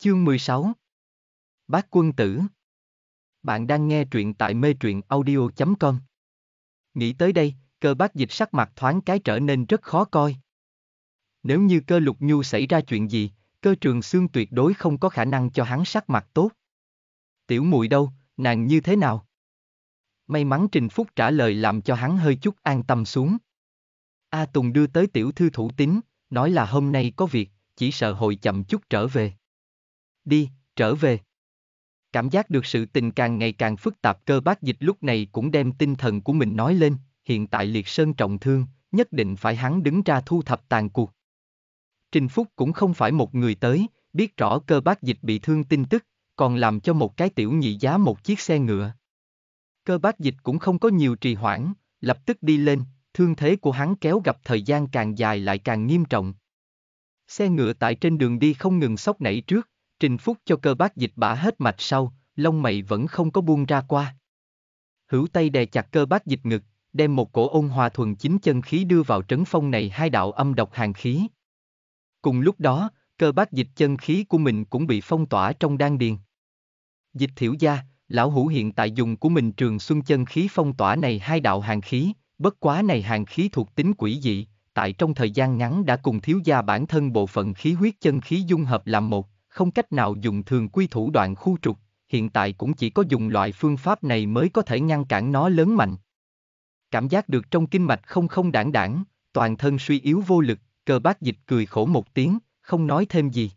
Chương 16 Bác quân tử Bạn đang nghe truyện tại mê truyện audio.com Nghĩ tới đây, cơ bác dịch sắc mặt thoáng cái trở nên rất khó coi. Nếu như cơ lục nhu xảy ra chuyện gì, cơ trường xương tuyệt đối không có khả năng cho hắn sắc mặt tốt. Tiểu mùi đâu, nàng như thế nào? May mắn Trình Phúc trả lời làm cho hắn hơi chút an tâm xuống. A Tùng đưa tới tiểu thư thủ tín, nói là hôm nay có việc, chỉ sợ hội chậm chút trở về đi, trở về. Cảm giác được sự tình càng ngày càng phức tạp cơ bác dịch lúc này cũng đem tinh thần của mình nói lên, hiện tại liệt sơn trọng thương, nhất định phải hắn đứng ra thu thập tàn cuộc. Trình Phúc cũng không phải một người tới, biết rõ cơ bác dịch bị thương tin tức, còn làm cho một cái tiểu nhị giá một chiếc xe ngựa. Cơ bác dịch cũng không có nhiều trì hoãn, lập tức đi lên, thương thế của hắn kéo gặp thời gian càng dài lại càng nghiêm trọng. Xe ngựa tại trên đường đi không ngừng sóc nảy trước, Trình Phúc cho cơ bác dịch bả hết mạch sau, lông mày vẫn không có buông ra qua. Hữu tay đè chặt cơ bác dịch ngực, đem một cổ ôn hòa thuần chính chân khí đưa vào trấn phong này hai đạo âm độc hàng khí. Cùng lúc đó, cơ bác dịch chân khí của mình cũng bị phong tỏa trong đan điền. Dịch thiểu gia, lão hữu hiện tại dùng của mình trường xuân chân khí phong tỏa này hai đạo hàng khí, bất quá này hàng khí thuộc tính quỷ dị, tại trong thời gian ngắn đã cùng thiếu gia bản thân bộ phận khí huyết chân khí dung hợp làm một, không cách nào dùng thường quy thủ đoạn khu trục, hiện tại cũng chỉ có dùng loại phương pháp này mới có thể ngăn cản nó lớn mạnh. Cảm giác được trong kinh mạch không không đảng đảng, toàn thân suy yếu vô lực, cơ bác dịch cười khổ một tiếng, không nói thêm gì.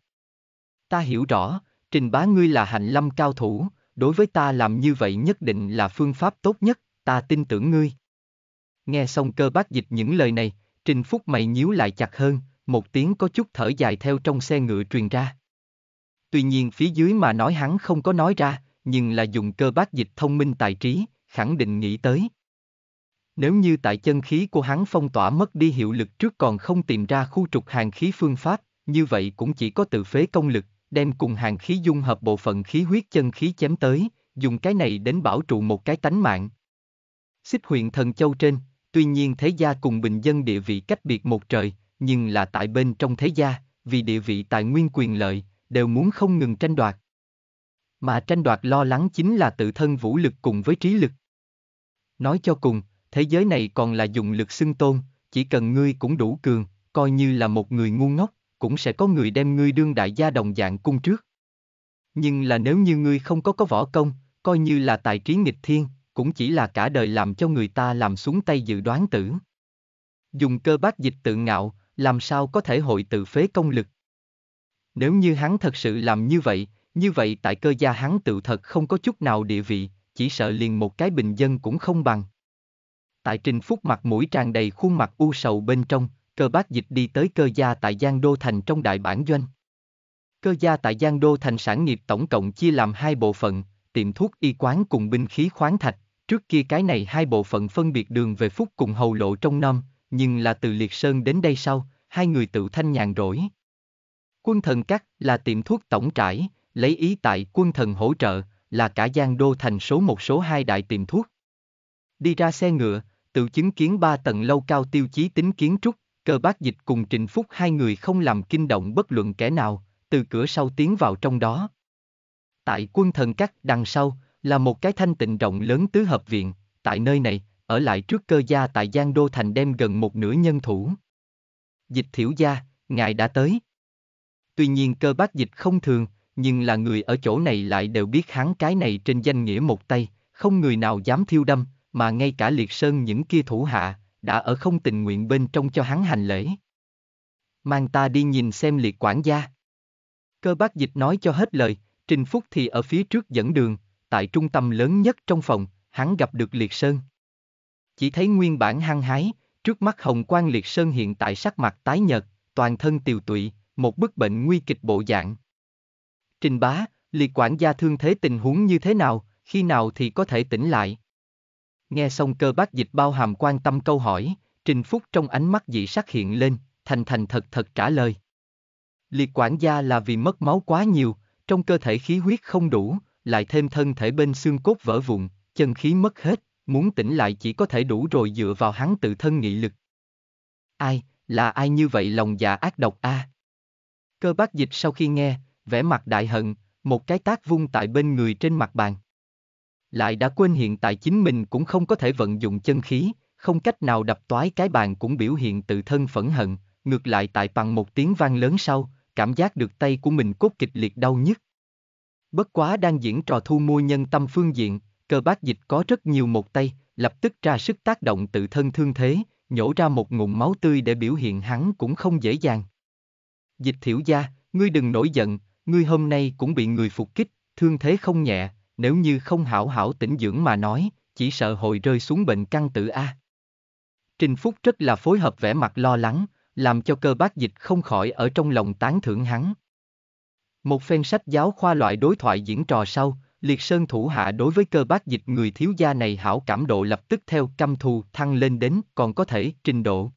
Ta hiểu rõ, trình bá ngươi là hành lâm cao thủ, đối với ta làm như vậy nhất định là phương pháp tốt nhất, ta tin tưởng ngươi. Nghe xong cơ bác dịch những lời này, trình phúc mày nhíu lại chặt hơn, một tiếng có chút thở dài theo trong xe ngựa truyền ra. Tuy nhiên phía dưới mà nói hắn không có nói ra, nhưng là dùng cơ bác dịch thông minh tài trí, khẳng định nghĩ tới. Nếu như tại chân khí của hắn phong tỏa mất đi hiệu lực trước còn không tìm ra khu trục hàng khí phương pháp, như vậy cũng chỉ có tự phế công lực, đem cùng hàng khí dung hợp bộ phận khí huyết chân khí chém tới, dùng cái này đến bảo trụ một cái tánh mạng. Xích huyện Thần Châu trên, tuy nhiên thế gia cùng bình dân địa vị cách biệt một trời, nhưng là tại bên trong thế gia, vì địa vị tài nguyên quyền lợi, đều muốn không ngừng tranh đoạt. Mà tranh đoạt lo lắng chính là tự thân vũ lực cùng với trí lực. Nói cho cùng, thế giới này còn là dùng lực xưng tôn, chỉ cần ngươi cũng đủ cường, coi như là một người ngu ngốc, cũng sẽ có người đem ngươi đương đại gia đồng dạng cung trước. Nhưng là nếu như ngươi không có có võ công, coi như là tài trí nghịch thiên, cũng chỉ là cả đời làm cho người ta làm xuống tay dự đoán tử. Dùng cơ bác dịch tự ngạo, làm sao có thể hội tự phế công lực. Nếu như hắn thật sự làm như vậy, như vậy tại cơ gia hắn tự thật không có chút nào địa vị, chỉ sợ liền một cái bình dân cũng không bằng. Tại Trình Phúc mặt mũi tràn đầy khuôn mặt u sầu bên trong, cơ bác dịch đi tới cơ gia tại Giang Đô Thành trong đại bản doanh. Cơ gia tại Giang Đô Thành sản nghiệp tổng cộng chia làm hai bộ phận, tiệm thuốc y quán cùng binh khí khoáng thạch, trước kia cái này hai bộ phận phân biệt đường về Phúc cùng hầu lộ trong năm, nhưng là từ Liệt Sơn đến đây sau, hai người tự thanh nhàn rỗi. Quân thần cắt là tiệm thuốc tổng trải, lấy ý tại quân thần hỗ trợ, là cả Giang Đô thành số một số hai đại tiệm thuốc. Đi ra xe ngựa, tự chứng kiến ba tầng lâu cao tiêu chí tính kiến trúc, cơ bác dịch cùng Trình Phúc hai người không làm kinh động bất luận kẻ nào, từ cửa sau tiến vào trong đó. Tại quân thần cắt đằng sau, là một cái thanh tịnh rộng lớn tứ hợp viện, tại nơi này, ở lại trước cơ gia tại Giang Đô Thành đem gần một nửa nhân thủ. Dịch thiểu gia, ngài đã tới. Tuy nhiên cơ bác dịch không thường, nhưng là người ở chỗ này lại đều biết hắn cái này trên danh nghĩa một tay, không người nào dám thiêu đâm, mà ngay cả liệt sơn những kia thủ hạ, đã ở không tình nguyện bên trong cho hắn hành lễ. Mang ta đi nhìn xem liệt quản gia. Cơ bác dịch nói cho hết lời, Trình Phúc thì ở phía trước dẫn đường, tại trung tâm lớn nhất trong phòng, hắn gặp được liệt sơn. Chỉ thấy nguyên bản hăng hái, trước mắt hồng Quan liệt sơn hiện tại sắc mặt tái nhợt, toàn thân tiều tụy, một bức bệnh nguy kịch bộ dạng. Trình bá, liệt quản gia thương thế tình huống như thế nào, khi nào thì có thể tỉnh lại. Nghe xong cơ bác dịch bao hàm quan tâm câu hỏi, Trình Phúc trong ánh mắt dị sắc hiện lên, thành thành thật thật trả lời. Liệt quản gia là vì mất máu quá nhiều, trong cơ thể khí huyết không đủ, lại thêm thân thể bên xương cốt vỡ vụn, chân khí mất hết, muốn tỉnh lại chỉ có thể đủ rồi dựa vào hắn tự thân nghị lực. Ai, là ai như vậy lòng dạ ác độc a? À? Cơ bác dịch sau khi nghe, vẻ mặt đại hận, một cái tác vung tại bên người trên mặt bàn. Lại đã quên hiện tại chính mình cũng không có thể vận dụng chân khí, không cách nào đập toái cái bàn cũng biểu hiện tự thân phẫn hận, ngược lại tại bằng một tiếng vang lớn sau, cảm giác được tay của mình cốt kịch liệt đau nhất. Bất quá đang diễn trò thu mua nhân tâm phương diện, cơ bác dịch có rất nhiều một tay, lập tức ra sức tác động tự thân thương thế, nhổ ra một ngụm máu tươi để biểu hiện hắn cũng không dễ dàng. Dịch thiểu gia, ngươi đừng nổi giận, ngươi hôm nay cũng bị người phục kích, thương thế không nhẹ, nếu như không hảo hảo tĩnh dưỡng mà nói, chỉ sợ hồi rơi xuống bệnh căn tử A. Trình Phúc rất là phối hợp vẻ mặt lo lắng, làm cho cơ bác dịch không khỏi ở trong lòng tán thưởng hắn. Một phen sách giáo khoa loại đối thoại diễn trò sau, liệt sơn thủ hạ đối với cơ bác dịch người thiếu gia này hảo cảm độ lập tức theo căm thù thăng lên đến còn có thể trình độ.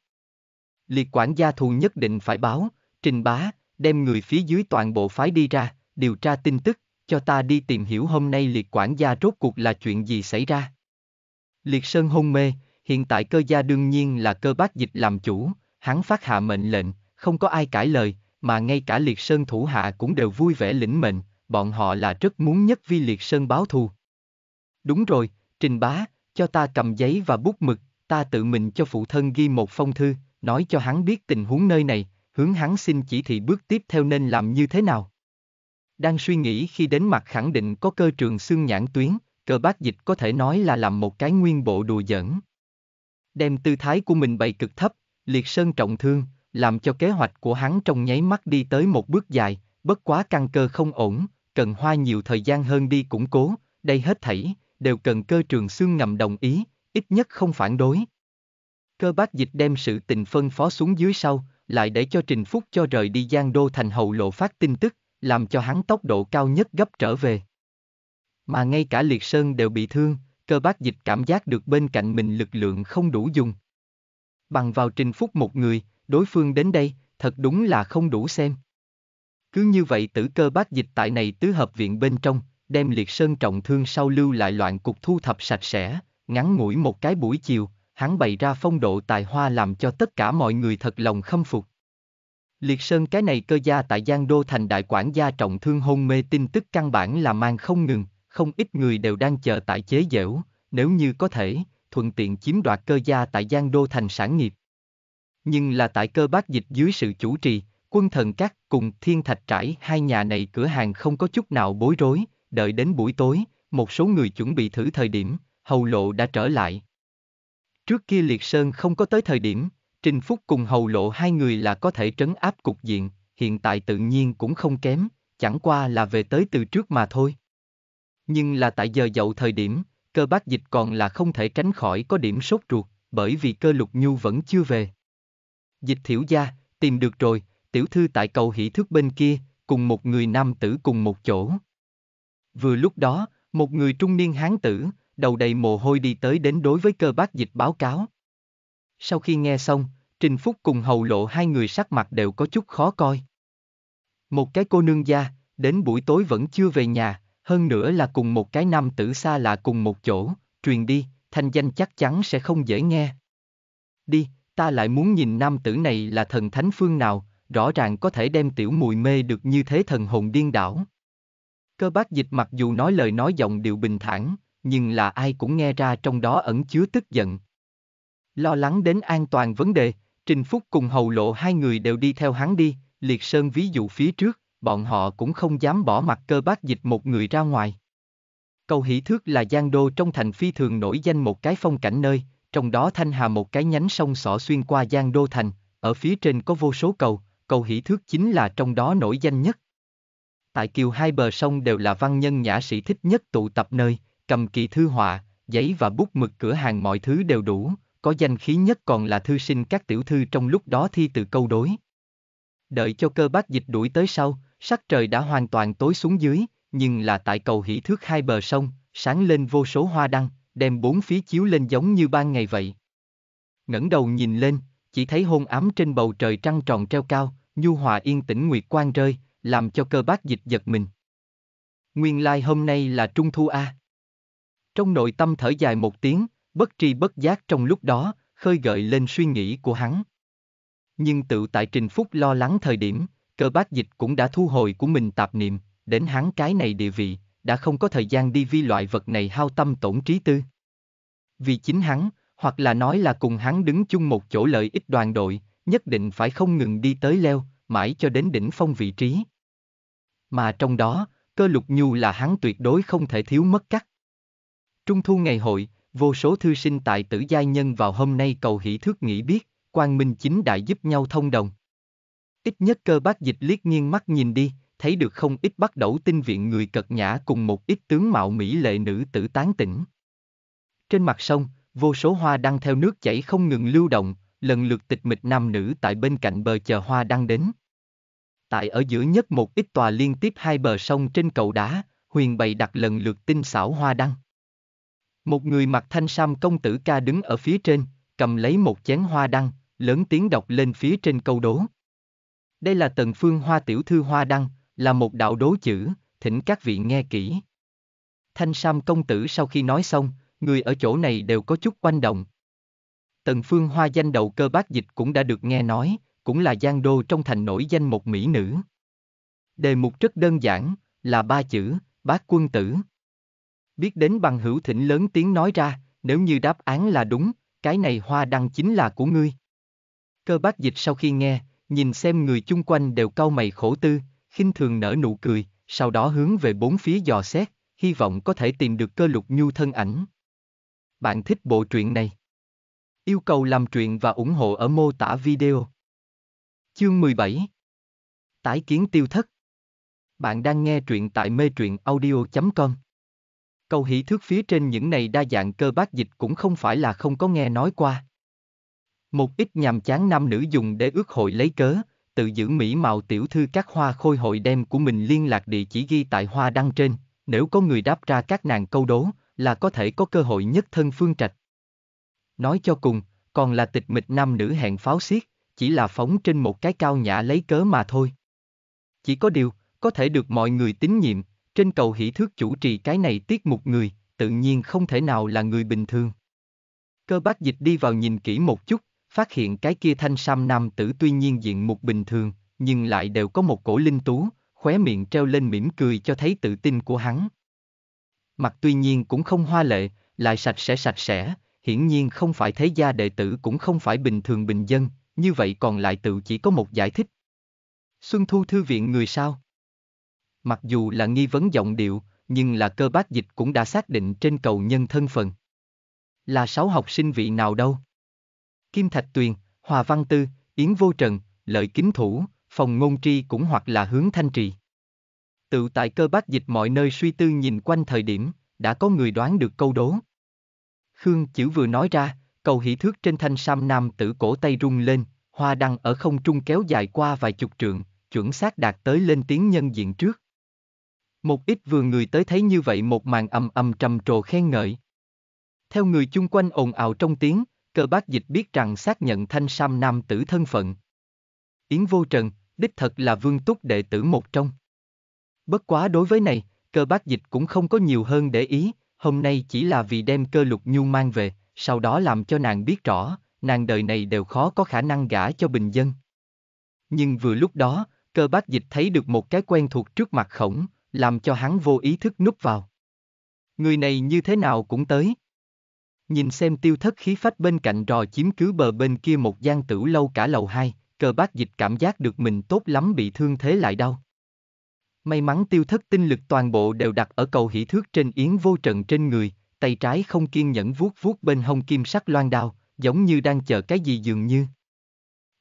Liệt quản gia thù nhất định phải báo, Trình Bá, đem người phía dưới toàn bộ phái đi ra, điều tra tin tức, cho ta đi tìm hiểu hôm nay liệt quản gia rốt cuộc là chuyện gì xảy ra. Liệt Sơn hôn mê, hiện tại cơ gia đương nhiên là cơ bác dịch làm chủ, hắn phát hạ mệnh lệnh, không có ai cãi lời, mà ngay cả liệt sơn thủ hạ cũng đều vui vẻ lĩnh mệnh, bọn họ là rất muốn nhất vi liệt sơn báo thù. Đúng rồi, trình bá, cho ta cầm giấy và bút mực, ta tự mình cho phụ thân ghi một phong thư, nói cho hắn biết tình huống nơi này, hướng hắn xin chỉ thị bước tiếp theo nên làm như thế nào. Đang suy nghĩ khi đến mặt khẳng định có cơ trường xương nhãn tuyến, cờ bác dịch có thể nói là làm một cái nguyên bộ đùa giỡn. Đem tư thái của mình bày cực thấp, liệt sơn trọng thương, làm cho kế hoạch của hắn trong nháy mắt đi tới một bước dài, bất quá căn cơ không ổn, cần hoa nhiều thời gian hơn đi củng cố, đây hết thảy, đều cần cơ trường xương ngầm đồng ý, ít nhất không phản đối. Cơ bác dịch đem sự tình phân phó xuống dưới sau, lại để cho Trình Phúc cho rời đi Giang Đô thành hậu lộ phát tin tức, làm cho hắn tốc độ cao nhất gấp trở về. Mà ngay cả Liệt Sơn đều bị thương, cơ bác dịch cảm giác được bên cạnh mình lực lượng không đủ dùng. Bằng vào Trình Phúc một người, đối phương đến đây, thật đúng là không đủ xem. Cứ như vậy tử cơ bác dịch tại này tứ hợp viện bên trong, đem Liệt Sơn trọng thương sau lưu lại loạn cục thu thập sạch sẽ, ngắn ngủi một cái buổi chiều, hắn bày ra phong độ tài hoa làm cho tất cả mọi người thật lòng khâm phục. Liệt Sơn cái này cơ gia tại Giang Đô thành đại quản gia trọng thương hôn mê tin tức căn bản là mang không ngừng, không ít người đều đang chờ tại chế dễu, nếu như có thể, thuận tiện chiếm đoạt cơ gia tại Giang Đô thành sản nghiệp. Nhưng là tại cơ bác dịch dưới sự chủ trì, quân thần các cùng thiên thạch trải hai nhà này cửa hàng không có chút nào bối rối, đợi đến buổi tối, một số người chuẩn bị thử thời điểm, hầu lộ đã trở lại, Trước kia Liệt Sơn không có tới thời điểm, Trình Phúc cùng Hầu Lộ hai người là có thể trấn áp cục diện, hiện tại tự nhiên cũng không kém, chẳng qua là về tới từ trước mà thôi. Nhưng là tại giờ dậu thời điểm, cơ bác dịch còn là không thể tránh khỏi có điểm sốt ruột, bởi vì cơ lục nhu vẫn chưa về. Dịch thiểu gia, tìm được rồi, tiểu thư tại cầu hỷ thước bên kia, cùng một người nam tử cùng một chỗ. Vừa lúc đó, một người trung niên hán tử, đầu đầy mồ hôi đi tới đến đối với cơ bác dịch báo cáo. Sau khi nghe xong, Trình Phúc cùng hầu lộ hai người sắc mặt đều có chút khó coi. Một cái cô nương gia, đến buổi tối vẫn chưa về nhà, hơn nữa là cùng một cái nam tử xa lạ cùng một chỗ, truyền đi, thanh danh chắc chắn sẽ không dễ nghe. Đi, ta lại muốn nhìn nam tử này là thần thánh phương nào, rõ ràng có thể đem tiểu mùi mê được như thế thần hồn điên đảo. Cơ bác dịch mặc dù nói lời nói giọng điệu bình thản, nhưng là ai cũng nghe ra trong đó ẩn chứa tức giận. Lo lắng đến an toàn vấn đề, Trình Phúc cùng Hầu Lộ hai người đều đi theo hắn đi, Liệt Sơn ví dụ phía trước, bọn họ cũng không dám bỏ mặt cơ bác dịch một người ra ngoài. Cầu Hỷ Thước là giang đô trong thành phi thường nổi danh một cái phong cảnh nơi, trong đó Thanh Hà một cái nhánh sông sỏ xuyên qua giang đô thành, ở phía trên có vô số cầu, cầu Hỷ Thước chính là trong đó nổi danh nhất. Tại kiều hai bờ sông đều là văn nhân nhã sĩ thích nhất tụ tập nơi, cầm kỳ thư họa, giấy và bút mực cửa hàng mọi thứ đều đủ, có danh khí nhất còn là thư sinh các tiểu thư trong lúc đó thi từ câu đối. Đợi cho cơ bác dịch đuổi tới sau, sắc trời đã hoàn toàn tối xuống dưới, nhưng là tại cầu hỷ thước hai bờ sông, sáng lên vô số hoa đăng, đem bốn phía chiếu lên giống như ban ngày vậy. ngẩng đầu nhìn lên, chỉ thấy hôn ám trên bầu trời trăng tròn treo cao, nhu hòa yên tĩnh nguyệt quang rơi, làm cho cơ bác dịch giật mình. Nguyên lai like hôm nay là trung thu A. Trong nội tâm thở dài một tiếng, bất tri bất giác trong lúc đó, khơi gợi lên suy nghĩ của hắn. Nhưng tự tại Trình Phúc lo lắng thời điểm, cơ bác dịch cũng đã thu hồi của mình tạp niệm, đến hắn cái này địa vị, đã không có thời gian đi vi loại vật này hao tâm tổn trí tư. Vì chính hắn, hoặc là nói là cùng hắn đứng chung một chỗ lợi ích đoàn đội, nhất định phải không ngừng đi tới leo, mãi cho đến đỉnh phong vị trí. Mà trong đó, cơ lục nhu là hắn tuyệt đối không thể thiếu mất cắt. Trung thu ngày hội, vô số thư sinh tại tử giai nhân vào hôm nay cầu hỷ thước nghĩ biết, quang minh chính đại giúp nhau thông đồng. Ít nhất cơ bác dịch liếc nghiêng mắt nhìn đi, thấy được không ít bắt đầu tinh viện người cật nhã cùng một ít tướng mạo mỹ lệ nữ tử tán tỉnh. Trên mặt sông, vô số hoa đăng theo nước chảy không ngừng lưu động, lần lượt tịch mịch nam nữ tại bên cạnh bờ chờ hoa đăng đến. Tại ở giữa nhất một ít tòa liên tiếp hai bờ sông trên cầu đá, huyền bày đặt lần lượt tinh xảo hoa đăng. Một người mặc thanh sam công tử ca đứng ở phía trên, cầm lấy một chén hoa đăng, lớn tiếng đọc lên phía trên câu đố. Đây là tần phương hoa tiểu thư hoa đăng, là một đạo đố chữ, thỉnh các vị nghe kỹ. Thanh Sam công tử sau khi nói xong, người ở chỗ này đều có chút quanh động. Tần Phương Hoa danh đầu cơ bác dịch cũng đã được nghe nói, cũng là giang đô trong thành nổi danh một mỹ nữ. Đề mục rất đơn giản, là ba chữ, bác quân tử. Biết đến bằng hữu thỉnh lớn tiếng nói ra, nếu như đáp án là đúng, cái này hoa đăng chính là của ngươi. Cơ bác dịch sau khi nghe, nhìn xem người chung quanh đều cau mày khổ tư, khinh thường nở nụ cười, sau đó hướng về bốn phía dò xét, hy vọng có thể tìm được cơ lục nhu thân ảnh. Bạn thích bộ truyện này? Yêu cầu làm truyện và ủng hộ ở mô tả video. Chương 17 Tái kiến tiêu thất Bạn đang nghe truyện tại mê truyện audio.com câu hỷ thước phía trên những này đa dạng cơ bác dịch cũng không phải là không có nghe nói qua. Một ít nhàm chán nam nữ dùng để ước hội lấy cớ, tự giữ mỹ mạo tiểu thư các hoa khôi hội đem của mình liên lạc địa chỉ ghi tại hoa đăng trên, nếu có người đáp ra các nàng câu đố, là có thể có cơ hội nhất thân phương trạch. Nói cho cùng, còn là tịch mịch nam nữ hẹn pháo xiết, chỉ là phóng trên một cái cao nhã lấy cớ mà thôi. Chỉ có điều, có thể được mọi người tín nhiệm, trên cầu hỷ thước chủ trì cái này tiết một người, tự nhiên không thể nào là người bình thường. Cơ bác dịch đi vào nhìn kỹ một chút, phát hiện cái kia thanh sam nam tử tuy nhiên diện một bình thường, nhưng lại đều có một cổ linh tú, khóe miệng treo lên mỉm cười cho thấy tự tin của hắn. Mặt tuy nhiên cũng không hoa lệ, lại sạch sẽ sạch sẽ, hiển nhiên không phải thế gia đệ tử cũng không phải bình thường bình dân, như vậy còn lại tự chỉ có một giải thích. Xuân Thu Thư Viện người sao? Mặc dù là nghi vấn giọng điệu, nhưng là cơ bác dịch cũng đã xác định trên cầu nhân thân phần. Là sáu học sinh vị nào đâu? Kim Thạch Tuyền, Hòa Văn Tư, Yến Vô Trần, Lợi Kính Thủ, Phòng Ngôn Tri cũng hoặc là Hướng Thanh Trì. Tự tại cơ bác dịch mọi nơi suy tư nhìn quanh thời điểm, đã có người đoán được câu đố. Khương chữ vừa nói ra, cầu hỷ thước trên thanh sam nam tử cổ tay rung lên, hoa đăng ở không trung kéo dài qua vài chục trượng, chuẩn xác đạt tới lên tiếng nhân diện trước. Một ít vừa người tới thấy như vậy một màn ầm ầm trầm trồ khen ngợi. Theo người chung quanh ồn ào trong tiếng, cơ bác dịch biết rằng xác nhận thanh sam nam tử thân phận. Yến vô trần, đích thật là vương túc đệ tử một trong. Bất quá đối với này, cơ bác dịch cũng không có nhiều hơn để ý, hôm nay chỉ là vì đem cơ lục nhu mang về, sau đó làm cho nàng biết rõ, nàng đời này đều khó có khả năng gả cho bình dân. Nhưng vừa lúc đó, cơ bác dịch thấy được một cái quen thuộc trước mặt khổng, làm cho hắn vô ý thức núp vào. Người này như thế nào cũng tới. Nhìn xem tiêu thất khí phách bên cạnh rò chiếm cứ bờ bên kia một gian tửu lâu cả lầu hai, cờ bác dịch cảm giác được mình tốt lắm bị thương thế lại đau. May mắn tiêu thất tinh lực toàn bộ đều đặt ở cầu hỷ thước trên yến vô trận trên người, tay trái không kiên nhẫn vuốt vuốt bên hông kim sắc loan đao, giống như đang chờ cái gì dường như.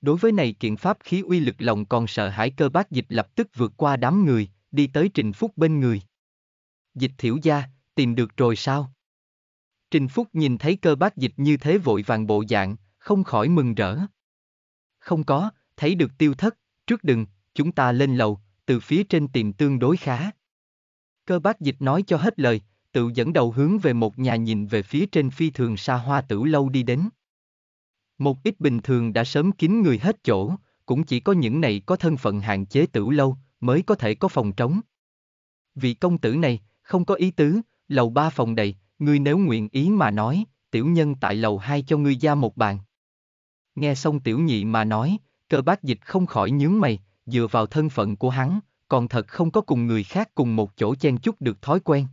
Đối với này kiện pháp khí uy lực lòng còn sợ hãi cơ bác dịch lập tức vượt qua đám người, đi tới Trình Phúc bên người. Dịch thiểu gia, tìm được rồi sao? Trình Phúc nhìn thấy cơ bác dịch như thế vội vàng bộ dạng, không khỏi mừng rỡ. Không có, thấy được tiêu thất, trước đừng, chúng ta lên lầu, từ phía trên tìm tương đối khá. Cơ bác dịch nói cho hết lời, tự dẫn đầu hướng về một nhà nhìn về phía trên phi thường xa hoa tử lâu đi đến. Một ít bình thường đã sớm kín người hết chỗ, cũng chỉ có những này có thân phận hạn chế tử lâu, mới có thể có phòng trống. Vị công tử này, không có ý tứ, lầu ba phòng đầy, ngươi nếu nguyện ý mà nói, tiểu nhân tại lầu hai cho ngươi ra một bàn. Nghe xong tiểu nhị mà nói, cơ bác dịch không khỏi nhướng mày, dựa vào thân phận của hắn, còn thật không có cùng người khác cùng một chỗ chen chút được thói quen.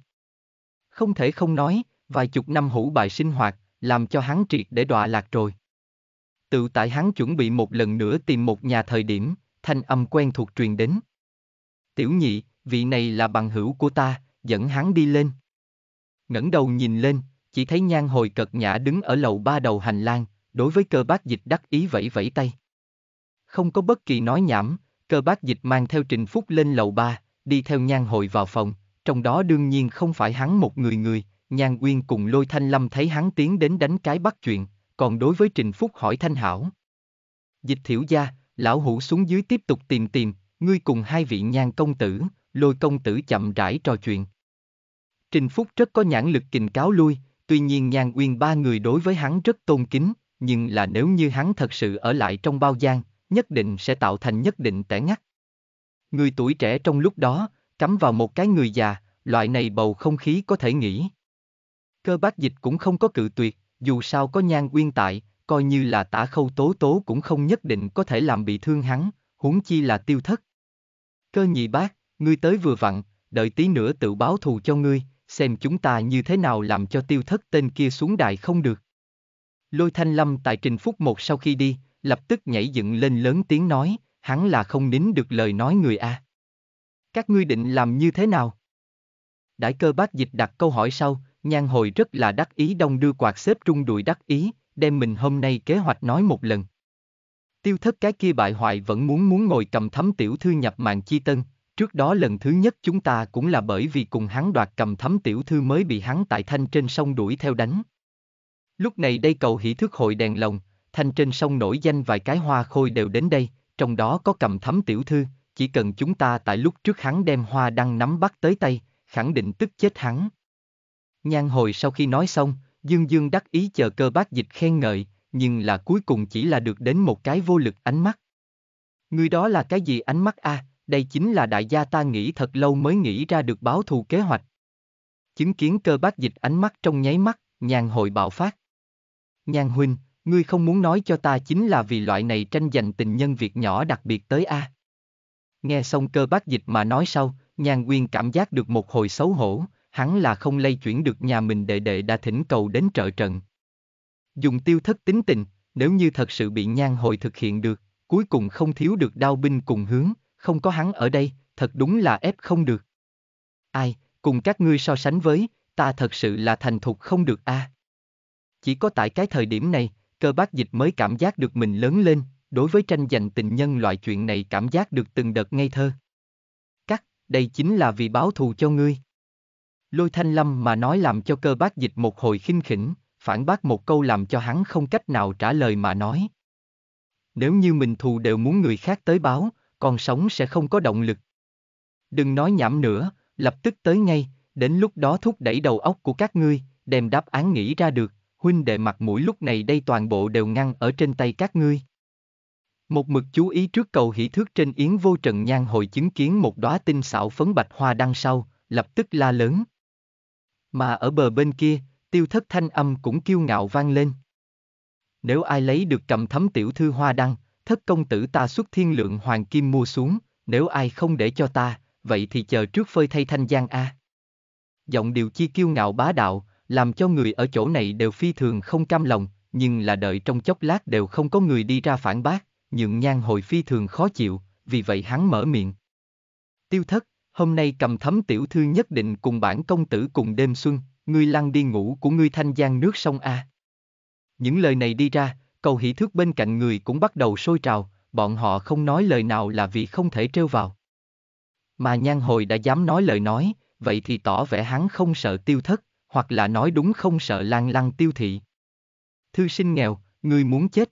Không thể không nói, vài chục năm hữu bài sinh hoạt, làm cho hắn triệt để đọa lạc rồi. Tự tại hắn chuẩn bị một lần nữa tìm một nhà thời điểm, thanh âm quen thuộc truyền đến. Tiểu nhị, vị này là bằng hữu của ta, dẫn hắn đi lên. ngẩng đầu nhìn lên, chỉ thấy nhan hồi cật nhã đứng ở lầu ba đầu hành lang, đối với cơ bác dịch đắc ý vẫy vẫy tay. Không có bất kỳ nói nhảm, cơ bác dịch mang theo trình phúc lên lầu ba, đi theo nhan hồi vào phòng, trong đó đương nhiên không phải hắn một người người, nhan Uyên cùng lôi thanh lâm thấy hắn tiến đến đánh cái bắt chuyện, còn đối với trình phúc hỏi thanh hảo. Dịch thiểu gia, lão hủ xuống dưới tiếp tục tìm tìm, ngươi cùng hai vị nhan công tử, lôi công tử chậm rãi trò chuyện. Trình Phúc rất có nhãn lực kình cáo lui, tuy nhiên nhan uyên ba người đối với hắn rất tôn kính, nhưng là nếu như hắn thật sự ở lại trong bao gian, nhất định sẽ tạo thành nhất định tẻ ngắt. Người tuổi trẻ trong lúc đó, cắm vào một cái người già, loại này bầu không khí có thể nghĩ. Cơ bác dịch cũng không có cự tuyệt, dù sao có nhan uyên tại, coi như là tả khâu tố tố cũng không nhất định có thể làm bị thương hắn, huống chi là tiêu thất. Cơ nhị bác, ngươi tới vừa vặn, đợi tí nữa tự báo thù cho ngươi, xem chúng ta như thế nào làm cho tiêu thất tên kia xuống đài không được. Lôi thanh lâm tại trình phúc một sau khi đi, lập tức nhảy dựng lên lớn tiếng nói, hắn là không nín được lời nói người a. Các ngươi định làm như thế nào? Đại cơ bác dịch đặt câu hỏi sau, nhan hồi rất là đắc ý đông đưa quạt xếp trung đùi đắc ý, đem mình hôm nay kế hoạch nói một lần. Tiêu thất cái kia bại hoại vẫn muốn muốn ngồi cầm thấm tiểu thư nhập mạng chi tân, trước đó lần thứ nhất chúng ta cũng là bởi vì cùng hắn đoạt cầm thấm tiểu thư mới bị hắn tại thanh trên sông đuổi theo đánh. Lúc này đây cầu hỷ thức hội đèn lồng, thanh trên sông nổi danh vài cái hoa khôi đều đến đây, trong đó có cầm thấm tiểu thư, chỉ cần chúng ta tại lúc trước hắn đem hoa đăng nắm bắt tới tay, khẳng định tức chết hắn. Nhan hồi sau khi nói xong, Dương Dương đắc ý chờ cơ bác dịch khen ngợi, nhưng là cuối cùng chỉ là được đến một cái vô lực ánh mắt. Người đó là cái gì ánh mắt a? À, đây chính là đại gia ta nghĩ thật lâu mới nghĩ ra được báo thù kế hoạch. Chứng kiến cơ bác dịch ánh mắt trong nháy mắt, nhàn hội bạo phát. Nhàn huynh, ngươi không muốn nói cho ta chính là vì loại này tranh giành tình nhân việc nhỏ đặc biệt tới a. À. Nghe xong cơ bác dịch mà nói sau, nhàn quyên cảm giác được một hồi xấu hổ, hắn là không lây chuyển được nhà mình đệ đệ đã thỉnh cầu đến trợ trận. Dùng tiêu thất tính tình, nếu như thật sự bị nhan hội thực hiện được, cuối cùng không thiếu được đao binh cùng hướng, không có hắn ở đây, thật đúng là ép không được. Ai, cùng các ngươi so sánh với, ta thật sự là thành thục không được a. À. Chỉ có tại cái thời điểm này, cơ bác dịch mới cảm giác được mình lớn lên, đối với tranh giành tình nhân loại chuyện này cảm giác được từng đợt ngây thơ. Cắt, đây chính là vì báo thù cho ngươi. Lôi thanh lâm mà nói làm cho cơ bác dịch một hồi khinh khỉnh phản bác một câu làm cho hắn không cách nào trả lời mà nói. Nếu như mình thù đều muốn người khác tới báo, còn sống sẽ không có động lực. Đừng nói nhảm nữa, lập tức tới ngay, đến lúc đó thúc đẩy đầu óc của các ngươi, đem đáp án nghĩ ra được, huynh đệ mặt mũi lúc này đây toàn bộ đều ngăn ở trên tay các ngươi. Một mực chú ý trước cầu hỷ thước trên yến vô trần nhang hồi chứng kiến một đóa tinh xảo phấn bạch hoa đăng sau, lập tức la lớn. Mà ở bờ bên kia, tiêu thất thanh âm cũng kiêu ngạo vang lên. Nếu ai lấy được cầm thấm tiểu thư hoa đăng, thất công tử ta xuất thiên lượng hoàng kim mua xuống, nếu ai không để cho ta, vậy thì chờ trước phơi thay thanh giang a. Giọng điều chi kiêu ngạo bá đạo, làm cho người ở chỗ này đều phi thường không cam lòng, nhưng là đợi trong chốc lát đều không có người đi ra phản bác, nhượng nhan hồi phi thường khó chịu, vì vậy hắn mở miệng. Tiêu thất, hôm nay cầm thấm tiểu thư nhất định cùng bản công tử cùng đêm xuân, ngươi lăn đi ngủ của ngươi thanh giang nước sông a. Những lời này đi ra, cầu hỷ thước bên cạnh người cũng bắt đầu sôi trào, bọn họ không nói lời nào là vì không thể trêu vào. Mà nhan hồi đã dám nói lời nói, vậy thì tỏ vẻ hắn không sợ tiêu thất, hoặc là nói đúng không sợ lan lăng tiêu thị. Thư sinh nghèo, ngươi muốn chết.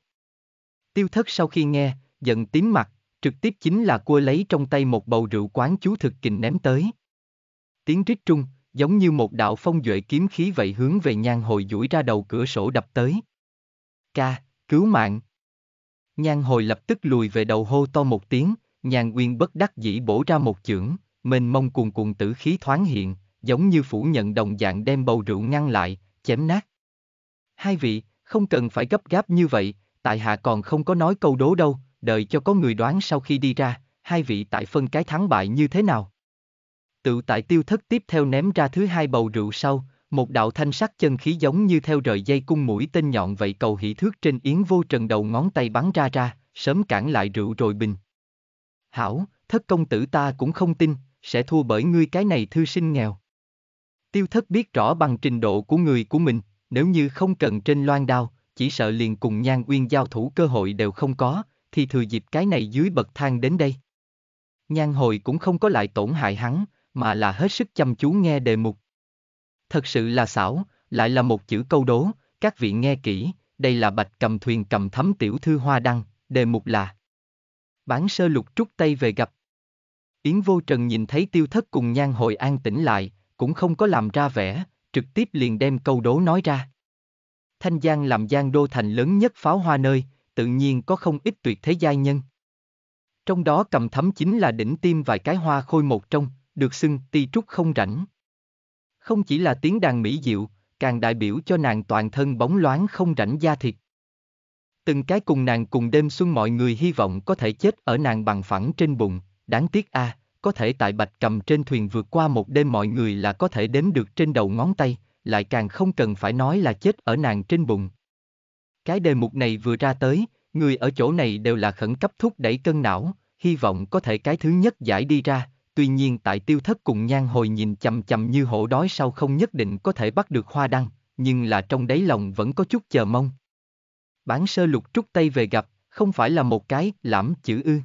Tiêu thất sau khi nghe, giận tím mặt, trực tiếp chính là cua lấy trong tay một bầu rượu quán chú thực kình ném tới. Tiếng rít trung, giống như một đạo phong duệ kiếm khí vậy hướng về nhan hồi duỗi ra đầu cửa sổ đập tới. Ca, cứu mạng! Nhan hồi lập tức lùi về đầu hô to một tiếng, nhan quyên bất đắc dĩ bổ ra một chưởng, mênh mông cuồn cuồn tử khí thoáng hiện, giống như phủ nhận đồng dạng đem bầu rượu ngăn lại, chém nát. Hai vị, không cần phải gấp gáp như vậy, tại hạ còn không có nói câu đố đâu, đợi cho có người đoán sau khi đi ra, hai vị tại phân cái thắng bại như thế nào. Tự tại tiêu thất tiếp theo ném ra thứ hai bầu rượu sau, một đạo thanh sắc chân khí giống như theo rời dây cung mũi tên nhọn vậy cầu hỷ thước trên yến vô trần đầu ngón tay bắn ra ra, sớm cản lại rượu rồi bình. Hảo, thất công tử ta cũng không tin, sẽ thua bởi ngươi cái này thư sinh nghèo. Tiêu thất biết rõ bằng trình độ của người của mình, nếu như không cần trên loan đao, chỉ sợ liền cùng nhan uyên giao thủ cơ hội đều không có, thì thừa dịp cái này dưới bậc thang đến đây. Nhan hồi cũng không có lại tổn hại hắn, mà là hết sức chăm chú nghe đề mục. Thật sự là xảo, lại là một chữ câu đố, các vị nghe kỹ, đây là bạch cầm thuyền cầm thấm tiểu thư hoa đăng, đề mục là Bán sơ lục trúc tay về gặp. Yến vô trần nhìn thấy tiêu thất cùng nhan hội an tĩnh lại, cũng không có làm ra vẻ, trực tiếp liền đem câu đố nói ra. Thanh Giang làm Giang đô thành lớn nhất pháo hoa nơi, tự nhiên có không ít tuyệt thế giai nhân. Trong đó cầm thấm chính là đỉnh tim vài cái hoa khôi một trong, được xưng ti trúc không rảnh. Không chỉ là tiếng đàn mỹ diệu, càng đại biểu cho nàng toàn thân bóng loáng không rảnh da thịt. Từng cái cùng nàng cùng đêm xuân mọi người hy vọng có thể chết ở nàng bằng phẳng trên bụng, đáng tiếc a, à, có thể tại bạch cầm trên thuyền vượt qua một đêm mọi người là có thể đếm được trên đầu ngón tay, lại càng không cần phải nói là chết ở nàng trên bụng. Cái đề mục này vừa ra tới, người ở chỗ này đều là khẩn cấp thúc đẩy cân não, hy vọng có thể cái thứ nhất giải đi ra, tuy nhiên tại tiêu thất cùng nhan hồi nhìn chầm chầm như hổ đói sau không nhất định có thể bắt được hoa đăng, nhưng là trong đáy lòng vẫn có chút chờ mong. Bản sơ lục trúc tay về gặp, không phải là một cái lãm chữ ư.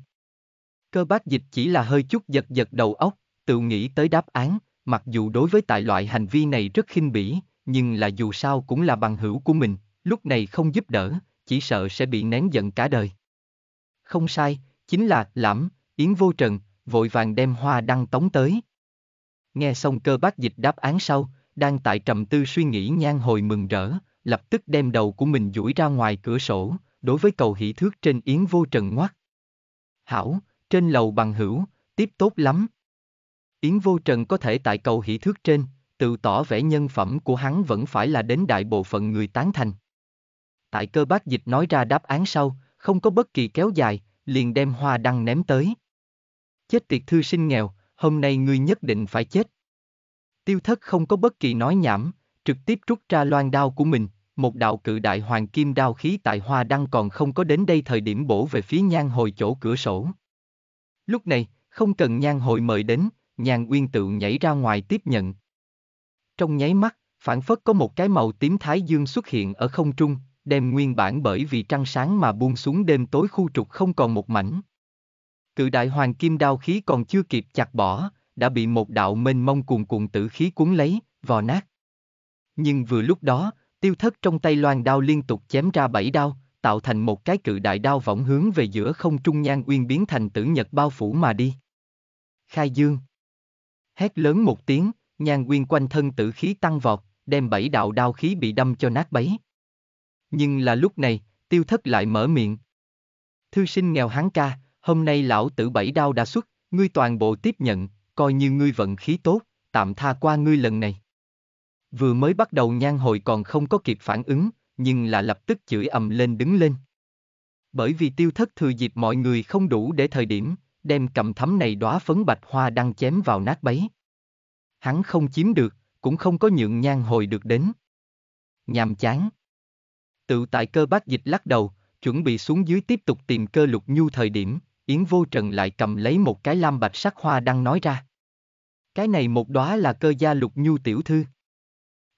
Cơ bác dịch chỉ là hơi chút giật giật đầu óc, tự nghĩ tới đáp án, mặc dù đối với tại loại hành vi này rất khinh bỉ, nhưng là dù sao cũng là bằng hữu của mình, lúc này không giúp đỡ, chỉ sợ sẽ bị nén giận cả đời. Không sai, chính là lãm, Yến Vô Trần, vội vàng đem hoa đăng tống tới. Nghe xong cơ bác dịch đáp án sau, đang tại trầm tư suy nghĩ nhan hồi mừng rỡ, lập tức đem đầu của mình duỗi ra ngoài cửa sổ, đối với cầu hỷ thước trên yến vô trần ngoắt. Hảo, trên lầu bằng hữu, tiếp tốt lắm. Yến vô trần có thể tại cầu hỷ thước trên, tự tỏ vẻ nhân phẩm của hắn vẫn phải là đến đại bộ phận người tán thành. Tại cơ bác dịch nói ra đáp án sau, không có bất kỳ kéo dài, liền đem hoa đăng ném tới. Chết tiệt thư sinh nghèo, hôm nay ngươi nhất định phải chết. Tiêu thất không có bất kỳ nói nhảm, trực tiếp rút ra loan đao của mình, một đạo cự đại hoàng kim đao khí tại hoa đăng còn không có đến đây thời điểm bổ về phía nhan hồi chỗ cửa sổ. Lúc này, không cần nhan hồi mời đến, nhan uyên tự nhảy ra ngoài tiếp nhận. Trong nháy mắt, phản phất có một cái màu tím thái dương xuất hiện ở không trung, đem nguyên bản bởi vì trăng sáng mà buông xuống đêm tối khu trục không còn một mảnh. Cự đại hoàng kim đao khí còn chưa kịp chặt bỏ, đã bị một đạo mênh mông cuồn cuộn tử khí cuốn lấy, vò nát. Nhưng vừa lúc đó, tiêu thất trong tay loan đao liên tục chém ra bảy đao, tạo thành một cái cự đại đao võng hướng về giữa không trung nhan uyên biến thành tử nhật bao phủ mà đi. Khai dương. Hét lớn một tiếng, nhan uyên quanh thân tử khí tăng vọt, đem bảy đạo đao khí bị đâm cho nát bấy. Nhưng là lúc này, tiêu thất lại mở miệng. Thư sinh nghèo hán ca, hôm nay lão tử bảy đao đã xuất, ngươi toàn bộ tiếp nhận, coi như ngươi vận khí tốt, tạm tha qua ngươi lần này. Vừa mới bắt đầu nhan hồi còn không có kịp phản ứng, nhưng là lập tức chửi ầm lên đứng lên. Bởi vì tiêu thất thừa dịp mọi người không đủ để thời điểm, đem cầm thấm này đóa phấn bạch hoa đăng chém vào nát bấy. Hắn không chiếm được, cũng không có nhượng nhan hồi được đến. Nhàm chán. Tự tại cơ bác dịch lắc đầu, chuẩn bị xuống dưới tiếp tục tìm cơ lục nhu thời điểm, Yến Vô Trần lại cầm lấy một cái lam bạch sắc hoa đang nói ra. Cái này một đóa là cơ gia lục nhu tiểu thư.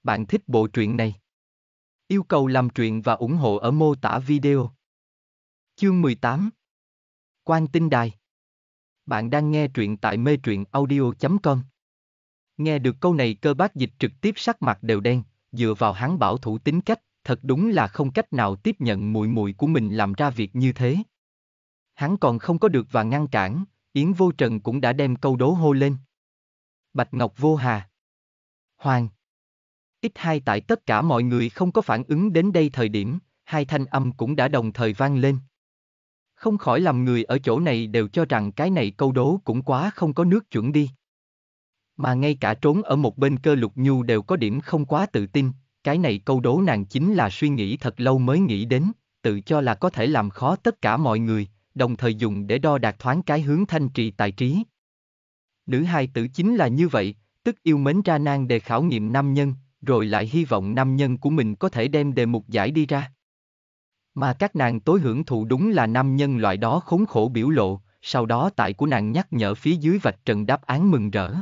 Bạn thích bộ truyện này? Yêu cầu làm truyện và ủng hộ ở mô tả video. Chương 18 Quan Tinh Đài Bạn đang nghe truyện tại mê truyện audio.com Nghe được câu này cơ bác dịch trực tiếp sắc mặt đều đen, dựa vào hắn bảo thủ tính cách, thật đúng là không cách nào tiếp nhận mùi muội của mình làm ra việc như thế hắn còn không có được và ngăn cản, Yến Vô Trần cũng đã đem câu đố hô lên. Bạch Ngọc Vô Hà Hoàng Ít 2 tại tất cả mọi người không có phản ứng đến đây thời điểm, hai thanh âm cũng đã đồng thời vang lên. Không khỏi làm người ở chỗ này đều cho rằng cái này câu đố cũng quá không có nước chuẩn đi. Mà ngay cả trốn ở một bên cơ lục nhu đều có điểm không quá tự tin, cái này câu đố nàng chính là suy nghĩ thật lâu mới nghĩ đến, tự cho là có thể làm khó tất cả mọi người, đồng thời dùng để đo đạt thoáng cái hướng thanh trị tài trí. Nữ hai tử chính là như vậy, tức yêu mến ra nan đề khảo nghiệm nam nhân, rồi lại hy vọng nam nhân của mình có thể đem đề mục giải đi ra. Mà các nàng tối hưởng thụ đúng là nam nhân loại đó khốn khổ biểu lộ, sau đó tại của nàng nhắc nhở phía dưới vạch trần đáp án mừng rỡ.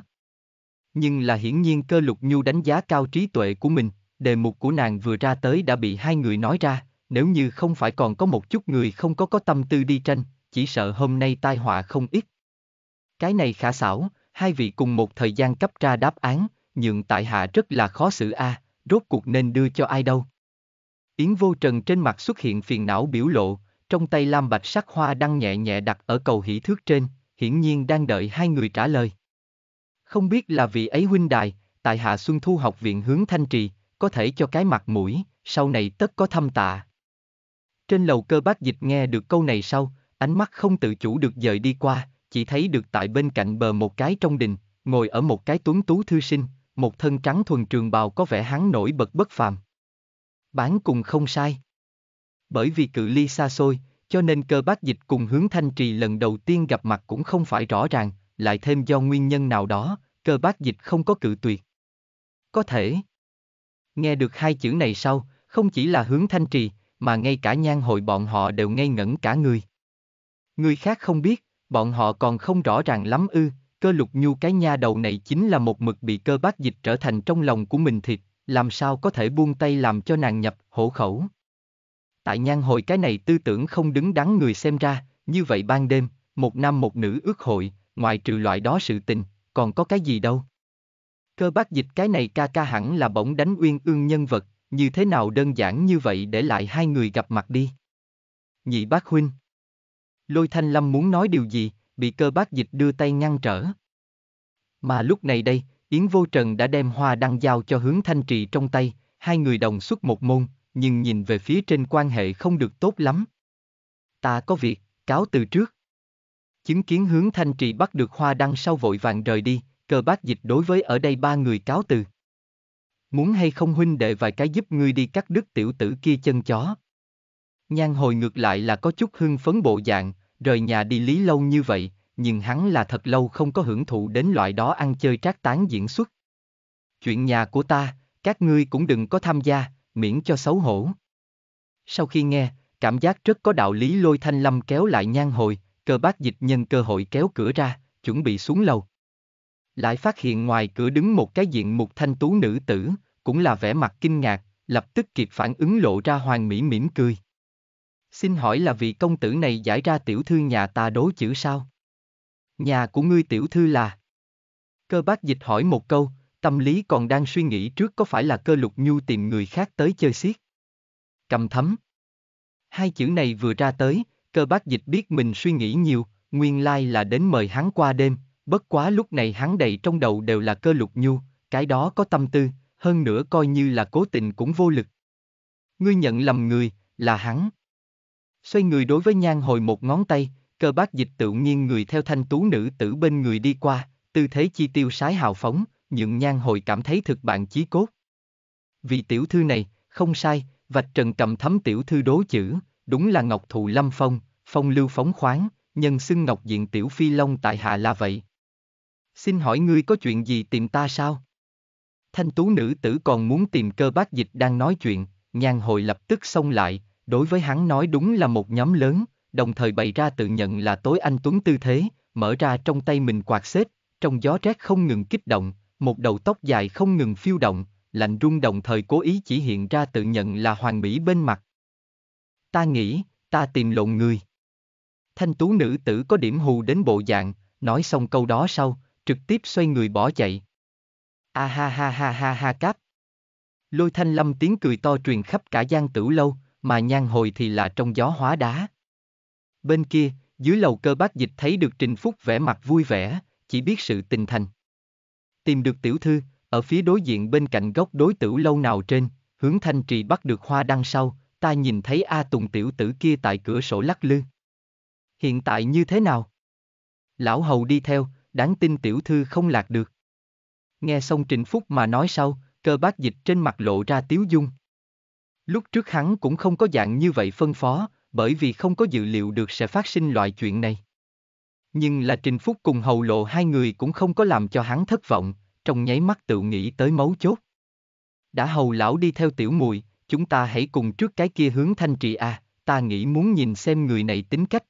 Nhưng là hiển nhiên cơ lục nhu đánh giá cao trí tuệ của mình, đề mục của nàng vừa ra tới đã bị hai người nói ra, nếu như không phải còn có một chút người không có có tâm tư đi tranh, chỉ sợ hôm nay tai họa không ít. Cái này khả xảo, hai vị cùng một thời gian cấp ra đáp án, nhưng tại hạ rất là khó xử a, à, rốt cuộc nên đưa cho ai đâu. Yến vô trần trên mặt xuất hiện phiền não biểu lộ, trong tay lam bạch sắc hoa đang nhẹ nhẹ đặt ở cầu hỷ thước trên, hiển nhiên đang đợi hai người trả lời. Không biết là vị ấy huynh đài, tại hạ Xuân Thu học viện hướng Thanh Trì, có thể cho cái mặt mũi, sau này tất có thâm tạ. Trên lầu cơ bác dịch nghe được câu này sau, ánh mắt không tự chủ được dời đi qua, chỉ thấy được tại bên cạnh bờ một cái trong đình, ngồi ở một cái tuấn tú thư sinh, một thân trắng thuần trường bào có vẻ hắn nổi bật bất phàm. Bán cùng không sai. Bởi vì cự ly xa xôi, cho nên cơ bác dịch cùng hướng thanh trì lần đầu tiên gặp mặt cũng không phải rõ ràng, lại thêm do nguyên nhân nào đó, cơ bác dịch không có cự tuyệt. Có thể. Nghe được hai chữ này sau, không chỉ là hướng thanh trì, mà ngay cả nhan hội bọn họ đều ngây ngẩn cả người. Người khác không biết, bọn họ còn không rõ ràng lắm ư, cơ lục nhu cái nha đầu này chính là một mực bị cơ bác dịch trở thành trong lòng của mình thịt, làm sao có thể buông tay làm cho nàng nhập hổ khẩu. Tại nhan hội cái này tư tưởng không đứng đắn người xem ra, như vậy ban đêm, một nam một nữ ước hội, ngoài trừ loại đó sự tình, còn có cái gì đâu. Cơ bác dịch cái này ca ca hẳn là bỗng đánh uyên ương nhân vật, như thế nào đơn giản như vậy để lại hai người gặp mặt đi. Nhị bác huynh. Lôi thanh lâm muốn nói điều gì, bị cơ bác dịch đưa tay ngăn trở. Mà lúc này đây, Yến Vô Trần đã đem hoa đăng giao cho hướng thanh trì trong tay, hai người đồng xuất một môn, nhưng nhìn về phía trên quan hệ không được tốt lắm. Ta có việc, cáo từ trước. Chứng kiến hướng thanh trì bắt được hoa đăng sau vội vàng rời đi, cơ bác dịch đối với ở đây ba người cáo từ muốn hay không huynh đệ vài cái giúp ngươi đi cắt đứt tiểu tử kia chân chó. Nhan hồi ngược lại là có chút hưng phấn bộ dạng, rời nhà đi lý lâu như vậy, nhưng hắn là thật lâu không có hưởng thụ đến loại đó ăn chơi trác tán diễn xuất. Chuyện nhà của ta, các ngươi cũng đừng có tham gia, miễn cho xấu hổ. Sau khi nghe, cảm giác rất có đạo lý lôi thanh lâm kéo lại nhan hồi, cơ bác dịch nhân cơ hội kéo cửa ra, chuẩn bị xuống lầu. Lại phát hiện ngoài cửa đứng một cái diện mục thanh tú nữ tử, cũng là vẻ mặt kinh ngạc, lập tức kịp phản ứng lộ ra hoàng mỹ mỉm cười. Xin hỏi là vị công tử này giải ra tiểu thư nhà ta đố chữ sao? Nhà của ngươi tiểu thư là? Cơ bác dịch hỏi một câu, tâm lý còn đang suy nghĩ trước có phải là cơ lục nhu tìm người khác tới chơi xiết. Cầm thấm. Hai chữ này vừa ra tới, cơ bác dịch biết mình suy nghĩ nhiều, nguyên lai là đến mời hắn qua đêm, bất quá lúc này hắn đầy trong đầu đều là cơ lục nhu, cái đó có tâm tư, hơn nữa coi như là cố tình cũng vô lực. Ngươi nhận lầm người, là hắn. Xoay người đối với nhan hồi một ngón tay, cơ bác dịch tự nhiên người theo thanh tú nữ tử bên người đi qua, tư thế chi tiêu sái hào phóng, nhượng nhan hồi cảm thấy thực bạn chí cốt. Vì tiểu thư này, không sai, vạch trần cầm thấm tiểu thư đố chữ, đúng là ngọc thụ lâm phong, phong lưu phóng khoáng, nhân xưng ngọc diện tiểu phi long tại hạ là vậy. Xin hỏi ngươi có chuyện gì tìm ta sao? Thanh tú nữ tử còn muốn tìm cơ bác dịch đang nói chuyện, nhan hồi lập tức xông lại, đối với hắn nói đúng là một nhóm lớn, đồng thời bày ra tự nhận là tối anh tuấn tư thế, mở ra trong tay mình quạt xếp, trong gió rét không ngừng kích động, một đầu tóc dài không ngừng phiêu động, lạnh rung đồng thời cố ý chỉ hiện ra tự nhận là hoàng mỹ bên mặt. Ta nghĩ, ta tìm lộn người. Thanh tú nữ tử có điểm hù đến bộ dạng, nói xong câu đó sau, trực tiếp xoay người bỏ chạy a à ha ha ha ha ha cáp. Lôi thanh lâm tiếng cười to truyền khắp cả gian tử lâu, mà nhan hồi thì là trong gió hóa đá. Bên kia, dưới lầu cơ bác dịch thấy được Trình Phúc vẻ mặt vui vẻ, chỉ biết sự tình thành. Tìm được tiểu thư, ở phía đối diện bên cạnh góc đối tử lâu nào trên, hướng thanh trì bắt được hoa đăng sau, ta nhìn thấy A Tùng tiểu tử kia tại cửa sổ lắc lư. Hiện tại như thế nào? Lão hầu đi theo, đáng tin tiểu thư không lạc được. Nghe xong Trịnh Phúc mà nói sau, cơ bác dịch trên mặt lộ ra tiếu dung. Lúc trước hắn cũng không có dạng như vậy phân phó, bởi vì không có dự liệu được sẽ phát sinh loại chuyện này. Nhưng là Trình Phúc cùng hầu lộ hai người cũng không có làm cho hắn thất vọng, trong nháy mắt tự nghĩ tới mấu chốt. Đã hầu lão đi theo tiểu mùi, chúng ta hãy cùng trước cái kia hướng thanh trị à, ta nghĩ muốn nhìn xem người này tính cách.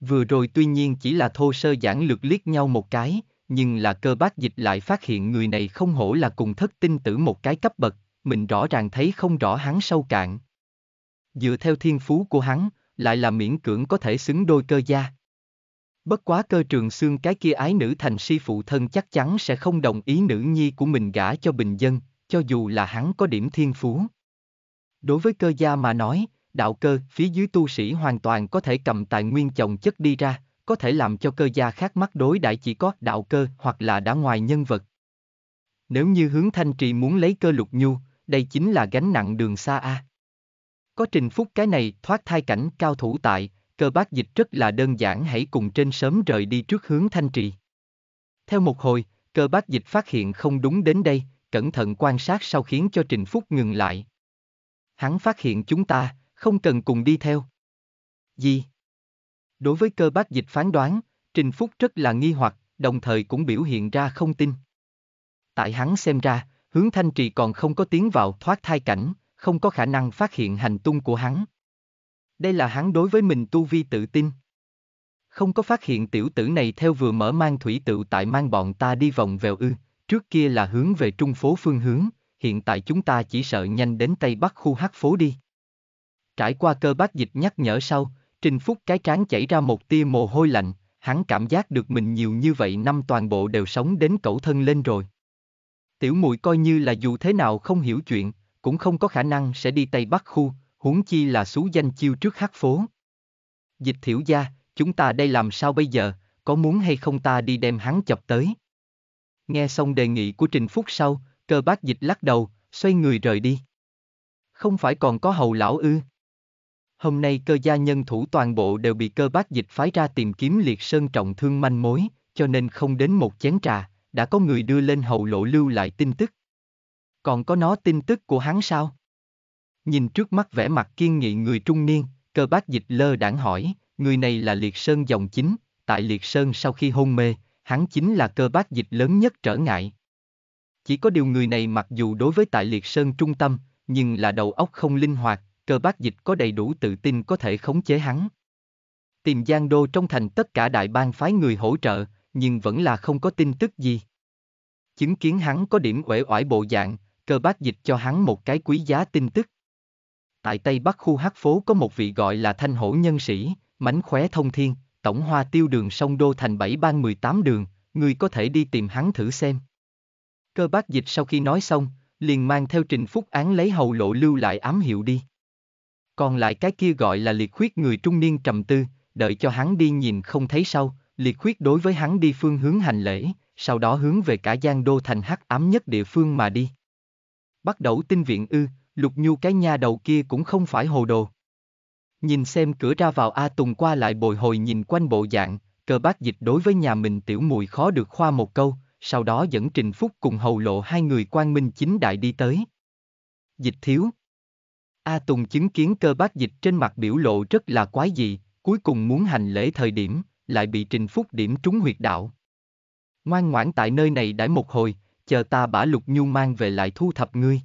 Vừa rồi tuy nhiên chỉ là thô sơ giản lược liếc nhau một cái, nhưng là cơ bác dịch lại phát hiện người này không hổ là cùng thất tinh tử một cái cấp bậc, mình rõ ràng thấy không rõ hắn sâu cạn. Dựa theo thiên phú của hắn, lại là miễn cưỡng có thể xứng đôi cơ gia. Bất quá cơ trường xương cái kia ái nữ thành si phụ thân chắc chắn sẽ không đồng ý nữ nhi của mình gả cho bình dân, cho dù là hắn có điểm thiên phú. Đối với cơ gia mà nói, đạo cơ phía dưới tu sĩ hoàn toàn có thể cầm tài nguyên chồng chất đi ra, có thể làm cho cơ gia khác mắc đối đãi chỉ có đạo cơ hoặc là đã ngoài nhân vật. Nếu như hướng thanh trì muốn lấy cơ lục nhu, đây chính là gánh nặng đường xa A. Có trình phúc cái này thoát thai cảnh cao thủ tại, cơ bác dịch rất là đơn giản hãy cùng trên sớm rời đi trước hướng thanh trì. Theo một hồi, cơ bác dịch phát hiện không đúng đến đây, cẩn thận quan sát sau khiến cho trình phúc ngừng lại. Hắn phát hiện chúng ta, không cần cùng đi theo. Gì? Đối với cơ bác dịch phán đoán, Trình Phúc rất là nghi hoặc, đồng thời cũng biểu hiện ra không tin. Tại hắn xem ra, hướng thanh trì còn không có tiến vào thoát thai cảnh, không có khả năng phát hiện hành tung của hắn. Đây là hắn đối với mình tu vi tự tin. Không có phát hiện tiểu tử này theo vừa mở mang thủy tự tại mang bọn ta đi vòng vèo ư, trước kia là hướng về trung phố phương hướng, hiện tại chúng ta chỉ sợ nhanh đến tây bắc khu hắc phố đi. Trải qua cơ bác dịch nhắc nhở sau, Trình Phúc cái trán chảy ra một tia mồ hôi lạnh, hắn cảm giác được mình nhiều như vậy năm toàn bộ đều sống đến cẩu thân lên rồi. Tiểu mùi coi như là dù thế nào không hiểu chuyện, cũng không có khả năng sẽ đi Tây Bắc khu, huống chi là xú danh chiêu trước hát phố. Dịch thiểu gia, chúng ta đây làm sao bây giờ, có muốn hay không ta đi đem hắn chập tới. Nghe xong đề nghị của Trình Phúc sau, cơ bác dịch lắc đầu, xoay người rời đi. Không phải còn có hầu lão ư? Hôm nay cơ gia nhân thủ toàn bộ đều bị cơ bác dịch phái ra tìm kiếm liệt sơn trọng thương manh mối, cho nên không đến một chén trà, đã có người đưa lên hậu lộ lưu lại tin tức. Còn có nó tin tức của hắn sao? Nhìn trước mắt vẻ mặt kiên nghị người trung niên, cơ bác dịch lơ đảng hỏi, người này là liệt sơn dòng chính, tại liệt sơn sau khi hôn mê, hắn chính là cơ bác dịch lớn nhất trở ngại. Chỉ có điều người này mặc dù đối với tại liệt sơn trung tâm, nhưng là đầu óc không linh hoạt, cơ bác dịch có đầy đủ tự tin có thể khống chế hắn. Tìm Giang Đô trong thành tất cả đại bang phái người hỗ trợ, nhưng vẫn là không có tin tức gì. Chứng kiến hắn có điểm uể oải bộ dạng, cơ bác dịch cho hắn một cái quý giá tin tức. Tại Tây Bắc khu hắc phố có một vị gọi là thanh hổ nhân sĩ, mánh khóe thông thiên, tổng hoa tiêu đường sông Đô thành 7 ban 18 đường, người có thể đi tìm hắn thử xem. Cơ bác dịch sau khi nói xong, liền mang theo trình phúc án lấy hầu lộ lưu lại ám hiệu đi. Còn lại cái kia gọi là liệt khuyết người trung niên trầm tư, đợi cho hắn đi nhìn không thấy sau, liệt khuyết đối với hắn đi phương hướng hành lễ, sau đó hướng về cả giang đô thành hắc ám nhất địa phương mà đi. Bắt đầu tinh viện ư, lục nhu cái nhà đầu kia cũng không phải hồ đồ. Nhìn xem cửa ra vào A Tùng qua lại bồi hồi nhìn quanh bộ dạng, cơ bác dịch đối với nhà mình tiểu mùi khó được khoa một câu, sau đó dẫn Trình Phúc cùng hầu lộ hai người quan minh chính đại đi tới. Dịch thiếu, A Tùng chứng kiến cơ bác dịch trên mặt biểu lộ rất là quái dị, cuối cùng muốn hành lễ thời điểm, lại bị Trình Phúc điểm trúng huyệt đạo. Ngoan ngoãn tại nơi này đãi một hồi, chờ ta bả Lục Nhu mang về lại thu thập ngươi.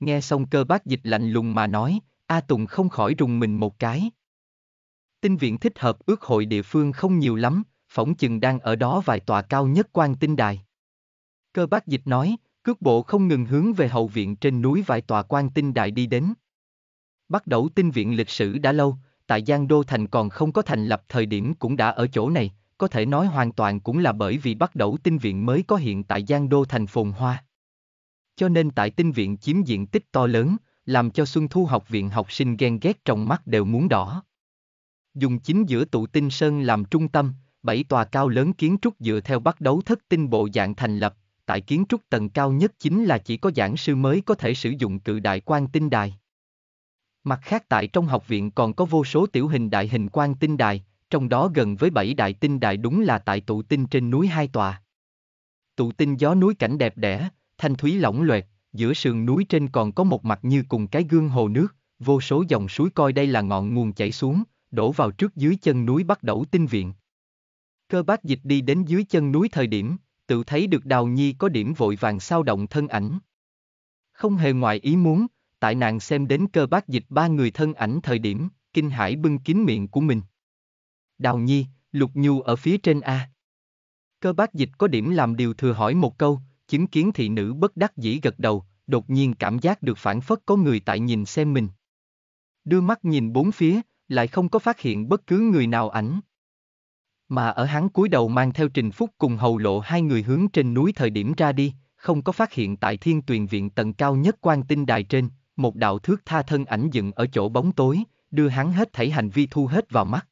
Nghe xong cơ bác dịch lạnh lùng mà nói, A Tùng không khỏi rùng mình một cái. Tinh viện thích hợp ước hội địa phương không nhiều lắm, phỏng chừng đang ở đó vài tòa cao nhất quan tinh đài. Cơ bác dịch nói, cước bộ không ngừng hướng về hậu viện trên núi vài tòa quan tinh đại đi đến. Bắt đầu tinh viện lịch sử đã lâu, tại Giang Đô Thành còn không có thành lập thời điểm cũng đã ở chỗ này, có thể nói hoàn toàn cũng là bởi vì bắt đầu tinh viện mới có hiện tại Giang Đô Thành phồn hoa. Cho nên tại tinh viện chiếm diện tích to lớn, làm cho Xuân Thu học viện học sinh ghen ghét trong mắt đều muốn đỏ. Dùng chính giữa tụ tinh sơn làm trung tâm, bảy tòa cao lớn kiến trúc dựa theo bắt đấu thất tinh bộ dạng thành lập, tại kiến trúc tầng cao nhất chính là chỉ có giảng sư mới có thể sử dụng cự đại quan tinh đài. Mặt khác tại trong học viện còn có vô số tiểu hình đại hình quan tinh đài, trong đó gần với bảy đại tinh đài đúng là tại tụ tinh trên núi hai tòa. Tụ tinh gió núi cảnh đẹp đẽ, thanh thúy lỏng loẹt, giữa sườn núi trên còn có một mặt như cùng cái gương hồ nước, vô số dòng suối coi đây là ngọn nguồn chảy xuống, đổ vào trước dưới chân núi bắt đầu tinh viện. Cơ bác dịch đi đến dưới chân núi thời điểm, tự thấy được đào nhi có điểm vội vàng sao động thân ảnh. Không hề ngoài ý muốn, tại nàng xem đến cơ bác dịch ba người thân ảnh thời điểm, kinh hải bưng kín miệng của mình. Đào nhi, lục nhu ở phía trên A. Cơ bác dịch có điểm làm điều thừa hỏi một câu, chứng kiến thị nữ bất đắc dĩ gật đầu, đột nhiên cảm giác được phản phất có người tại nhìn xem mình. Đưa mắt nhìn bốn phía, lại không có phát hiện bất cứ người nào ảnh. Mà ở hắn cúi đầu mang theo trình phúc cùng hầu lộ hai người hướng trên núi thời điểm ra đi, không có phát hiện tại thiên tuyền viện tầng cao nhất quan tinh đài trên, một đạo thước tha thân ảnh dựng ở chỗ bóng tối, đưa hắn hết thảy hành vi thu hết vào mắt.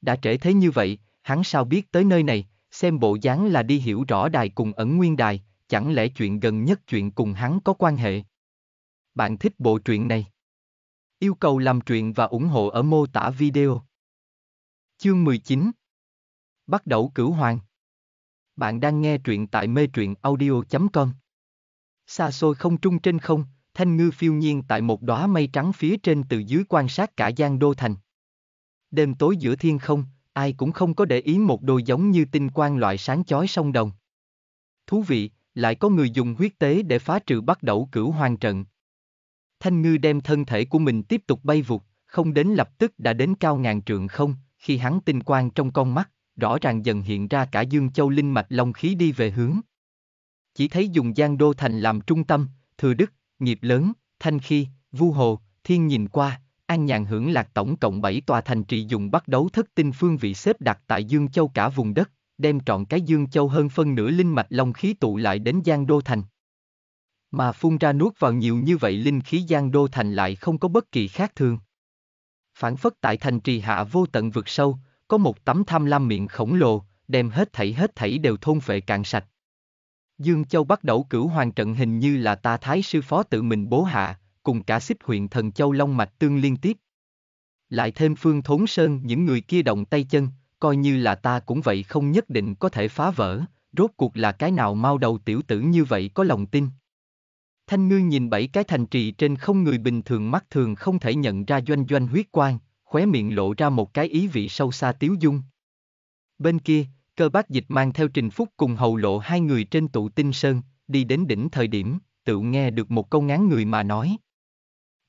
Đã trễ thế như vậy, hắn sao biết tới nơi này, xem bộ dáng là đi hiểu rõ đài cùng ẩn nguyên đài, chẳng lẽ chuyện gần nhất chuyện cùng hắn có quan hệ. Bạn thích bộ truyện này? Yêu cầu làm truyện và ủng hộ ở mô tả video. Chương 19 Bắt đầu cửu hoàng Bạn đang nghe truyện tại mê truyện audio.com Xa xôi không trung trên không, Thanh ngư phiêu nhiên tại một đóa mây trắng phía trên từ dưới quan sát cả Giang Đô Thành. Đêm tối giữa thiên không, ai cũng không có để ý một đôi giống như tinh quang loại sáng chói sông đồng. Thú vị, lại có người dùng huyết tế để phá trừ bắt đầu cửu hoàng trận. Thanh ngư đem thân thể của mình tiếp tục bay vụt, không đến lập tức đã đến cao ngàn trượng không, khi hắn tinh quang trong con mắt, rõ ràng dần hiện ra cả dương châu linh mạch long khí đi về hướng. Chỉ thấy dùng giang đô thành làm trung tâm, thừa đức, nghiệp lớn, thanh khi, vu hồ, thiên nhìn qua, an nhàn hưởng lạc tổng cộng 7 tòa thành trì dùng bắt đấu thất tinh phương vị xếp đặt tại Dương Châu cả vùng đất, đem trọn cái Dương Châu hơn phân nửa linh mạch long khí tụ lại đến Giang Đô Thành. Mà phun ra nuốt vào nhiều như vậy linh khí Giang Đô Thành lại không có bất kỳ khác thường. Phản phất tại thành trì hạ vô tận vực sâu, có một tấm tham lam miệng khổng lồ, đem hết thảy hết thảy đều thôn phệ cạn sạch. Dương Châu bắt đầu cửu hoàng trận hình như là ta thái sư phó tự mình bố hạ, cùng cả xích huyện thần Châu Long Mạch tương liên tiếp. Lại thêm phương thốn sơn những người kia động tay chân, coi như là ta cũng vậy không nhất định có thể phá vỡ, rốt cuộc là cái nào mau đầu tiểu tử như vậy có lòng tin. Thanh ngư nhìn bảy cái thành trì trên không người bình thường mắt thường không thể nhận ra doanh doanh huyết quan, khóe miệng lộ ra một cái ý vị sâu xa tiếu dung. Bên kia, cơ bác dịch mang theo Trình Phúc cùng hầu lộ hai người trên tụ tinh sơn, đi đến đỉnh thời điểm, tự nghe được một câu ngán người mà nói.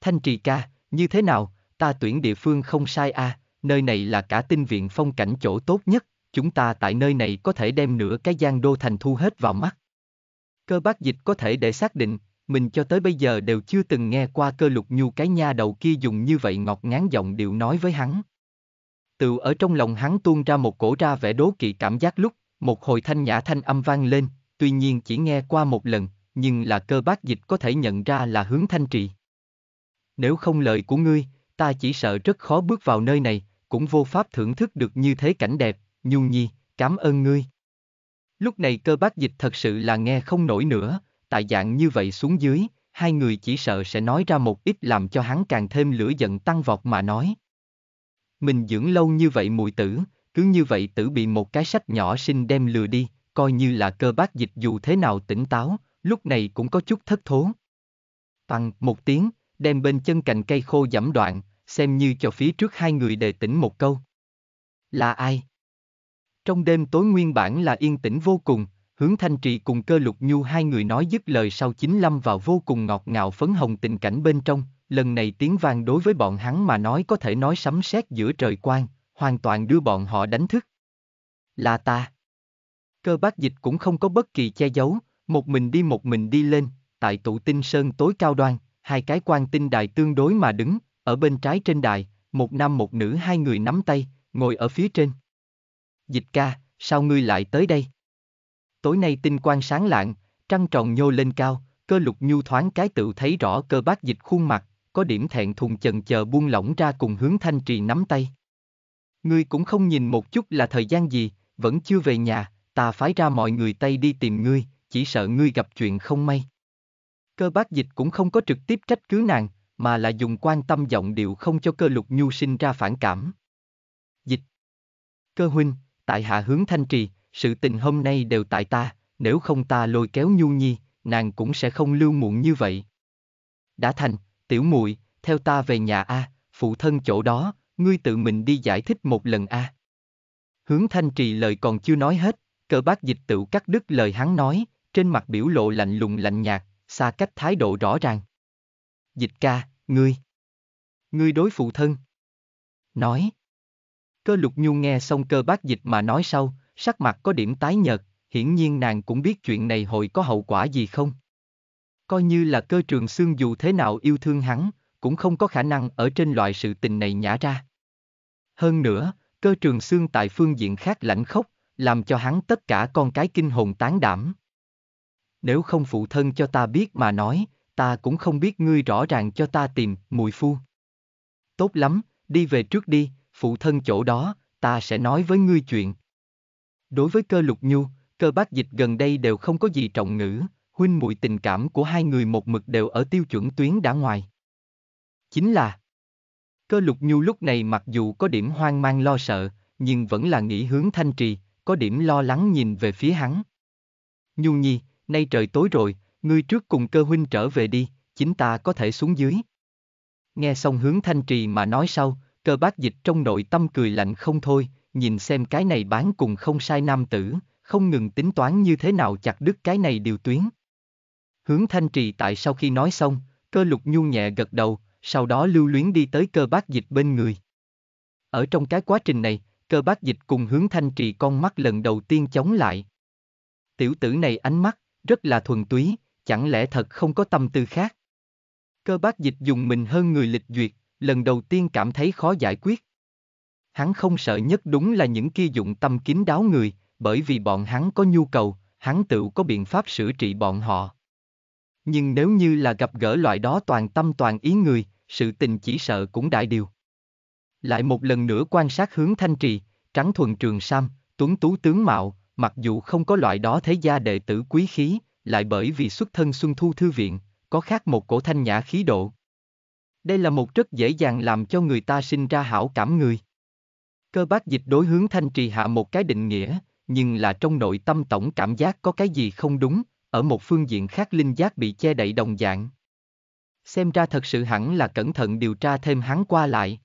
Thanh trì ca, như thế nào, ta tuyển địa phương không sai a à, nơi này là cả tinh viện phong cảnh chỗ tốt nhất, chúng ta tại nơi này có thể đem nửa cái gian đô thành thu hết vào mắt. Cơ bác dịch có thể để xác định, mình cho tới bây giờ đều chưa từng nghe qua cơ lục nhu cái nha đầu kia dùng như vậy ngọt ngán giọng điệu nói với hắn. Từ ở trong lòng hắn tuôn ra một cổ ra vẻ đố kỵ cảm giác lúc, một hồi thanh nhã thanh âm vang lên, tuy nhiên chỉ nghe qua một lần, nhưng là cơ bác dịch có thể nhận ra là hướng thanh trị. Nếu không lời của ngươi, ta chỉ sợ rất khó bước vào nơi này, cũng vô pháp thưởng thức được như thế cảnh đẹp, nhung nhi, cảm ơn ngươi. Lúc này cơ bác dịch thật sự là nghe không nổi nữa, tại dạng như vậy xuống dưới, hai người chỉ sợ sẽ nói ra một ít làm cho hắn càng thêm lửa giận tăng vọt mà nói. Mình dưỡng lâu như vậy mùi tử, cứ như vậy tử bị một cái sách nhỏ sinh đem lừa đi, coi như là cơ bác dịch dù thế nào tỉnh táo, lúc này cũng có chút thất thố. Bằng một tiếng, đem bên chân cành cây khô giảm đoạn, xem như cho phía trước hai người đề tỉnh một câu. Là ai? Trong đêm tối nguyên bản là yên tĩnh vô cùng, hướng thanh trì cùng cơ lục nhu hai người nói dứt lời sau chính lâm vào vô cùng ngọt ngào phấn hồng tình cảnh bên trong, Lần này tiếng vang đối với bọn hắn mà nói có thể nói sấm sét giữa trời quang, hoàn toàn đưa bọn họ đánh thức. Là ta. Cơ bác dịch cũng không có bất kỳ che giấu, một mình đi một mình đi lên, tại tụ tinh sơn tối cao đoan, hai cái quan tinh đài tương đối mà đứng, ở bên trái trên đài, một nam một nữ hai người nắm tay, ngồi ở phía trên. Dịch ca, sao ngươi lại tới đây? Tối nay tinh quang sáng lạng, trăng tròn nhô lên cao, cơ lục nhu thoáng cái tự thấy rõ cơ bác dịch khuôn mặt, có điểm thẹn thùng chần chờ buông lỏng ra cùng hướng thanh trì nắm tay. Ngươi cũng không nhìn một chút là thời gian gì, vẫn chưa về nhà, ta phái ra mọi người tay đi tìm ngươi, chỉ sợ ngươi gặp chuyện không may. Cơ bác dịch cũng không có trực tiếp trách cứ nàng, mà là dùng quan tâm giọng điệu không cho cơ lục nhu sinh ra phản cảm. Dịch Cơ huynh, tại hạ hướng thanh trì, sự tình hôm nay đều tại ta, nếu không ta lôi kéo nhu nhi, nàng cũng sẽ không lưu muộn như vậy. Đã thành, tiểu muội, theo ta về nhà a, phụ thân chỗ đó, ngươi tự mình đi giải thích một lần a. Hướng thanh trì lời còn chưa nói hết, Cơ bác dịch tự cắt đứt lời hắn nói, trên mặt biểu lộ lạnh lùng lạnh nhạt, xa cách thái độ rõ ràng. Dịch ca, ngươi. Ngươi đối phụ thân. Nói. Cơ lục nhu nghe xong cơ bác dịch mà nói sau, sắc mặt có điểm tái nhợt, hiển nhiên nàng cũng biết chuyện này hội có hậu quả gì không. Coi như là cơ trường xương dù thế nào yêu thương hắn, cũng không có khả năng ở trên loại sự tình này nhả ra. Hơn nữa, cơ trường xương tại phương diện khác lãnh khốc, làm cho hắn tất cả con cái kinh hồn tán đảm. Nếu không phụ thân cho ta biết mà nói, ta cũng không biết ngươi rõ ràng cho ta tìm, mùi phu. Tốt lắm, đi về trước đi, phụ thân chỗ đó, ta sẽ nói với ngươi chuyện. Đối với cơ lục nhu, cơ bác dịch gần đây đều không có gì trọng ngữ, huynh muội tình cảm của hai người một mực đều ở tiêu chuẩn tuyến đã ngoài. Chính là Cơ lục nhu lúc này mặc dù có điểm hoang mang lo sợ, nhưng vẫn là nghĩ hướng thanh trì, có điểm lo lắng nhìn về phía hắn. Nhu nhi, nay trời tối rồi, ngươi trước cùng cơ huynh trở về đi, chính ta có thể xuống dưới. Nghe xong hướng thanh trì mà nói sau, cơ bác dịch trong nội tâm cười lạnh không thôi, nhìn xem cái này bán cùng không sai nam tử, không ngừng tính toán như thế nào chặt đứt cái này điều tuyến. Hướng thanh trì tại sau khi nói xong, cơ lục nhu nhẹ gật đầu, sau đó lưu luyến đi tới cơ bác dịch bên người. Ở trong cái quá trình này, cơ bác dịch cùng hướng thanh trì con mắt lần đầu tiên chống lại. Tiểu tử này ánh mắt, rất là thuần túy, chẳng lẽ thật không có tâm tư khác. Cơ bác dịch dùng mình hơn người lịch duyệt, lần đầu tiên cảm thấy khó giải quyết. Hắn không sợ nhất đúng là những kia dụng tâm kín đáo người, bởi vì bọn hắn có nhu cầu, hắn tự có biện pháp sửa trị bọn họ. Nhưng nếu như là gặp gỡ loại đó toàn tâm toàn ý người, sự tình chỉ sợ cũng đại điều. Lại một lần nữa quan sát hướng thanh trì, trắng thuần trường sam, tuấn tú tướng mạo, mặc dù không có loại đó thế gia đệ tử quý khí, lại bởi vì xuất thân Xuân Thu Thư Viện, có khác một cổ thanh nhã khí độ. Đây là một rất dễ dàng làm cho người ta sinh ra hảo cảm người. Cơ bác dịch đối hướng thanh trì hạ một cái định nghĩa, nhưng là trong nội tâm tổng cảm giác có cái gì không đúng, ở một phương diện khác linh giác bị che đậy đồng dạng. Xem ra thật sự hẳn là cẩn thận điều tra thêm hắn qua lại.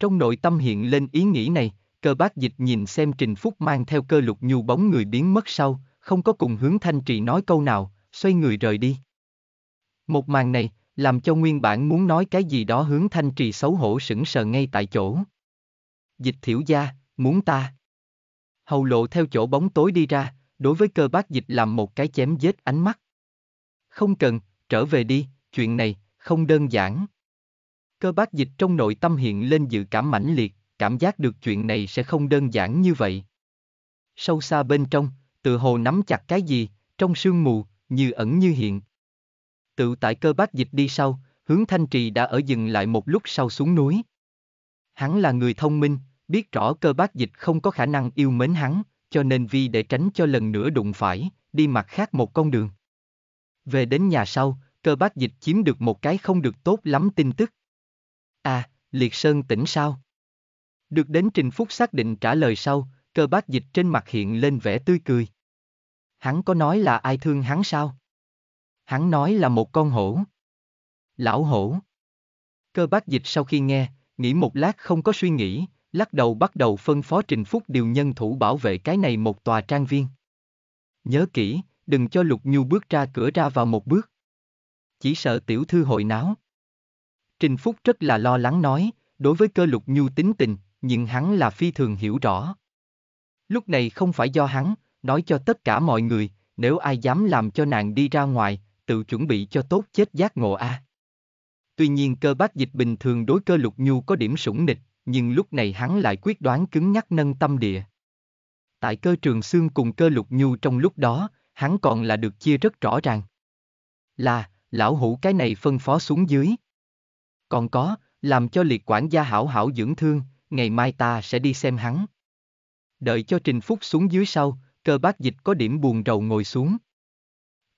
Trong nội tâm hiện lên ý nghĩ này, cơ bác dịch nhìn xem Trình Phúc mang theo cơ lục nhu bóng người biến mất sau, không có cùng hướng thanh trị nói câu nào, xoay người rời đi. Một màn này, làm cho nguyên bản muốn nói cái gì đó hướng thanh trì xấu hổ sững sờ ngay tại chỗ. Dịch thiểu gia, muốn ta. Hầu lộ theo chỗ bóng tối đi ra, đối với cơ bác dịch làm một cái chém giết ánh mắt. Không cần, trở về đi, chuyện này, không đơn giản. Cơ bác dịch trong nội tâm hiện lên dự cảm mãnh liệt, cảm giác được chuyện này sẽ không đơn giản như vậy. Sâu xa bên trong, tự hồ nắm chặt cái gì, trong sương mù, như ẩn như hiện. Tự tại cơ bác dịch đi sau, hướng thanh trì đã ở dừng lại một lúc sau xuống núi. Hắn là người thông minh, biết rõ cơ bác dịch không có khả năng yêu mến hắn, cho nên Vi để tránh cho lần nữa đụng phải, đi mặt khác một con đường. Về đến nhà sau, cơ bác dịch chiếm được một cái không được tốt lắm tin tức. À, Liệt Sơn tỉnh sao? Được đến Trình Phúc xác định trả lời sau, cơ bác dịch trên mặt hiện lên vẻ tươi cười. Hắn có nói là ai thương hắn sao? Hắn nói là một con hổ. Lão hổ. Cơ bác dịch sau khi nghe, nghĩ một lát không có suy nghĩ, lắc đầu bắt đầu phân phó Trình Phúc điều nhân thủ bảo vệ cái này một tòa trang viên. Nhớ kỹ, đừng cho Lục Nhu bước ra cửa ra vào một bước. Chỉ sợ tiểu thư hội náo. Trình Phúc rất là lo lắng nói, đối với cơ Lục Nhu tính tình, nhưng hắn là phi thường hiểu rõ. Lúc này không phải do hắn, nói cho tất cả mọi người, nếu ai dám làm cho nàng đi ra ngoài, tự chuẩn bị cho tốt chết giác ngộ a. À. Tuy nhiên cơ bác dịch bình thường đối cơ lục nhu có điểm sủng nịch, nhưng lúc này hắn lại quyết đoán cứng nhắc nâng tâm địa. Tại cơ trường xương cùng cơ lục nhu trong lúc đó, hắn còn là được chia rất rõ ràng. Là, lão hủ cái này phân phó xuống dưới. Còn có, làm cho liệt quản gia hảo hảo dưỡng thương, ngày mai ta sẽ đi xem hắn. Đợi cho Trình Phúc xuống dưới sau, cơ bác dịch có điểm buồn rầu ngồi xuống.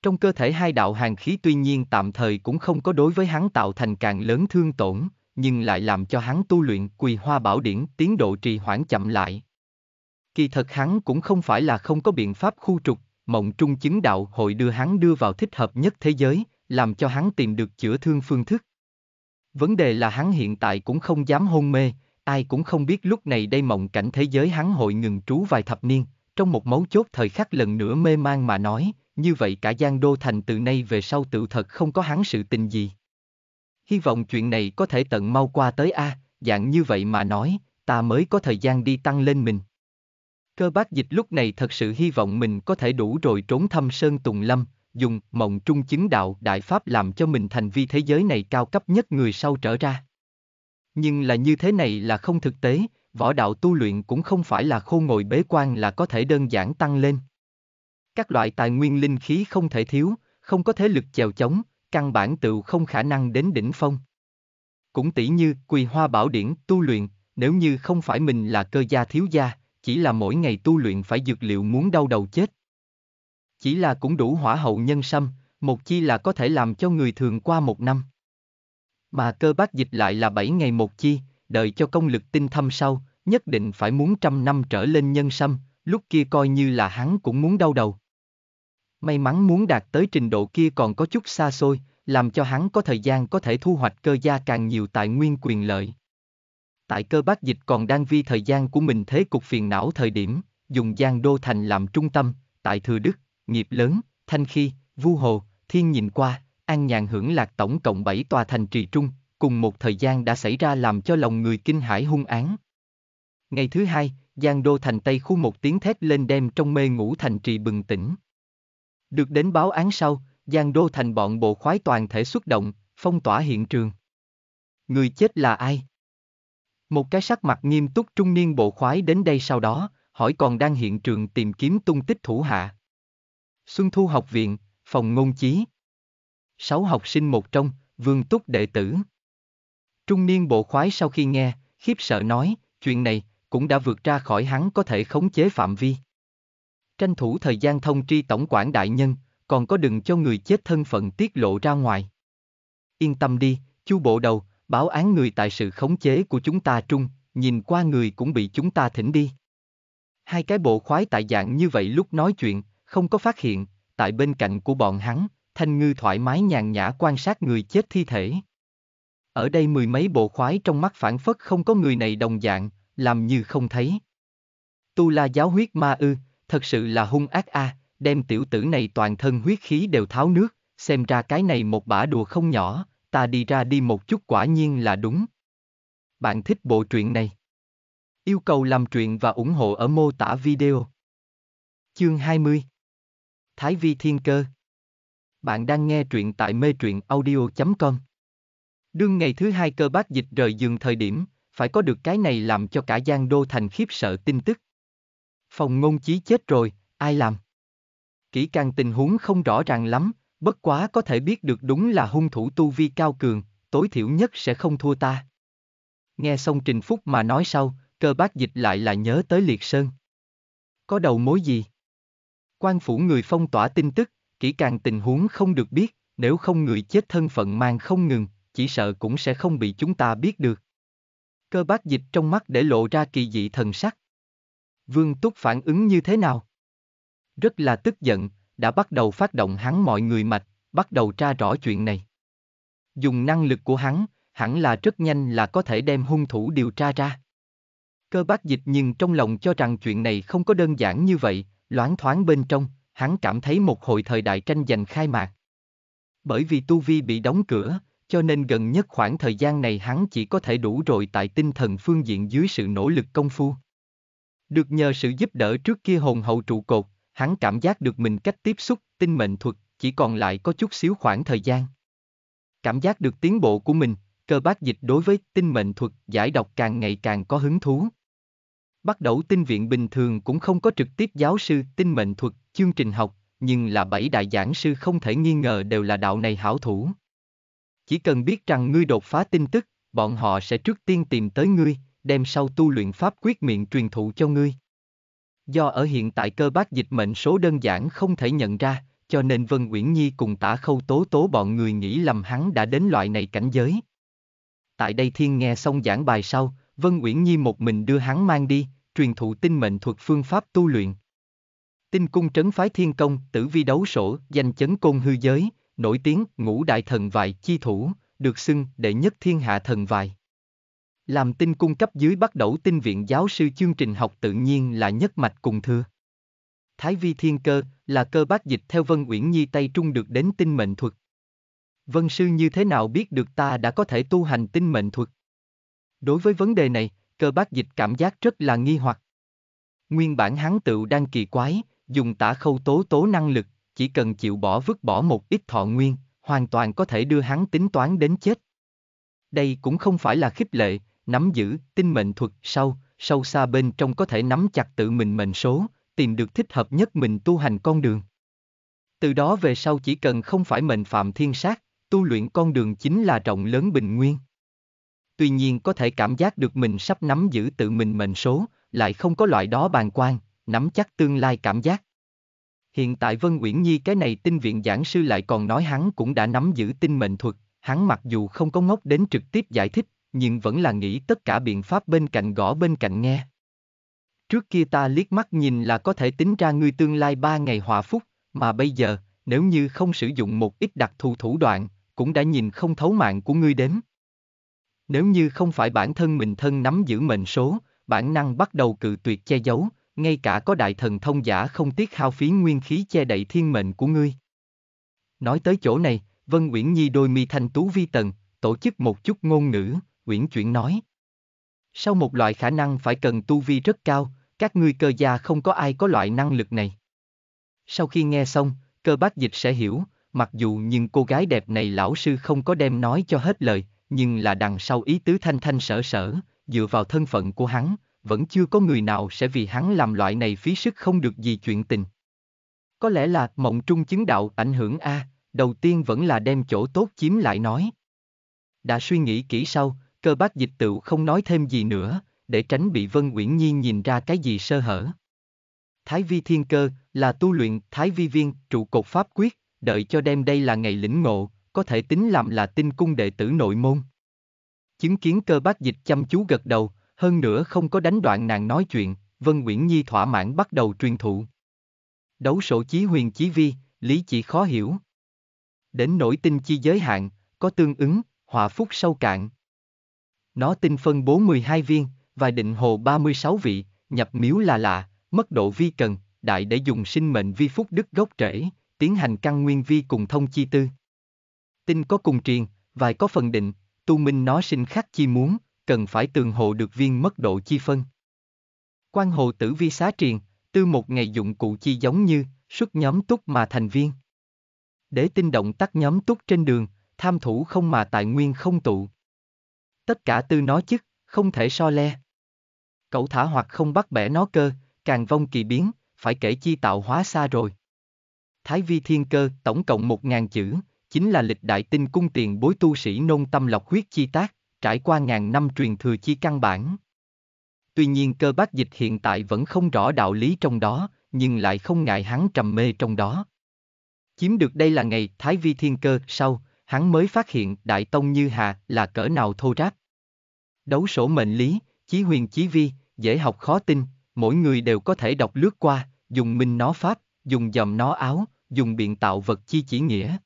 Trong cơ thể hai đạo hàng khí tuy nhiên tạm thời cũng không có đối với hắn tạo thành càng lớn thương tổn, nhưng lại làm cho hắn tu luyện quỳ hoa bảo điển tiến độ trì hoãn chậm lại. Kỳ thật hắn cũng không phải là không có biện pháp khu trục, mộng trung chứng đạo hội đưa hắn đưa vào thích hợp nhất thế giới, làm cho hắn tìm được chữa thương phương thức. Vấn đề là hắn hiện tại cũng không dám hôn mê, ai cũng không biết lúc này đây mộng cảnh thế giới hắn hội ngừng trú vài thập niên, trong một mấu chốt thời khắc lần nữa mê man mà nói, như vậy cả Giang Đô Thành từ nay về sau tự thật không có hắn sự tình gì hy vọng chuyện này có thể tận mau qua tới A, à, dạng như vậy mà nói, ta mới có thời gian đi tăng lên mình. Cơ bác dịch lúc này thật sự hy vọng mình có thể đủ rồi trốn thăm Sơn Tùng Lâm, dùng mộng trung chứng đạo đại pháp làm cho mình thành vi thế giới này cao cấp nhất người sau trở ra. Nhưng là như thế này là không thực tế, võ đạo tu luyện cũng không phải là khô ngồi bế quan là có thể đơn giản tăng lên. Các loại tài nguyên linh khí không thể thiếu, không có thế lực chèo chống, căn bản tự không khả năng đến đỉnh phong. Cũng tỷ như quỳ hoa bảo điển tu luyện, nếu như không phải mình là cơ gia thiếu gia, chỉ là mỗi ngày tu luyện phải dược liệu muốn đau đầu chết. Chỉ là cũng đủ hỏa hậu nhân sâm, một chi là có thể làm cho người thường qua một năm. Mà cơ bác dịch lại là bảy ngày một chi, đợi cho công lực tinh thâm sau, nhất định phải muốn trăm năm trở lên nhân sâm, lúc kia coi như là hắn cũng muốn đau đầu. May mắn muốn đạt tới trình độ kia còn có chút xa xôi, làm cho hắn có thời gian có thể thu hoạch cơ gia càng nhiều tài nguyên quyền lợi. Tại cơ bác dịch còn đang vi thời gian của mình thế cục phiền não thời điểm, dùng Giang Đô Thành làm trung tâm, tại Thừa Đức, Nghiệp Lớn, Thanh Khi, Vu Hồ, Thiên nhìn qua, an nhàn hưởng lạc tổng cộng 7 tòa thành trì trung, cùng một thời gian đã xảy ra làm cho lòng người kinh hãi hung án. Ngày thứ hai, Giang Đô Thành Tây khu một tiếng thét lên đem trong mê ngủ thành trì bừng tỉnh. Được đến báo án sau, Giang Đô Thành bọn bộ khoái toàn thể xuất động, phong tỏa hiện trường. Người chết là ai? Một cái sắc mặt nghiêm túc trung niên bộ khoái đến đây sau đó, hỏi còn đang hiện trường tìm kiếm tung tích thủ hạ. Xuân Thu học viện, phòng ngôn chí. Sáu học sinh một trong, vương túc đệ tử. Trung niên bộ khoái sau khi nghe, khiếp sợ nói, chuyện này, cũng đã vượt ra khỏi hắn có thể khống chế phạm vi tranh thủ thời gian thông tri tổng quản đại nhân, còn có đừng cho người chết thân phận tiết lộ ra ngoài. Yên tâm đi, chu bộ đầu, báo án người tại sự khống chế của chúng ta trung, nhìn qua người cũng bị chúng ta thỉnh đi. Hai cái bộ khoái tại dạng như vậy lúc nói chuyện, không có phát hiện, tại bên cạnh của bọn hắn, Thanh Ngư thoải mái nhàn nhã quan sát người chết thi thể. Ở đây mười mấy bộ khoái trong mắt phản phất không có người này đồng dạng, làm như không thấy. Tu la giáo huyết ma ư, thật sự là hung ác a, à, đem tiểu tử này toàn thân huyết khí đều tháo nước, xem ra cái này một bả đùa không nhỏ, ta đi ra đi một chút quả nhiên là đúng. Bạn thích bộ truyện này? Yêu cầu làm truyện và ủng hộ ở mô tả video. Chương 20 Thái Vi Thiên Cơ Bạn đang nghe truyện tại mê truyện audio.com Đương ngày thứ hai cơ bác dịch rời giường thời điểm, phải có được cái này làm cho cả Giang Đô Thành khiếp sợ tin tức. Phòng ngôn chí chết rồi, ai làm? Kỹ càng tình huống không rõ ràng lắm, bất quá có thể biết được đúng là hung thủ tu vi cao cường, tối thiểu nhất sẽ không thua ta. Nghe xong Trình Phúc mà nói sau, cơ bác dịch lại là nhớ tới Liệt Sơn. Có đầu mối gì? Quan phủ người phong tỏa tin tức, kỹ càng tình huống không được biết, nếu không người chết thân phận mang không ngừng, chỉ sợ cũng sẽ không bị chúng ta biết được. Cơ bác dịch trong mắt để lộ ra kỳ dị thần sắc. Vương Túc phản ứng như thế nào? Rất là tức giận, đã bắt đầu phát động hắn mọi người mạch, bắt đầu tra rõ chuyện này. Dùng năng lực của hắn, hẳn là rất nhanh là có thể đem hung thủ điều tra ra. Cơ bác dịch nhưng trong lòng cho rằng chuyện này không có đơn giản như vậy, loáng thoáng bên trong, hắn cảm thấy một hồi thời đại tranh giành khai mạc. Bởi vì tu vi bị đóng cửa, cho nên gần nhất khoảng thời gian này hắn chỉ có thể đủ rồi tại tinh thần phương diện dưới sự nỗ lực công phu. Được nhờ sự giúp đỡ trước kia hồn hậu trụ cột, hắn cảm giác được mình cách tiếp xúc, tinh mệnh thuật, chỉ còn lại có chút xíu khoảng thời gian. Cảm giác được tiến bộ của mình, cơ bác dịch đối với tinh mệnh thuật giải độc càng ngày càng có hứng thú. Bắt đầu tinh viện bình thường cũng không có trực tiếp giáo sư tinh mệnh thuật, chương trình học, nhưng là bảy đại giảng sư không thể nghi ngờ đều là đạo này hảo thủ. Chỉ cần biết rằng ngươi đột phá tin tức, bọn họ sẽ trước tiên tìm tới ngươi, đem sau tu luyện pháp quyết miệng truyền thụ cho ngươi. Do ở hiện tại cơ bác dịch mệnh số đơn giản không thể nhận ra, cho nên Vân Uyển Nhi cùng tả khâu tố tố bọn người nghĩ lầm hắn đã đến loại này cảnh giới. Tại đây thiên nghe xong giảng bài sau, Vân Uyển Nhi một mình đưa hắn mang đi, truyền thụ tinh mệnh thuật phương pháp tu luyện. Tinh cung trấn phái thiên công, tử vi đấu sổ, danh chấn côn hư giới, nổi tiếng ngũ đại thần vại chi thủ, được xưng đệ nhất thiên hạ thần vại. Làm tinh cung cấp dưới bắt đầu tinh viện giáo sư chương trình học tự nhiên là nhất mạch cùng thưa. Thái vi thiên cơ là cơ bác dịch theo Vân Uyển Nhi Tây Trung được đến tinh mệnh thuật. Vân sư như thế nào biết được ta đã có thể tu hành tinh mệnh thuật? Đối với vấn đề này, cơ bác dịch cảm giác rất là nghi hoặc. Nguyên bản hắn tựu đang kỳ quái, dùng tả khâu tố tố năng lực, chỉ cần chịu bỏ vứt bỏ một ít thọ nguyên, hoàn toàn có thể đưa hắn tính toán đến chết. Đây cũng không phải là khích lệ, nắm giữ tinh mệnh thuật sâu, sâu xa bên trong có thể nắm chặt tự mình mệnh số, tìm được thích hợp nhất mình tu hành con đường. Từ đó về sau chỉ cần không phải mệnh phạm thiên sát, tu luyện con đường chính là rộng lớn bình nguyên. Tuy nhiên có thể cảm giác được mình sắp nắm giữ tự mình mệnh số, lại không có loại đó bàn quan, nắm chắc tương lai cảm giác. Hiện tại Vân Uyển Nhi cái này tinh viện giảng sư lại còn nói hắn cũng đã nắm giữ tinh mệnh thuật, hắn mặc dù không có ngốc đến trực tiếp giải thích, nhưng vẫn là nghĩ tất cả biện pháp bên cạnh gõ bên cạnh nghe. Trước kia ta liếc mắt nhìn là có thể tính ra ngươi tương lai ba ngày hòa phúc, mà bây giờ, nếu như không sử dụng một ít đặc thù thủ đoạn, cũng đã nhìn không thấu mạng của ngươi đến. Nếu như không phải bản thân mình thân nắm giữ mệnh số, bản năng bắt đầu cự tuyệt che giấu, ngay cả có đại thần thông giả không tiếc hao phí nguyên khí che đậy thiên mệnh của ngươi. Nói tới chỗ này, Vân Uyển Nhi đôi mi thanh tú vi tần, tổ chức một chút ngôn ngữ, uyển chuyển nói. Sau một loại khả năng phải cần tu vi rất cao, các ngươi cơ gia không có ai có loại năng lực này. Sau khi nghe xong, cơ bác dịch sẽ hiểu, mặc dù nhưng cô gái đẹp này lão sư không có đem nói cho hết lời, nhưng là đằng sau ý tứ thanh thanh sở sở, dựa vào thân phận của hắn, vẫn chưa có người nào sẽ vì hắn làm loại này phí sức không được gì chuyện tình. Có lẽ là mộng trung chứng đạo ảnh hưởng A, đầu tiên vẫn là đem chỗ tốt chiếm lại nói. Đã suy nghĩ kỹ sau, cơ bác dịch tựu không nói thêm gì nữa, để tránh bị Vân Uyển Nhi nhìn ra cái gì sơ hở. Thái vi thiên cơ là tu luyện thái vi viên, trụ cột pháp quyết, đợi cho đêm đây là ngày lĩnh ngộ, có thể tính làm là tinh cung đệ tử nội môn. Chứng kiến cơ bác dịch chăm chú gật đầu, hơn nữa không có đánh đoạn nàng nói chuyện, Vân Uyển Nhi thỏa mãn bắt đầu truyền thụ. Đấu sổ chí huyền chí vi, lý chỉ khó hiểu. Đến nổi tinh chi giới hạn, có tương ứng, hòa phúc sâu cạn. Nó tinh phân bố 12 viên, và định hồ 36 vị, nhập miếu là lạ, mất độ vi cần, đại để dùng sinh mệnh vi phúc đức gốc rễ, tiến hành căn nguyên vi cùng thông chi tư. Tinh có cùng triền, vài có phần định, tu minh nó sinh khắc chi muốn, cần phải tường hộ được viên mất độ chi phân. Quan hồ tử vi xá triền, tư một ngày dụng cụ chi giống như, xuất nhóm túc mà thành viên. Để tinh động tắt nhóm túc trên đường, tham thủ không mà tài nguyên không tụ tất cả tư nó chức, không thể so le. Cậu thả hoặc không bắt bẻ nó cơ, càng vong kỳ biến, phải kể chi tạo hóa xa rồi. Thái vi thiên cơ, tổng cộng một ngàn chữ, chính là lịch đại tinh cung tiền bối tu sĩ nôn tâm lọc huyết chi tác, trải qua ngàn năm truyền thừa chi căn bản. Tuy nhiên cơ bác dịch hiện tại vẫn không rõ đạo lý trong đó, nhưng lại không ngại hắn trầm mê trong đó. Chiếm được đây là ngày Thái Vi Thiên Cơ sau, hắn mới phát hiện Đại Tông Như Hà là cỡ nào thô ráp, Đấu sổ mệnh lý, chí huyền chí vi, dễ học khó tin, mỗi người đều có thể đọc lướt qua, dùng minh nó pháp, dùng dầm nó áo, dùng biện tạo vật chi chỉ nghĩa.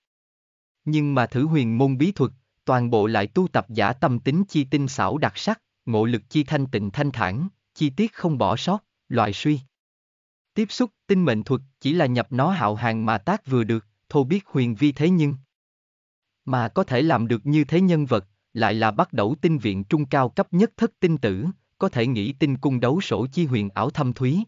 Nhưng mà thử huyền môn bí thuật, toàn bộ lại tu tập giả tâm tính chi tinh xảo đặc sắc, ngộ lực chi thanh tịnh thanh thản, chi tiết không bỏ sót, loại suy. Tiếp xúc, tinh mệnh thuật chỉ là nhập nó hạo hàng mà tác vừa được, thô biết huyền vi thế nhưng. Mà có thể làm được như thế nhân vật, lại là bắt đầu tinh viện trung cao cấp nhất thất tinh tử, có thể nghĩ tinh cung đấu sổ chi huyền ảo thâm thúy.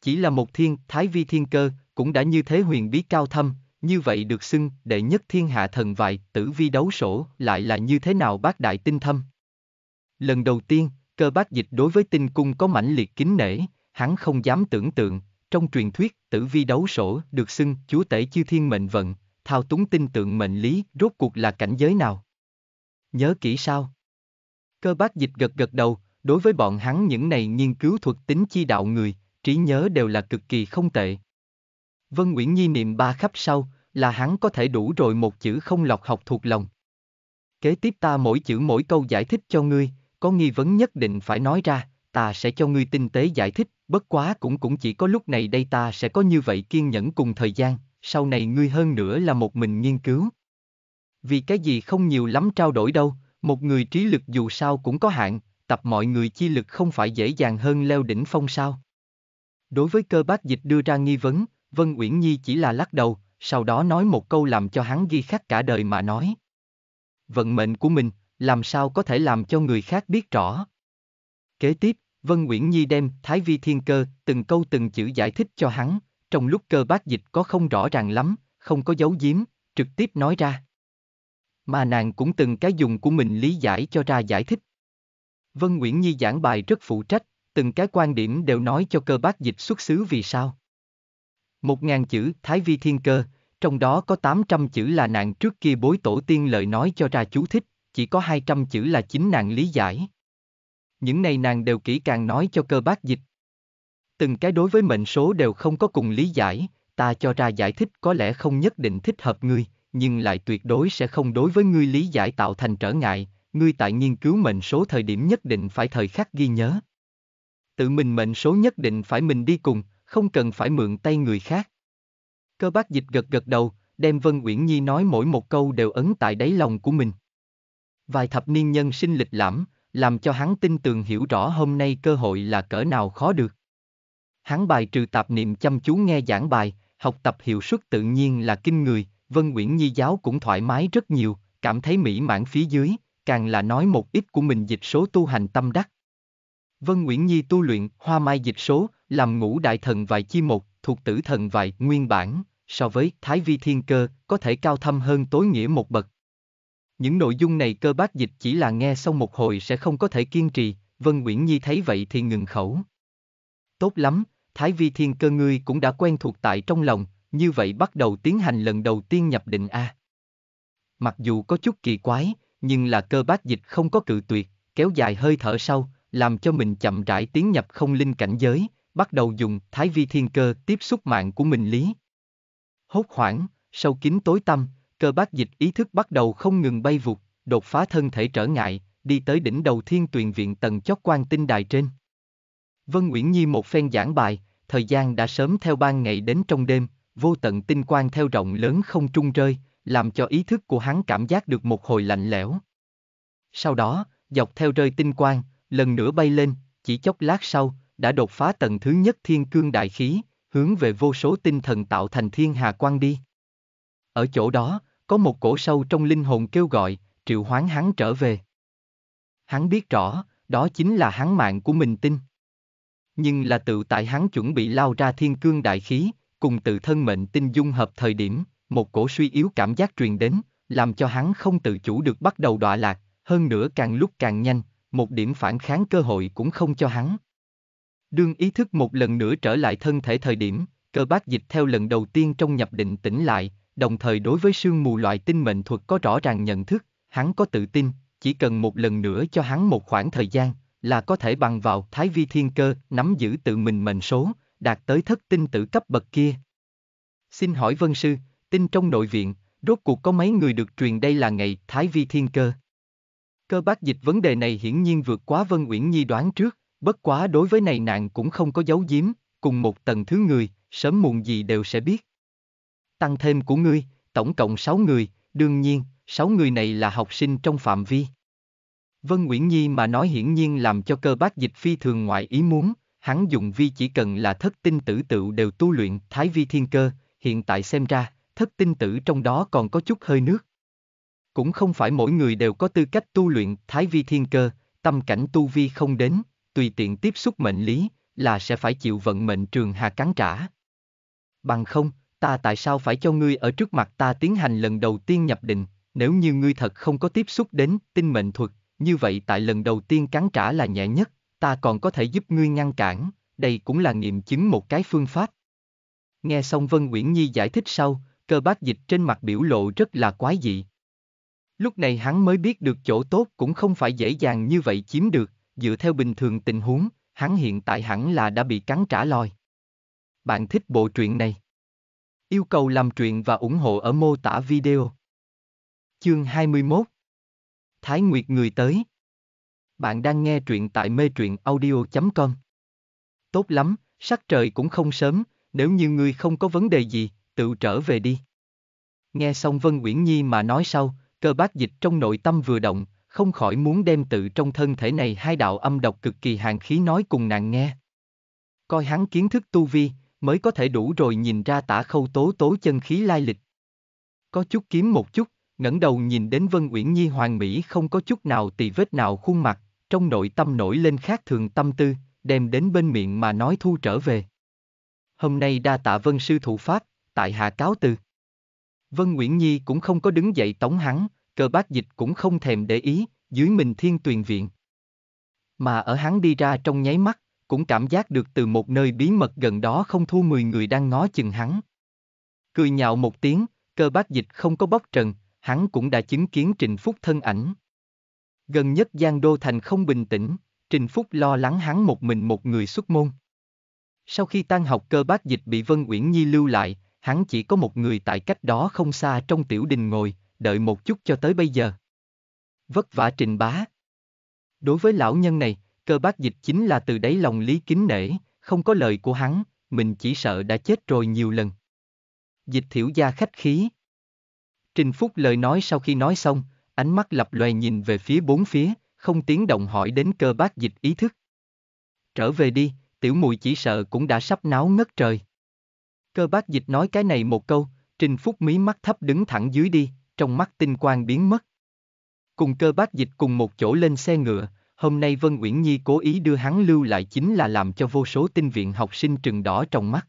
Chỉ là một thiên, thái vi thiên cơ, cũng đã như thế huyền bí cao thâm, như vậy được xưng, đệ nhất thiên hạ thần vài, tử vi đấu sổ, lại là như thế nào bác đại tinh thâm. Lần đầu tiên, cơ bác dịch đối với tinh cung có mãnh liệt kính nể, hắn không dám tưởng tượng, trong truyền thuyết, tử vi đấu sổ, được xưng, chúa tể chư thiên mệnh vận, thao túng tinh tượng mệnh lý, rốt cuộc là cảnh giới nào nhớ kỹ sao? Cơ bác dịch gật gật đầu, đối với bọn hắn những này nghiên cứu thuật tính chi đạo người, trí nhớ đều là cực kỳ không tệ. Vân Nguyễn Nhi niệm ba khắp sau, là hắn có thể đủ rồi một chữ không lọc học thuộc lòng. Kế tiếp ta mỗi chữ mỗi câu giải thích cho ngươi, có nghi vấn nhất định phải nói ra, ta sẽ cho ngươi tinh tế giải thích, bất quá cũng cũng chỉ có lúc này đây ta sẽ có như vậy kiên nhẫn cùng thời gian, sau này ngươi hơn nữa là một mình nghiên cứu vì cái gì không nhiều lắm trao đổi đâu, một người trí lực dù sao cũng có hạn, tập mọi người chi lực không phải dễ dàng hơn leo đỉnh phong sao. Đối với cơ bác dịch đưa ra nghi vấn, Vân Uyển Nhi chỉ là lắc đầu, sau đó nói một câu làm cho hắn ghi khắc cả đời mà nói. Vận mệnh của mình, làm sao có thể làm cho người khác biết rõ. Kế tiếp, Vân Uyển Nhi đem Thái Vi Thiên Cơ từng câu từng chữ giải thích cho hắn, trong lúc cơ bác dịch có không rõ ràng lắm, không có giấu giếm, trực tiếp nói ra mà nàng cũng từng cái dùng của mình lý giải cho ra giải thích. Vân Nguyễn Nhi giảng bài rất phụ trách, từng cái quan điểm đều nói cho cơ bác dịch xuất xứ vì sao. Một ngàn chữ Thái Vi Thiên Cơ, trong đó có 800 chữ là nàng trước kia bối tổ tiên lời nói cho ra chú thích, chỉ có 200 chữ là chính nàng lý giải. Những này nàng đều kỹ càng nói cho cơ bác dịch. Từng cái đối với mệnh số đều không có cùng lý giải, ta cho ra giải thích có lẽ không nhất định thích hợp ngươi, nhưng lại tuyệt đối sẽ không đối với ngươi lý giải tạo thành trở ngại, ngươi tại nghiên cứu mệnh số thời điểm nhất định phải thời khắc ghi nhớ. Tự mình mệnh số nhất định phải mình đi cùng, không cần phải mượn tay người khác. Cơ bác dịch gật gật đầu, đem Vân Uyển Nhi nói mỗi một câu đều ấn tại đáy lòng của mình. Vài thập niên nhân sinh lịch lãm, làm cho hắn tin tường hiểu rõ hôm nay cơ hội là cỡ nào khó được. Hắn bài trừ tạp niệm chăm chú nghe giảng bài, học tập hiệu suất tự nhiên là kinh người, Vân Nguyễn Nhi giáo cũng thoải mái rất nhiều, cảm thấy mỹ mãn phía dưới, càng là nói một ít của mình dịch số tu hành tâm đắc. Vân Nguyễn Nhi tu luyện hoa mai dịch số, làm ngũ đại thần vài chi một, thuộc tử thần vài nguyên bản, so với Thái Vi Thiên Cơ, có thể cao thâm hơn tối nghĩa một bậc. Những nội dung này cơ bác dịch chỉ là nghe xong một hồi sẽ không có thể kiên trì, Vân Nguyễn Nhi thấy vậy thì ngừng khẩu. Tốt lắm, Thái Vi Thiên Cơ ngươi cũng đã quen thuộc tại trong lòng, như vậy bắt đầu tiến hành lần đầu tiên nhập định A. Mặc dù có chút kỳ quái, nhưng là cơ bác dịch không có cự tuyệt, kéo dài hơi thở sau, làm cho mình chậm rãi tiến nhập không linh cảnh giới, bắt đầu dùng thái vi thiên cơ tiếp xúc mạng của mình lý. Hốt hoảng, sâu kín tối tâm, cơ bác dịch ý thức bắt đầu không ngừng bay vụt, đột phá thân thể trở ngại, đi tới đỉnh đầu thiên tuyền viện tầng chót quan tinh đài trên. Vân Nguyễn Nhi một phen giảng bài, thời gian đã sớm theo ban ngày đến trong đêm, vô tận tinh quang theo rộng lớn không trung rơi, làm cho ý thức của hắn cảm giác được một hồi lạnh lẽo. Sau đó, dọc theo rơi tinh quang, lần nữa bay lên, chỉ chốc lát sau, đã đột phá tầng thứ nhất thiên cương đại khí, hướng về vô số tinh thần tạo thành thiên hà quang đi. Ở chỗ đó, có một cổ sâu trong linh hồn kêu gọi, triệu hoán hắn trở về. Hắn biết rõ, đó chính là hắn mạng của mình tin. Nhưng là tự tại hắn chuẩn bị lao ra thiên cương đại khí, cùng tự thân mệnh tinh dung hợp thời điểm, một cổ suy yếu cảm giác truyền đến, làm cho hắn không tự chủ được bắt đầu đọa lạc, hơn nữa càng lúc càng nhanh, một điểm phản kháng cơ hội cũng không cho hắn. Đương ý thức một lần nữa trở lại thân thể thời điểm, cơ bác dịch theo lần đầu tiên trong nhập định tỉnh lại, đồng thời đối với sương mù loại tinh mệnh thuật có rõ ràng nhận thức, hắn có tự tin, chỉ cần một lần nữa cho hắn một khoảng thời gian, là có thể bằng vào thái vi thiên cơ nắm giữ tự mình mệnh số, đạt tới thất tinh tử cấp bậc kia. Xin hỏi vân sư, tin trong nội viện, rốt cuộc có mấy người được truyền đây là ngày Thái Vi Thiên Cơ? Cơ bác dịch vấn đề này hiển nhiên vượt quá Vân Uyển Nhi đoán trước, bất quá đối với này nạn cũng không có giấu giếm, cùng một tầng thứ người, sớm muộn gì đều sẽ biết. Tăng thêm của ngươi, tổng cộng 6 người, đương nhiên, 6 người này là học sinh trong phạm vi. Vân Uyển Nhi mà nói hiển nhiên làm cho cơ bác dịch phi thường ngoại ý muốn, hắn dùng vi chỉ cần là thất tinh tử tựu đều tu luyện thái vi thiên cơ, hiện tại xem ra, thất tinh tử trong đó còn có chút hơi nước. Cũng không phải mỗi người đều có tư cách tu luyện thái vi thiên cơ, tâm cảnh tu vi không đến, tùy tiện tiếp xúc mệnh lý, là sẽ phải chịu vận mệnh trường hà cắn trả. Bằng không, ta tại sao phải cho ngươi ở trước mặt ta tiến hành lần đầu tiên nhập định, nếu như ngươi thật không có tiếp xúc đến tinh mệnh thuật, như vậy tại lần đầu tiên cắn trả là nhẹ nhất, ta còn có thể giúp ngươi ngăn cản, đây cũng là nghiệm chứng một cái phương pháp. Nghe xong Vân Uyển Nhi giải thích sau, cơ bác dịch trên mặt biểu lộ rất là quái dị. Lúc này hắn mới biết được chỗ tốt cũng không phải dễ dàng như vậy chiếm được, dựa theo bình thường tình huống, hắn hiện tại hẳn là đã bị cắn trả lòi. Bạn thích bộ truyện này? Yêu cầu làm truyện và ủng hộ ở mô tả video. Chương 21 Thái Nguyệt người tới bạn đang nghe truyện tại mê truyện audio.com. Tốt lắm, sắc trời cũng không sớm, nếu như ngươi không có vấn đề gì, tự trở về đi. Nghe xong Vân Uyển Nhi mà nói sau, cơ bác dịch trong nội tâm vừa động, không khỏi muốn đem tự trong thân thể này hai đạo âm độc cực kỳ hàng khí nói cùng nàng nghe. Coi hắn kiến thức tu vi, mới có thể đủ rồi nhìn ra tả khâu tố tố chân khí lai lịch. Có chút kiếm một chút, ngẩng đầu nhìn đến Vân Uyển Nhi hoàng mỹ không có chút nào tì vết nào khuôn mặt, trong nội tâm nổi lên khác thường tâm tư, đem đến bên miệng mà nói thu trở về. Hôm nay đa tạ vân sư thụ pháp, tại hạ cáo từ. Vân Nguyễn Nhi cũng không có đứng dậy tống hắn, cơ bác dịch cũng không thèm để ý, dưới mình thiên tuyền viện. Mà ở hắn đi ra trong nháy mắt, cũng cảm giác được từ một nơi bí mật gần đó không thu mười người đang ngó chừng hắn. Cười nhạo một tiếng, cơ bác dịch không có bóc trần, hắn cũng đã chứng kiến Trình Phúc thân ảnh. Gần nhất Giang Đô Thành không bình tĩnh, Trình Phúc lo lắng hắn một mình một người xuất môn. Sau khi tan học cơ bác dịch bị Vân Uyển Nhi lưu lại, hắn chỉ có một người tại cách đó không xa trong tiểu đình ngồi, đợi một chút cho tới bây giờ. Vất vả trình bá. Đối với lão nhân này, cơ bác dịch chính là từ đáy lòng lý kính nể, không có lời của hắn, mình chỉ sợ đã chết rồi nhiều lần. Dịch thiểu gia khách khí. Trình Phúc lời nói sau khi nói xong, ánh mắt lập loè nhìn về phía bốn phía, không tiếng động hỏi đến cơ bác dịch ý thức. Trở về đi, tiểu mùi chỉ sợ cũng đã sắp náo ngất trời. Cơ bác dịch nói cái này một câu, Trình Phúc mí mắt thấp đứng thẳng dưới đi, trong mắt tinh quang biến mất. Cùng cơ bác dịch cùng một chỗ lên xe ngựa, hôm nay Vân Uyển Nhi cố ý đưa hắn lưu lại chính là làm cho vô số tinh viện học sinh trừng đỏ trong mắt.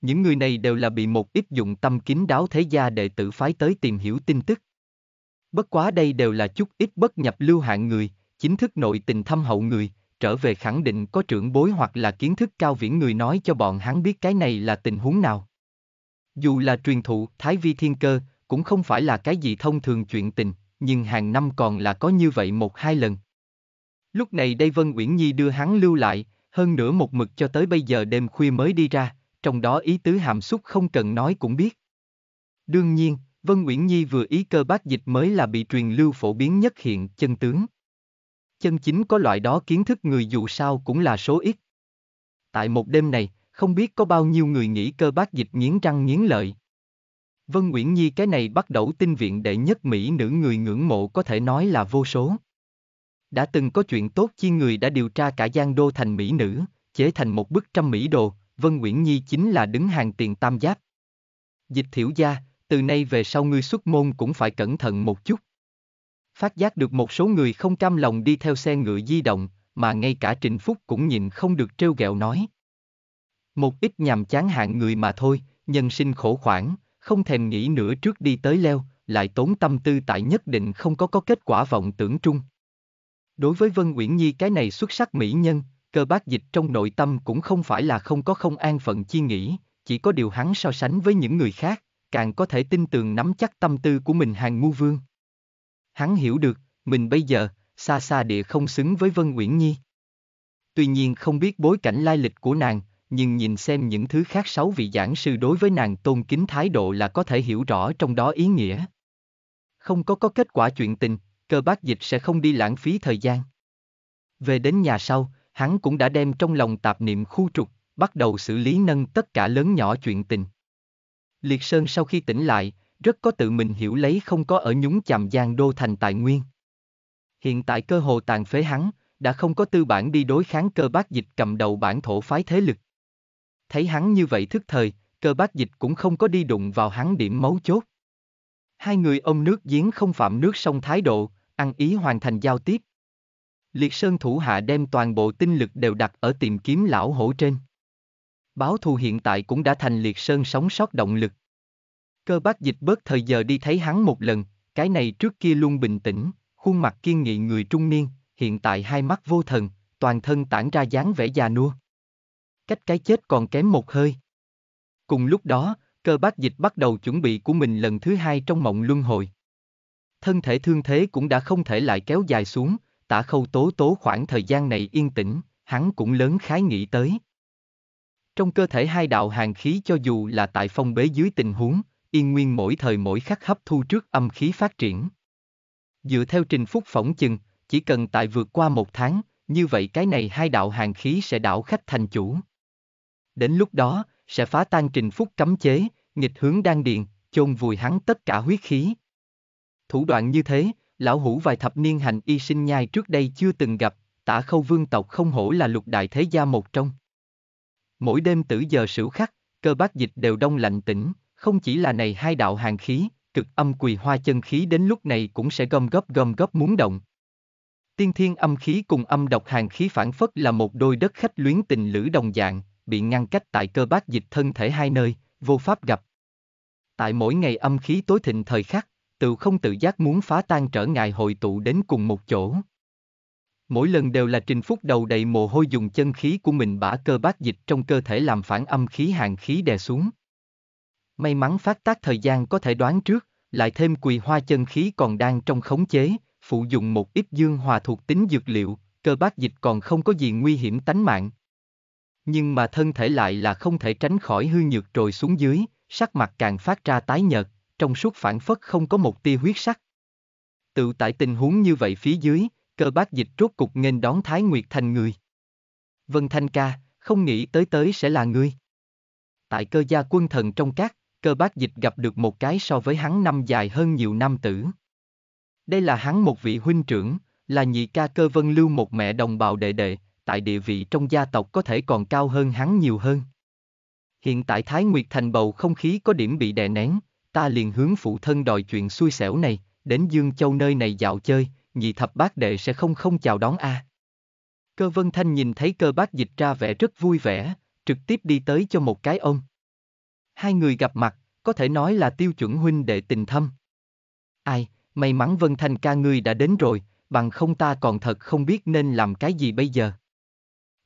Những người này đều là bị một ít dụng tâm kín đáo thế gia đệ tử phái tới tìm hiểu tin tức. Bất quá đây đều là chút ít bất nhập lưu hạng người, chính thức nội tình thâm hậu người, trở về khẳng định có trưởng bối hoặc là kiến thức cao viễn người nói cho bọn hắn biết cái này là tình huống nào. Dù là truyền thụ Thái Vi Thiên Cơ, cũng không phải là cái gì thông thường chuyện tình, nhưng hàng năm còn là có như vậy một hai lần. Lúc này đây Vân Uyển Nhi đưa hắn lưu lại, hơn nữa một mực cho tới bây giờ đêm khuya mới đi ra, trong đó ý tứ hàm xúc không cần nói cũng biết. Đương nhiên, Vân Nguyễn Nhi vừa ý cơ bác dịch mới là bị truyền lưu phổ biến nhất hiện chân tướng. Chân chính có loại đó kiến thức người dù sao cũng là số ít. Tại một đêm này, không biết có bao nhiêu người nghĩ cơ bác dịch nghiến răng nghiến lợi. Vân Nguyễn Nhi cái này bắt đầu tinh viện đệ nhất Mỹ nữ người ngưỡng mộ có thể nói là vô số. Đã từng có chuyện tốt chi người đã điều tra cả Giang Đô thành Mỹ nữ, chế thành một bức trăm Mỹ đồ, Vân Nguyễn Nhi chính là đứng hàng tiền tam giáp. Dịch thiểu gia, từ nay về sau ngươi xuất môn cũng phải cẩn thận một chút. Phát giác được một số người không cam lòng đi theo xe ngựa di động, mà ngay cả Trịnh Phúc cũng nhìn không được trêu ghẹo nói. Một ít nhàm chán hạng người mà thôi, nhân sinh khổ khoản, không thèm nghĩ nữa trước đi tới leo, lại tốn tâm tư tại nhất định không có có kết quả vọng tưởng trung. Đối với Vân Uyển Nhi cái này xuất sắc mỹ nhân, cơ bác dịch trong nội tâm cũng không phải là không có không an phận chi nghĩ, chỉ có điều hắn so sánh với những người khác, càng có thể tin tưởng nắm chắc tâm tư của mình hàng ngu vương. Hắn hiểu được, mình bây giờ, xa xa địa không xứng với Vân Uyển Nhi. Tuy nhiên không biết bối cảnh lai lịch của nàng, nhưng nhìn xem những thứ khác sáu vị giảng sư đối với nàng tôn kính thái độ là có thể hiểu rõ trong đó ý nghĩa. Không có có kết quả chuyện tình, cơ bác dịch sẽ không đi lãng phí thời gian. Về đến nhà sau, hắn cũng đã đem trong lòng tạp niệm khu trục, bắt đầu xử lý nâng tất cả lớn nhỏ chuyện tình. Liệt Sơn sau khi tỉnh lại, rất có tự mình hiểu lấy không có ở nhúng chàm giang đô thành tài nguyên. Hiện tại cơ hồ tàn phế hắn, đã không có tư bản đi đối kháng cơ bác dịch cầm đầu bản thổ phái thế lực. Thấy hắn như vậy thức thời, cơ bác dịch cũng không có đi đụng vào hắn điểm mấu chốt. Hai người ông nước giếng không phạm nước sông thái độ, ăn ý hoàn thành giao tiếp. Liệt Sơn thủ hạ đem toàn bộ tinh lực đều đặt ở tìm kiếm lão hổ trên. Báo thù hiện tại cũng đã thành liệt sơn sống sót động lực. Cơ bác dịch bớt thời giờ đi thấy hắn một lần, cái này trước kia luôn bình tĩnh, khuôn mặt kiên nghị người trung niên, hiện tại hai mắt vô thần, toàn thân tản ra dáng vẻ già nua. Cách cái chết còn kém một hơi. Cùng lúc đó, cơ bác dịch bắt đầu chuẩn bị của mình lần thứ hai trong mộng luân hồi. Thân thể thương thế cũng đã không thể lại kéo dài xuống, tả khâu tố tố khoảng thời gian này yên tĩnh, hắn cũng lớn khái nghĩ tới. Trong cơ thể hai đạo hàng khí cho dù là tại phong bế dưới tình huống, yên nguyên mỗi thời mỗi khắc hấp thu trước âm khí phát triển. Dựa theo trình phúc phỏng chừng, chỉ cần tại vượt qua một tháng, như vậy cái này hai đạo hàng khí sẽ đảo khách thành chủ. Đến lúc đó, sẽ phá tan trình phúc cấm chế, nghịch hướng đan điền, chôn vùi hắn tất cả huyết khí. Thủ đoạn như thế, lão hủ vài thập niên hành y sinh nhai trước đây chưa từng gặp, tả khâu vương tộc không hổ là lục đại thế gia một trong. Mỗi đêm tử giờ sửu khắc, cơ bác dịch đều đông lạnh tĩnh, không chỉ là này hai đạo hàng khí, cực âm quỳ hoa chân khí đến lúc này cũng sẽ gom góp gom góp muốn động. Tiên thiên âm khí cùng âm độc hàng khí phản phất là một đôi đất khách luyến tình lữ đồng dạng, bị ngăn cách tại cơ bác dịch thân thể hai nơi, vô pháp gặp. Tại mỗi ngày âm khí tối thịnh thời khắc, tự không tự giác muốn phá tan trở ngại hội tụ đến cùng một chỗ. Mỗi lần đều là Trình Phúc đầu đầy mồ hôi dùng chân khí của mình bả cơ bát dịch trong cơ thể làm phản âm khí hàng khí đè xuống. May mắn phát tác thời gian có thể đoán trước, lại thêm quỳ hoa chân khí còn đang trong khống chế, phụ dụng một ít dương hòa thuộc tính dược liệu, cơ bát dịch còn không có gì nguy hiểm tánh mạng. Nhưng mà thân thể lại là không thể tránh khỏi hư nhược rồi xuống dưới, sắc mặt càng phát ra tái nhợt, trong suốt phản phất không có một tia huyết sắc. Tự tại tình huống như vậy phía dưới, cơ bác dịch rốt cục nghênh đón Thái Nguyệt thành người. Vân Thanh ca, không nghĩ tới tới sẽ là ngươi. Tại cơ gia quân thần trong các, cơ bác dịch gặp được một cái so với hắn năm dài hơn nhiều năm tử. Đây là hắn một vị huynh trưởng, là nhị ca cơ vân lưu một mẹ đồng bào đệ đệ, tại địa vị trong gia tộc có thể còn cao hơn hắn nhiều hơn. Hiện tại Thái Nguyệt thành bầu không khí có điểm bị đè nén, ta liền hướng phụ thân đòi chuyện xui xẻo này, đến Dương Châu nơi này dạo chơi, nhị thập bác đệ sẽ không không chào đón a. À. Cơ vân thanh nhìn thấy cơ bác dịch ra vẻ rất vui vẻ, trực tiếp đi tới cho một cái ôm. Hai người gặp mặt, có thể nói là tiêu chuẩn huynh đệ tình thâm. Ai, may mắn vân thanh ca ngươi đã đến rồi, bằng không ta còn thật không biết nên làm cái gì bây giờ.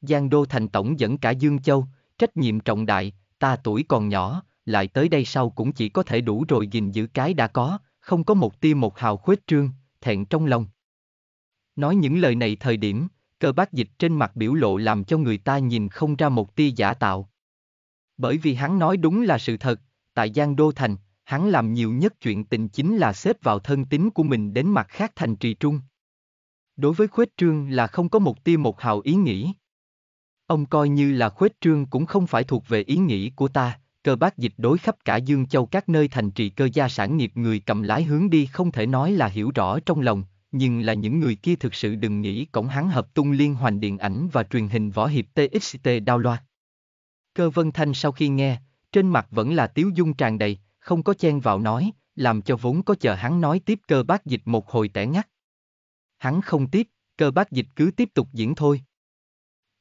Giang Đô Thành Tổng dẫn cả Dương Châu, trách nhiệm trọng đại, ta tuổi còn nhỏ, lại tới đây sau cũng chỉ có thể đủ rồi gìn giữ cái đã có, không có một tia một hào khuếch trương, thẹn trong lòng. Nói những lời này thời điểm, cơ bác dịch trên mặt biểu lộ làm cho người ta nhìn không ra một tia giả tạo. Bởi vì hắn nói đúng là sự thật, tại Giang Đô Thành, hắn làm nhiều nhất chuyện tình chính là xếp vào thân tính của mình đến mặt khác thành trì trung. Đối với khuếch trương là không có một tia một hào ý nghĩ. Ông coi như là khuếch trương cũng không phải thuộc về ý nghĩ của ta, cơ bác dịch đối khắp cả Dương Châu các nơi thành trì cơ gia sản nghiệp người cầm lái hướng đi không thể nói là hiểu rõ trong lòng, nhưng là những người kia thực sự đừng nghĩ cổng hắn hợp tung liên hoành điện ảnh và truyền hình võ hiệp TXT đao loa. Cơ Vân Thanh sau khi nghe, trên mặt vẫn là tiếu dung tràn đầy, không có chen vào nói, làm cho vốn có chờ hắn nói tiếp cơ bác dịch một hồi tẻ ngắt. Hắn không tiếp, cơ bác dịch cứ tiếp tục diễn thôi.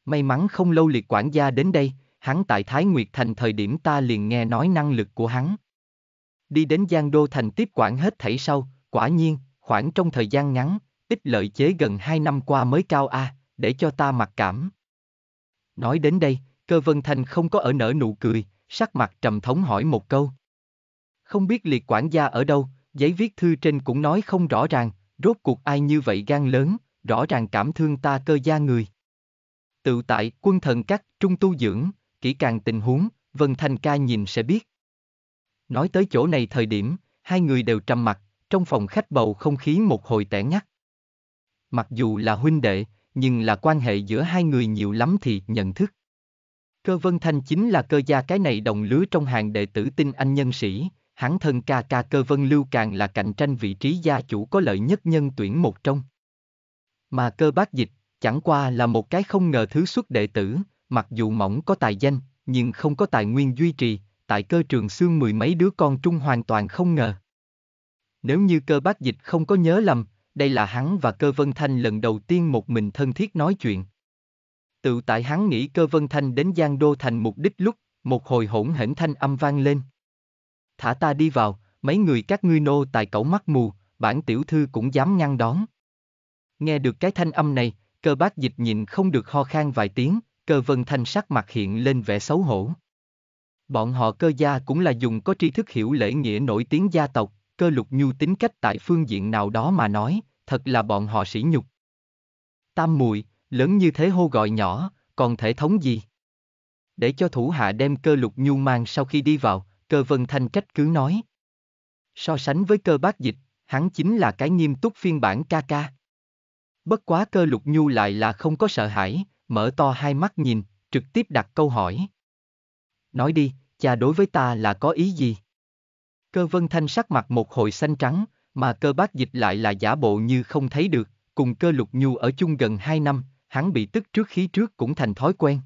May mắn không lâu liệt quản gia đến đây, hắn tại Thái Nguyệt Thành thời điểm ta liền nghe nói năng lực của hắn. Đi đến Giang Đô Thành tiếp quản hết thảy sau, quả nhiên, khoảng trong thời gian ngắn, ít lợi chế gần 2 năm qua mới cao a, để cho ta mặc cảm. Nói đến đây, cơ vân thanh không có ở nở nụ cười, sắc mặt trầm thống hỏi một câu. Không biết liệt quản gia ở đâu, giấy viết thư trên cũng nói không rõ ràng, rốt cuộc ai như vậy gan lớn, rõ ràng cảm thương ta cơ gia người. Tự tại, quân thần các, trung tu dưỡng, kỹ càng tình huống, Vân Thanh ca nhìn sẽ biết. Nói tới chỗ này thời điểm, hai người đều trầm mặt, trong phòng khách bầu không khí một hồi tẻ ngắt. Mặc dù là huynh đệ, nhưng là quan hệ giữa hai người nhiều lắm thì nhận thức. Cơ Vân Thanh chính là cơ gia cái này đồng lứa trong hàng đệ tử tinh anh nhân sĩ, hắn thân ca ca cơ Vân Lưu càng là cạnh tranh vị trí gia chủ có lợi nhất nhân tuyển một trong. Mà cơ bác dịch, chẳng qua là một cái không ngờ thứ xuất đệ tử, mặc dù mỏng có tài danh, nhưng không có tài nguyên duy trì, tại cơ trường xương mười mấy đứa con trung hoàn toàn không ngờ. Nếu như cơ bác dịch không có nhớ lầm, đây là hắn và cơ vân thanh lần đầu tiên một mình thân thiết nói chuyện. Tự tại hắn nghĩ cơ vân thanh đến Giang Đô thành mục đích lúc, một hồi hỗn hển thanh âm vang lên. Thả ta đi vào, mấy người các ngươi nô tài cẩu mắt mù, bản tiểu thư cũng dám ngăn đón. Nghe được cái thanh âm này, cơ bác dịch nhìn không được ho khan vài tiếng, cơ vân thanh sắc mặt hiện lên vẻ xấu hổ. Bọn họ cơ gia cũng là dùng có tri thức hiểu lễ nghĩa nổi tiếng gia tộc, cơ lục nhu tính cách tại phương diện nào đó mà nói, thật là bọn họ sỉ nhục. Tam mùi, lớn như thế hô gọi nhỏ, còn thể thống gì? Để cho thủ hạ đem cơ lục nhu mang sau khi đi vào, cơ vân thanh trách cứ nói. So sánh với cơ bác dịch, hắn chính là cái nghiêm túc phiên bản ca ca. Bất quá cơ lục nhu lại là không có sợ hãi, mở to hai mắt nhìn, trực tiếp đặt câu hỏi. Nói đi, cha đối với ta là có ý gì? Cơ vân thanh sắc mặt một hồi xanh trắng, mà cơ bác dịch lại là giả bộ như không thấy được, cùng cơ lục nhu ở chung gần hai năm, hắn bị tức trước khí trước cũng thành thói quen.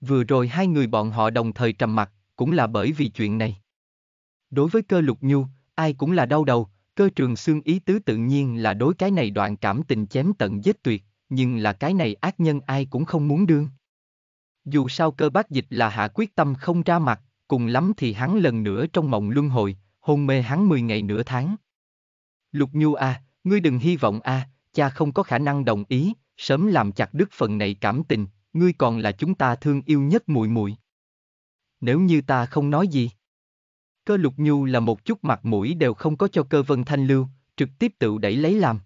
Vừa rồi hai người bọn họ đồng thời trầm mặt, cũng là bởi vì chuyện này. Đối với cơ lục nhu, ai cũng là đau đầu, cơ trường xương ý tứ tự nhiên là đối cái này đoạn cảm tình chém tận giết tuyệt, nhưng là cái này ác nhân ai cũng không muốn đương. Dù sao cơ bác dịch là hạ quyết tâm không ra mặt, cùng lắm thì hắn lần nữa trong mộng luân hồi, hôn mê hắn 10 ngày nửa tháng. Lục Nhu a, à, ngươi đừng hy vọng a, à, cha không có khả năng đồng ý, sớm làm chặt đứt phần này cảm tình, ngươi còn là chúng ta thương yêu nhất muội muội. Nếu như ta không nói gì. Cơ Lục Nhu là một chút mặt mũi đều không có cho Cơ Vân Thanh lưu, trực tiếp tự đẩy lấy làm.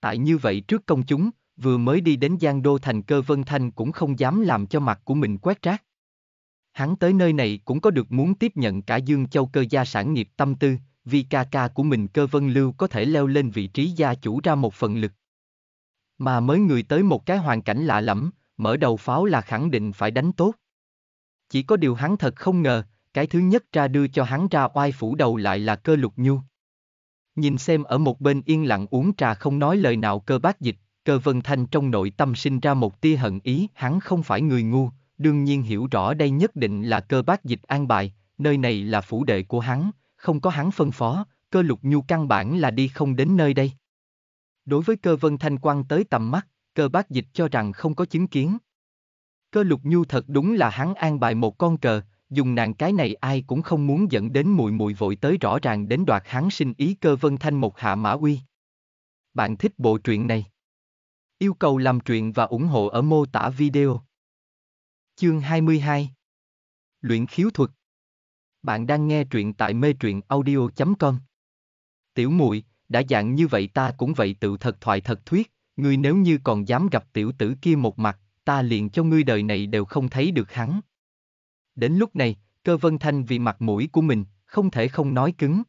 Tại như vậy trước công chúng, vừa mới đi đến Giang Đô thành Cơ Vân Thanh cũng không dám làm cho mặt của mình quét rác. Hắn tới nơi này cũng có được muốn tiếp nhận cả Dương Châu cơ gia sản nghiệp tâm tư, vì ca ca của mình cơ vân lưu có thể leo lên vị trí gia chủ ra một phần lực. Mà mới người tới một cái hoàn cảnh lạ lẫm, mở đầu pháo là khẳng định phải đánh tốt. Chỉ có điều hắn thật không ngờ, cái thứ nhất ra đưa cho hắn ra oai phủ đầu lại là cơ lục nhu. Nhìn xem ở một bên yên lặng uống trà không nói lời nào cơ bác dịch, cơ vân thanh trong nội tâm sinh ra một tia hận ý hắn không phải người ngu, đương nhiên hiểu rõ đây nhất định là cơ bác dịch an bài, nơi này là phủ đệ của hắn, không có hắn phân phó, cơ lục nhu căn bản là đi không đến nơi đây. Đối với cơ vân thanh quan tới tầm mắt, cơ bác dịch cho rằng không có chứng kiến. Cơ lục nhu thật đúng là hắn an bài một con cờ, dùng nàng cái này ai cũng không muốn dẫn đến mùi mùi vội tới rõ ràng đến đoạt hắn sinh ý cơ vân thanh một hạ mã uy. Bạn thích bộ truyện này? Yêu cầu làm truyện và ủng hộ ở mô tả video. Chương 22 Luyện khiếu thuật Bạn đang nghe truyện tại mê truyện audio.com Tiểu muội đã dạng như vậy ta cũng vậy tự thật thoại thật thuyết, ngươi nếu như còn dám gặp tiểu tử kia một mặt, ta liền cho ngươi đời này đều không thấy được hắn. Đến lúc này, cơ vân thanh vì mặt mũi của mình, không thể không nói cứng.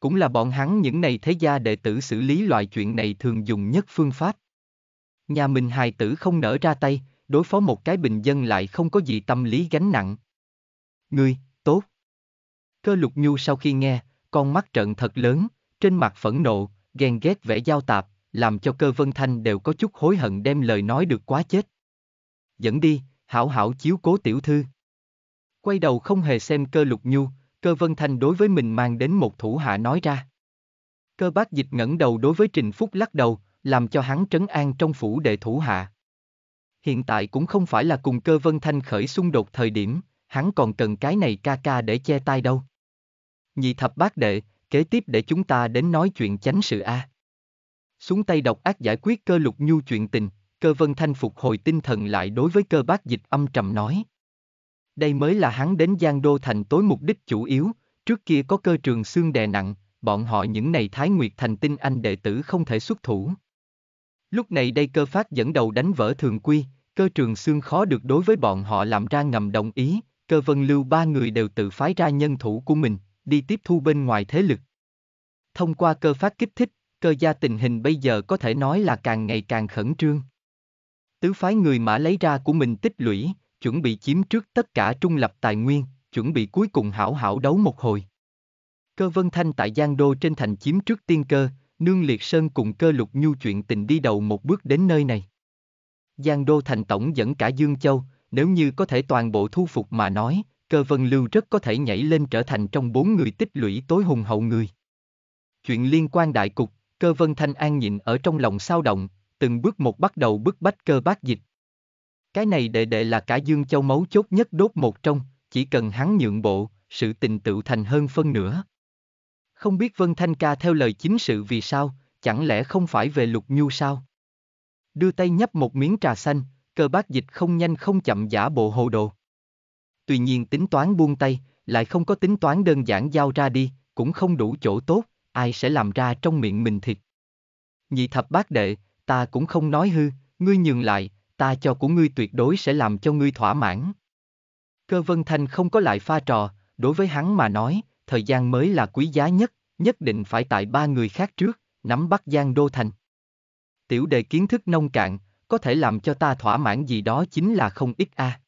Cũng là bọn hắn những này thế gia đệ tử xử lý loại chuyện này thường dùng nhất phương pháp. Nhà mình hài tử không nở ra tay, đối phó một cái bình dân lại không có gì tâm lý gánh nặng. Ngươi, tốt. Cơ lục nhu sau khi nghe, con mắt trợn thật lớn, trên mặt phẫn nộ, ghen ghét vẻ giao tạp, làm cho cơ vân thanh đều có chút hối hận đem lời nói được quá chết. Dẫn đi, hảo hảo chiếu cố tiểu thư. Quay đầu không hề xem cơ lục nhu, cơ vân thanh đối với mình mang đến một thủ hạ nói ra. Cơ bác dịch ngẩng đầu đối với Trình Phúc lắc đầu, làm cho hắn trấn an trong phủ đệ thủ hạ hiện tại cũng không phải là cùng cơ vân thanh khởi xung đột thời điểm, hắn còn cần cái này ca ca để che tai đâu. Nhị thập bác đệ, kế tiếp để chúng ta đến nói chuyện chánh sự A. Xuống tay độc ác giải quyết cơ lục nhu chuyện tình, cơ vân thanh phục hồi tinh thần lại đối với cơ bác dịch âm trầm nói. Đây mới là hắn đến Giang Đô Thành tối mục đích chủ yếu, trước kia có cơ trường xương đè nặng, bọn họ những này Thái Nguyệt Thành tinh anh đệ tử không thể xuất thủ. Lúc này đây cơ phát dẫn đầu đánh vỡ thường quy, cơ trường xương khó được đối với bọn họ làm ra ngầm đồng ý, cơ vân lưu ba người đều tự phái ra nhân thủ của mình, đi tiếp thu bên ngoài thế lực. Thông qua cơ phát kích thích, cơ gia tình hình bây giờ có thể nói là càng ngày càng khẩn trương. Tứ phái người mã lấy ra của mình tích lũy, chuẩn bị chiếm trước tất cả trung lập tài nguyên, chuẩn bị cuối cùng hảo hảo đấu một hồi. Cơ Vân Thanh tại Giang Đô trên thành chiếm trước tiên cơ, Nương Liệt Sơn cùng cơ lục nhu chuyện tình đi đầu một bước đến nơi này. Giang Đô Thành Tổng dẫn cả Dương Châu, nếu như có thể toàn bộ thu phục mà nói, cơ vân lưu rất có thể nhảy lên trở thành trong bốn người tích lũy tối hùng hậu người. Chuyện liên quan đại cục, cơ vân thanh an nhịn ở trong lòng sao động, từng bước một bắt đầu bức bách cơ bác dịch. Cái này đệ đệ là cả Dương Châu máu chốt nhất đốt một trong, chỉ cần hắn nhượng bộ, sự tình tự thành hơn phân nửa. Không biết Vân Thanh Ca theo lời chính sự vì sao, chẳng lẽ không phải về Lục Nhu sao? Đưa tay nhấp một miếng trà xanh, cơ bác dịch không nhanh không chậm giả bộ hồ đồ. Tuy nhiên tính toán buông tay, lại không có tính toán đơn giản giao ra đi, cũng không đủ chỗ tốt, ai sẽ làm ra trong miệng mình thịt. Nhị thập bác đệ, ta cũng không nói hư, ngươi nhường lại, ta cho của ngươi tuyệt đối sẽ làm cho ngươi thỏa mãn. Cơ Vân Thanh không có lại pha trò, đối với hắn mà nói, thời gian mới là quý giá nhất, nhất định phải tại ba người khác trước, nắm bắt Giang Đô Thành. Tiểu đề kiến thức nông cạn, có thể làm cho ta thỏa mãn gì đó chính là không ít a. À.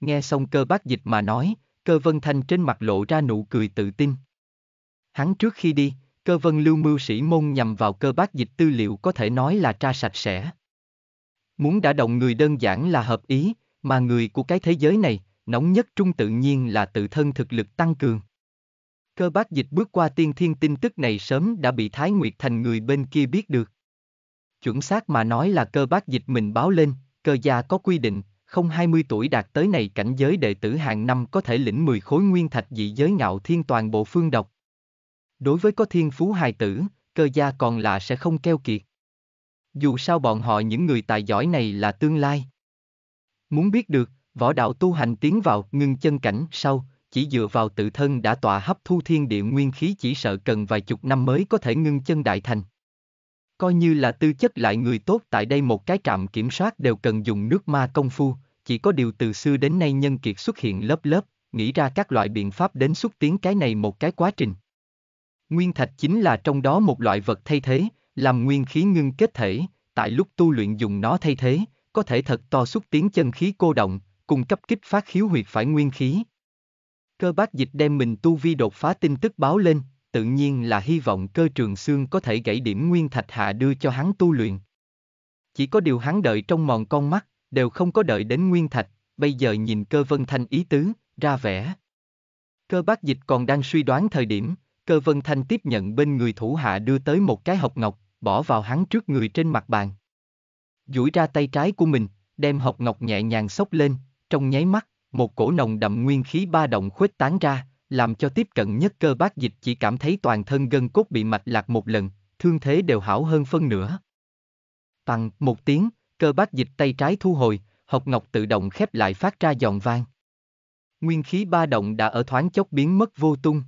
Nghe xong cơ bác dịch mà nói, cơ vân thanh trên mặt lộ ra nụ cười tự tin. Hắn trước khi đi, cơ vân lưu mưu sĩ môn nhằm vào cơ bác dịch tư liệu có thể nói là tra sạch sẽ. Muốn đã động người đơn giản là hợp ý, mà người của cái thế giới này, nóng nhất trung tự nhiên là tự thân thực lực tăng cường. Cơ bác dịch bước qua tiên thiên tin tức này sớm đã bị Thái Nguyệt Thành người bên kia biết được. Chuẩn xác mà nói là cơ bác dịch mình báo lên, cơ gia có quy định, không 20 tuổi đạt tới này cảnh giới đệ tử hàng năm có thể lĩnh 10 khối nguyên thạch dị giới ngạo thiên toàn bộ phương độc. Đối với có thiên phú hài tử, cơ gia còn là sẽ không keo kiệt. Dù sao bọn họ những người tài giỏi này là tương lai. Muốn biết được, võ đạo tu hành tiến vào ngưng chân cảnh sau, chỉ dựa vào tự thân đã tọa hấp thu thiên địa nguyên khí chỉ sợ cần vài chục năm mới có thể ngưng chân đại thành. Coi như là tư chất lại người tốt tại đây một cái trạm kiểm soát đều cần dùng nước ma công phu, chỉ có điều từ xưa đến nay nhân kiệt xuất hiện lớp lớp, nghĩ ra các loại biện pháp đến xúc tiến cái này một cái quá trình. Nguyên thạch chính là trong đó một loại vật thay thế, làm nguyên khí ngưng kết thể, tại lúc tu luyện dùng nó thay thế, có thể thật to xúc tiến chân khí cô động, cung cấp kích phát khiếu huyệt phải nguyên khí, Cơ bác dịch đem mình tu vi đột phá tin tức báo lên, tự nhiên là hy vọng cơ trường xương có thể gãy điểm nguyên thạch hạ đưa cho hắn tu luyện. Chỉ có điều hắn đợi trong mòn con mắt, đều không có đợi đến nguyên thạch, bây giờ nhìn cơ vân thanh ý tứ, ra vẻ. Cơ bác dịch còn đang suy đoán thời điểm, cơ vân thanh tiếp nhận bên người thủ hạ đưa tới một cái hộp ngọc, bỏ vào hắn trước người trên mặt bàn. duỗi ra tay trái của mình, đem hộp ngọc nhẹ nhàng xốc lên, trong nháy mắt, một cổ nồng đậm nguyên khí ba động khuếch tán ra, làm cho tiếp cận nhất cơ bác dịch chỉ cảm thấy toàn thân gân cốt bị mạch lạc một lần, thương thế đều hảo hơn phân nửa. Bằng một tiếng, cơ bác dịch tay trái thu hồi, hộc ngọc tự động khép lại phát ra giòn vang. Nguyên khí ba động đã ở thoáng chốc biến mất vô tung.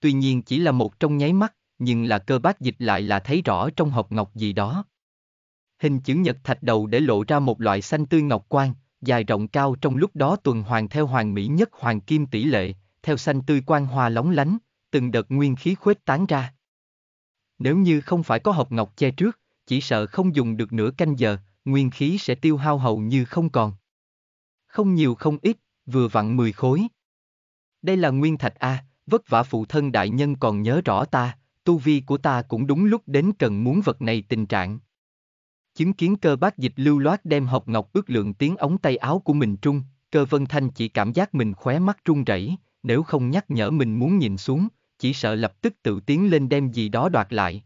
Tuy nhiên chỉ là một trong nháy mắt, nhưng là cơ bác dịch lại là thấy rõ trong hộc ngọc gì đó. Hình chữ nhật thạch đầu để lộ ra một loại xanh tươi ngọc quang dài rộng cao trong lúc đó tuần hoàn theo hoàng mỹ nhất hoàng kim tỷ lệ, theo xanh tươi quang hoa lóng lánh, từng đợt nguyên khí khuếch tán ra. Nếu như không phải có hộp ngọc che trước, chỉ sợ không dùng được nửa canh giờ, nguyên khí sẽ tiêu hao hầu như không còn. Không nhiều không ít, vừa vặn 10 khối. Đây là nguyên thạch A, vất vả phụ thân đại nhân còn nhớ rõ ta, tu vi của ta cũng đúng lúc đến cần muốn vật này tình trạng. Chứng kiến cơ bác dịch lưu loát đem hộp ngọc ước lượng tiếng ống tay áo của mình trung, cơ vân thanh chỉ cảm giác mình khóe mắt trung rẩy, nếu không nhắc nhở mình muốn nhìn xuống, chỉ sợ lập tức tự tiến lên đem gì đó đoạt lại.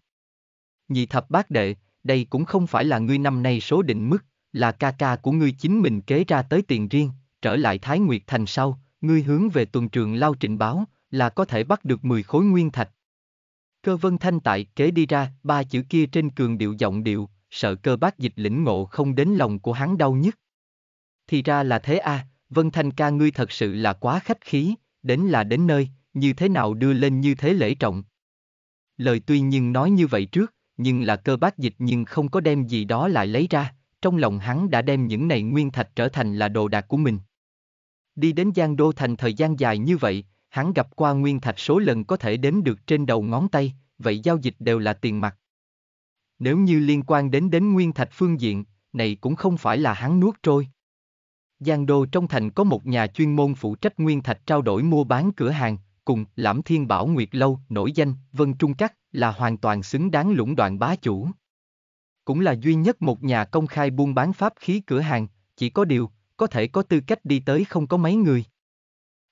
Nhị thập bác đệ, đây cũng không phải là ngươi năm nay số định mức, là ca ca của ngươi chính mình kế ra tới tiền riêng, trở lại Thái Nguyệt Thành sau, ngươi hướng về tuần trường lao trình báo, là có thể bắt được 10 khối nguyên thạch. Cơ vân thanh tại kế đi ra, ba chữ kia trên cường điệu giọng điệu, sợ cơ bác dịch lĩnh ngộ không đến lòng của hắn đau nhất. Thì ra là thế a, à, Vân Thanh ca ngươi thật sự là quá khách khí, đến là đến nơi, như thế nào đưa lên như thế lễ trọng. Lời tuy nhưng nói như vậy trước, nhưng là cơ bác dịch nhưng không có đem gì đó lại lấy ra, trong lòng hắn đã đem những này nguyên thạch trở thành là đồ đạc của mình. Đi đến Giang Đô Thành thời gian dài như vậy, hắn gặp qua nguyên thạch số lần có thể đếm được trên đầu ngón tay, vậy giao dịch đều là tiền mặt. Nếu như liên quan đến đến nguyên thạch phương diện, này cũng không phải là hắn nuốt trôi. Giang Đô trong thành có một nhà chuyên môn phụ trách nguyên thạch trao đổi mua bán cửa hàng, cùng Lãm Thiên Bảo Nguyệt Lâu, nổi danh, Vân Trung Cắt, là hoàn toàn xứng đáng lũng đoạn bá chủ. Cũng là duy nhất một nhà công khai buôn bán pháp khí cửa hàng, chỉ có điều, có thể có tư cách đi tới không có mấy người.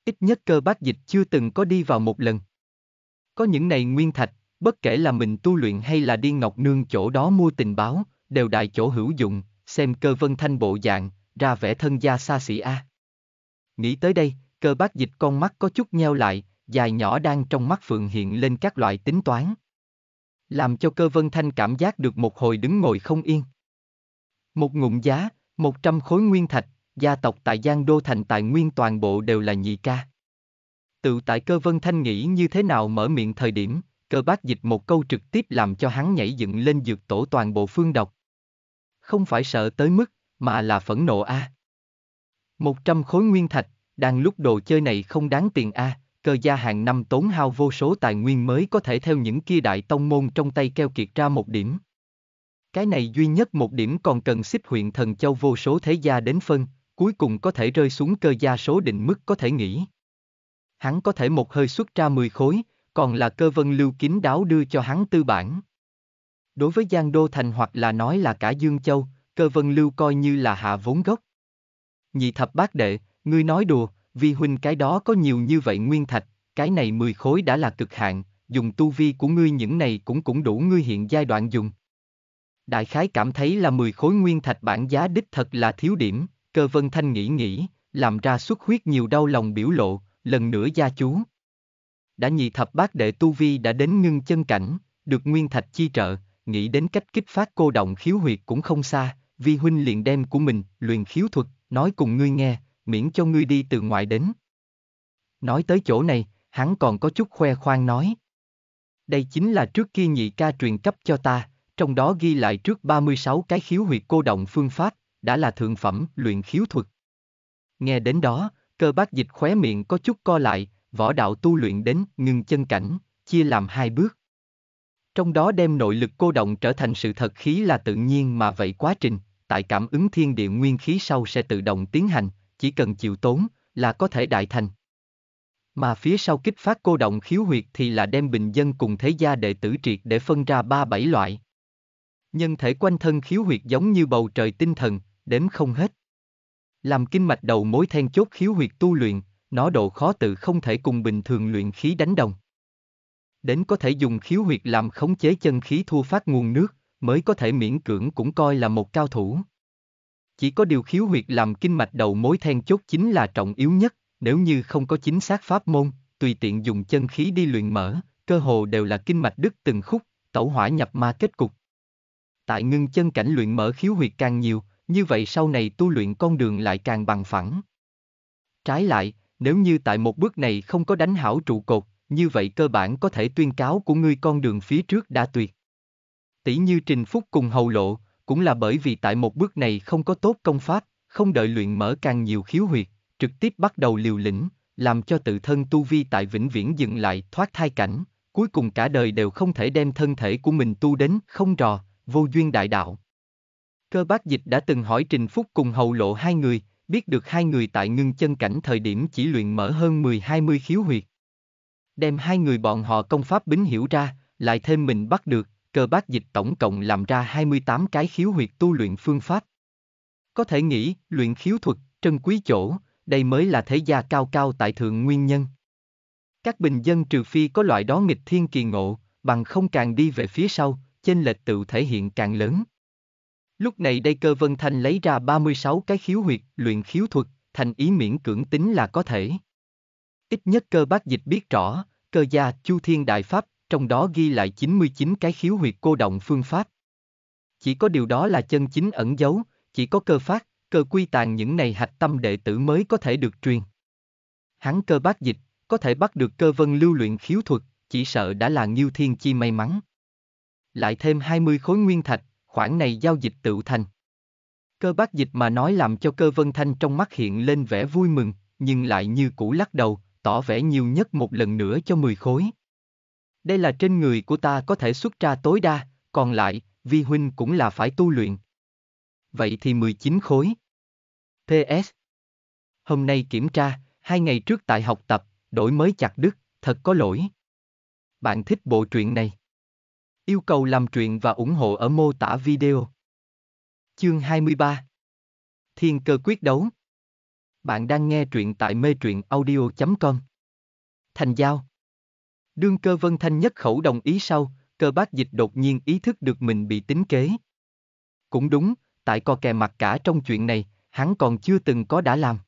Ít nhất cơ bác dịch chưa từng có đi vào một lần. Có những này nguyên thạch, Bất kể là mình tu luyện hay là đi ngọc nương chỗ đó mua tình báo, đều đại chỗ hữu dụng, xem cơ vân thanh bộ dạng, ra vẻ thân gia xa xỉ a. Nghĩ tới đây, cơ bác dịch con mắt có chút nheo lại, dài nhỏ đang trong mắt phượng hiện lên các loại tính toán. Làm cho cơ vân thanh cảm giác được một hồi đứng ngồi không yên. Một ngụm giá, một trăm khối nguyên thạch, gia tộc tại Giang Đô Thành tài nguyên toàn bộ đều là nhị ca. Tự tại cơ vân thanh nghĩ như thế nào mở miệng thời điểm, cơ bác dịch một câu trực tiếp làm cho hắn nhảy dựng lên dược tổ toàn bộ phương độc. Không phải sợ tới mức, mà là phẫn nộ a. À. Một trăm khối nguyên thạch, đang lúc đồ chơi này không đáng tiền a, à, cơ gia hàng năm tốn hao vô số tài nguyên mới có thể theo những kia đại tông môn trong tay keo kiệt ra một điểm. Cái này duy nhất một điểm còn cần xích huyện thần châu vô số thế gia đến phân, cuối cùng có thể rơi xuống cơ gia số định mức có thể nghĩ. Hắn có thể một hơi xuất ra 10 khối, còn là cơ vân lưu kín đáo đưa cho hắn tư bản. Đối với Giang Đô Thành hoặc là nói là cả Dương Châu, cơ vân lưu coi như là hạ vốn gốc. Nhị thập bác đệ, ngươi nói đùa, vì huynh cái đó có nhiều như vậy nguyên thạch, cái này mười khối đã là cực hạn, dùng tu vi của ngươi những này cũng cũng đủ ngươi hiện giai đoạn dùng. Đại khái cảm thấy là mười khối nguyên thạch bản giá đích thật là thiếu điểm, cơ vân thanh nghĩ nghĩ, làm ra xuất huyết nhiều đau lòng biểu lộ, lần nữa gia chú đã nhị thập bát đệ tu vi đã đến ngưng chân cảnh, được nguyên thạch chi trợ, nghĩ đến cách kích phát cô động khiếu huyệt cũng không xa, vi huynh liền đem của mình, luyện khiếu thuật, nói cùng ngươi nghe, miễn cho ngươi đi từ ngoại đến. Nói tới chỗ này, hắn còn có chút khoe khoang nói. Đây chính là trước kia nhị ca truyền cấp cho ta, trong đó ghi lại trước 36 cái khiếu huyệt cô động phương pháp, đã là thượng phẩm luyện khiếu thuật. Nghe đến đó, cơ bác dịch khóe miệng có chút co lại, võ đạo tu luyện đến ngừng chân cảnh, chia làm hai bước. Trong đó đem nội lực cô động trở thành sự thật khí là tự nhiên mà vậy quá trình, tại cảm ứng thiên địa nguyên khí sau sẽ tự động tiến hành, chỉ cần chịu tốn là có thể đại thành. Mà phía sau kích phát cô động khiếu huyệt thì là đem bình dân cùng thế gia đệ tử triệt để phân ra ba bảy loại. Nhân thể quanh thân khiếu huyệt giống như bầu trời tinh thần, đếm không hết. Làm kinh mạch đầu mối then chốt khiếu huyệt tu luyện, nó độ khó tự không thể cùng bình thường luyện khí đánh đồng. Đến có thể dùng khiếu huyệt làm khống chế chân khí thu phát nguồn nước, mới có thể miễn cưỡng cũng coi là một cao thủ. Chỉ có điều khiếu huyệt làm kinh mạch đầu mối then chốt chính là trọng yếu nhất, nếu như không có chính xác pháp môn, tùy tiện dùng chân khí đi luyện mở, cơ hồ đều là kinh mạch đứt từng khúc, tẩu hỏa nhập ma kết cục. Tại ngưng chân cảnh luyện mở khiếu huyệt càng nhiều, như vậy sau này tu luyện con đường lại càng bằng phẳng. Trái lại, nếu như tại một bước này không có đánh hảo trụ cột, như vậy cơ bản có thể tuyên cáo của ngươi con đường phía trước đã tuyệt. Tỷ như Trình Phúc cùng Hầu Lộ, cũng là bởi vì tại một bước này không có tốt công pháp, không đợi luyện mở càng nhiều khiếu huyệt, trực tiếp bắt đầu liều lĩnh, làm cho tự thân tu vi tại vĩnh viễn dừng lại thoát thai cảnh, cuối cùng cả đời đều không thể đem thân thể của mình tu đến không trò vô duyên đại đạo. Cơ bác dịch đã từng hỏi Trình Phúc cùng Hầu Lộ hai người, biết được hai người tại ngưng chân cảnh thời điểm chỉ luyện mở hơn 10-20 khiếu huyệt. Đem hai người bọn họ công pháp bính hiểu ra, lại thêm mình bắt được, cơ bác dịch tổng cộng làm ra 28 cái khiếu huyệt tu luyện phương pháp. Có thể nghĩ, luyện khiếu thuật, trân quý chỗ, đây mới là thế gia cao cao tại thượng nguyên nhân. Các bình dân trừ phi có loại đó nghịch thiên kỳ ngộ, bằng không càng đi về phía sau, trên lệch tự thể hiện càng lớn. Lúc này đây cơ vân thanh lấy ra 36 cái khiếu huyệt, luyện khiếu thuật, thành ý miễn cưỡng tính là có thể. Ít nhất cơ bác dịch biết rõ, cơ gia chu thiên đại pháp, trong đó ghi lại 99 cái khiếu huyệt cô động phương pháp. Chỉ có điều đó là chân chính ẩn giấu, chỉ có cơ phát, cơ quy tàn những này hạch tâm đệ tử mới có thể được truyền. Hắn cơ bác dịch, có thể bắt được cơ vân lưu luyện khiếu thuật, chỉ sợ đã là nghiêu thiên chi may mắn. Lại thêm 20 khối nguyên thạch, khoản này giao dịch tự thành. Cơ bác dịch mà nói làm cho cơ vân thanh trong mắt hiện lên vẻ vui mừng, nhưng lại như cũ lắc đầu, tỏ vẻ nhiều nhất một lần nữa cho 10 khối. Đây là trên người của ta có thể xuất ra tối đa, còn lại, vi huynh cũng là phải tu luyện. Vậy thì 19 khối. PS. Hôm nay kiểm tra, hai ngày trước tại học tập, đổi mới chặt đứt, thật có lỗi. Bạn thích bộ truyện này? Yêu cầu làm truyện và ủng hộ ở mô tả video. Chương 23 Thiên cơ quyết đấu Bạn đang nghe truyện tại mê truyện audio.com Thành giao Đương cơ vân thanh nhất khẩu đồng ý sau, cơ bác dịch đột nhiên ý thức được mình bị tính kế. Cũng đúng, tại co kè mặt cả trong chuyện này, hắn còn chưa từng có đã làm.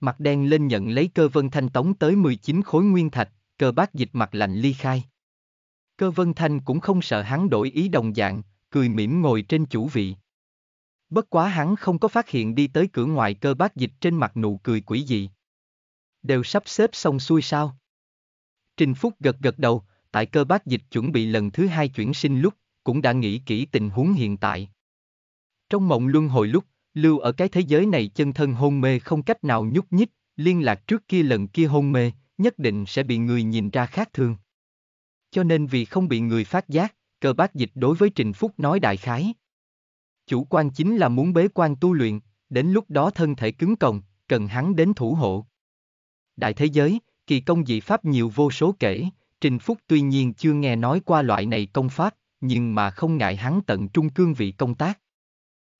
Mặt đen lên nhận lấy cơ vân thanh tống tới 19 khối nguyên thạch, cơ bác dịch mặt lạnh ly khai. Cơ Vân Thanh cũng không sợ hắn đổi ý đồng dạng, cười mỉm ngồi trên chủ vị. Bất quá hắn không có phát hiện đi tới cửa ngoài cơ bác dịch trên mặt nụ cười quỷ dị. Đều sắp xếp xong xuôi sao? Trình Phúc gật gật đầu, tại cơ bác dịch chuẩn bị lần thứ hai chuyển sinh lúc, cũng đã nghĩ kỹ tình huống hiện tại. Trong mộng luân hồi lúc, lưu ở cái thế giới này chân thân hôn mê không cách nào nhúc nhích, liên lạc trước kia lần kia hôn mê, nhất định sẽ bị người nhìn ra khác thường cho nên vì không bị người phát giác, cơ bác dịch đối với Trình Phúc nói đại khái. Chủ quan chính là muốn bế quan tu luyện, đến lúc đó thân thể cứng cồng, cần hắn đến thủ hộ. Đại thế giới, kỳ công dị pháp nhiều vô số kể, Trình Phúc tuy nhiên chưa nghe nói qua loại này công pháp, nhưng mà không ngại hắn tận trung cương vị công tác.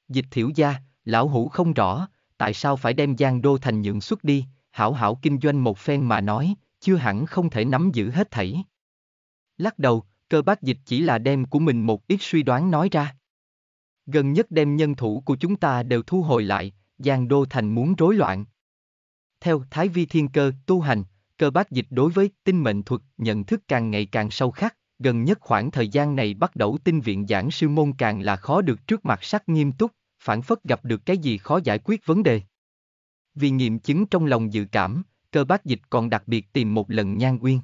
Dịch thiểu gia, lão hủ không rõ, tại sao phải đem Giang Đô Thành nhượng xuất đi, hảo hảo kinh doanh một phen mà nói, chưa hẳn không thể nắm giữ hết thảy. Lắc đầu, cơ bác dịch chỉ là đem của mình một ít suy đoán nói ra. Gần nhất đem nhân thủ của chúng ta đều thu hồi lại, Giang Đô Thành muốn rối loạn. Theo Thái Vi Thiên Cơ tu hành, cơ bác dịch đối với tinh mệnh thuật nhận thức càng ngày càng sâu khắc, gần nhất khoảng thời gian này bắt đầu tinh viện giảng sư môn càng là khó được trước mặt sắc nghiêm túc, phản phất gặp được cái gì khó giải quyết vấn đề. Vì nghiệm chứng trong lòng dự cảm, cơ bác dịch còn đặc biệt tìm một lần nhan uyên.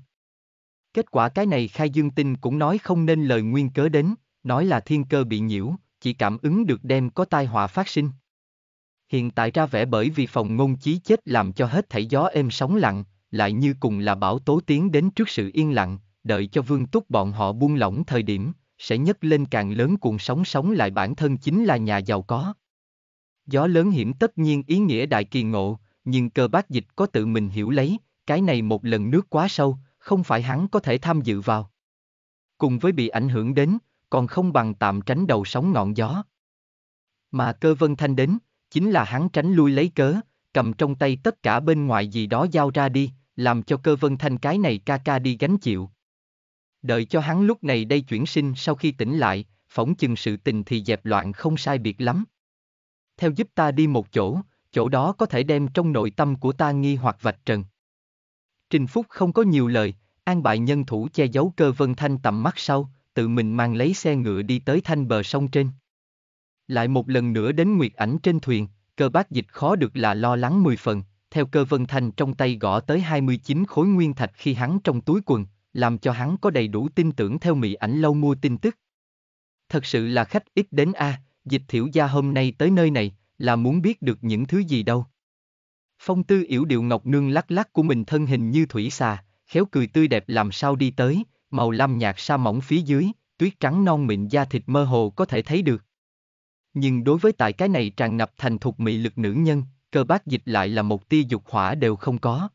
Kết quả cái này khai dương tinh cũng nói không nên lời nguyên cớ đến, nói là thiên cơ bị nhiễu, chỉ cảm ứng được đem có tai họa phát sinh. Hiện tại ra vẻ bởi vì phòng ngôn chí chết làm cho hết thảy gió êm sóng lặng, lại như cùng là bảo tố tiến đến trước sự yên lặng, đợi cho vương túc bọn họ buông lỏng thời điểm, sẽ nhấc lên càng lớn cuộn sóng sóng lại bản thân chính là nhà giàu có. Gió lớn hiểm tất nhiên ý nghĩa đại kỳ ngộ, nhưng cơ bác dịch có tự mình hiểu lấy, cái này một lần nước quá sâu, không phải hắn có thể tham dự vào. Cùng với bị ảnh hưởng đến, còn không bằng tạm tránh đầu sóng ngọn gió. Mà cơ vân thanh đến, chính là hắn tránh lui lấy cớ, cầm trong tay tất cả bên ngoài gì đó giao ra đi, làm cho cơ vân thanh cái này ca ca đi gánh chịu. Đợi cho hắn lúc này đây chuyển sinh sau khi tỉnh lại, phỏng chừng sự tình thì dẹp loạn không sai biệt lắm. Theo giúp ta đi một chỗ, chỗ đó có thể đem trong nội tâm của ta nghi hoặc vạch trần. Trình Phúc không có nhiều lời, an Bại nhân thủ che giấu cơ vân thanh tầm mắt sau, tự mình mang lấy xe ngựa đi tới thanh bờ sông trên. Lại một lần nữa đến nguyệt ảnh trên thuyền, cơ bác dịch khó được là lo lắng mười phần, theo cơ vân thanh trong tay gõ tới 29 khối nguyên thạch khi hắn trong túi quần, làm cho hắn có đầy đủ tin tưởng theo mỹ ảnh lâu mua tin tức. Thật sự là khách ít đến a, à, dịch thiểu gia hôm nay tới nơi này, là muốn biết được những thứ gì đâu. Phong tư yểu điệu ngọc nương lắc lắc của mình thân hình như thủy xà, khéo cười tươi đẹp làm sao đi tới, màu lam nhạt sa mỏng phía dưới, tuyết trắng non mịn da thịt mơ hồ có thể thấy được. Nhưng đối với tại cái này tràn ngập thành thục mị lực nữ nhân, cơ bác dịch lại là một tia dục hỏa đều không có.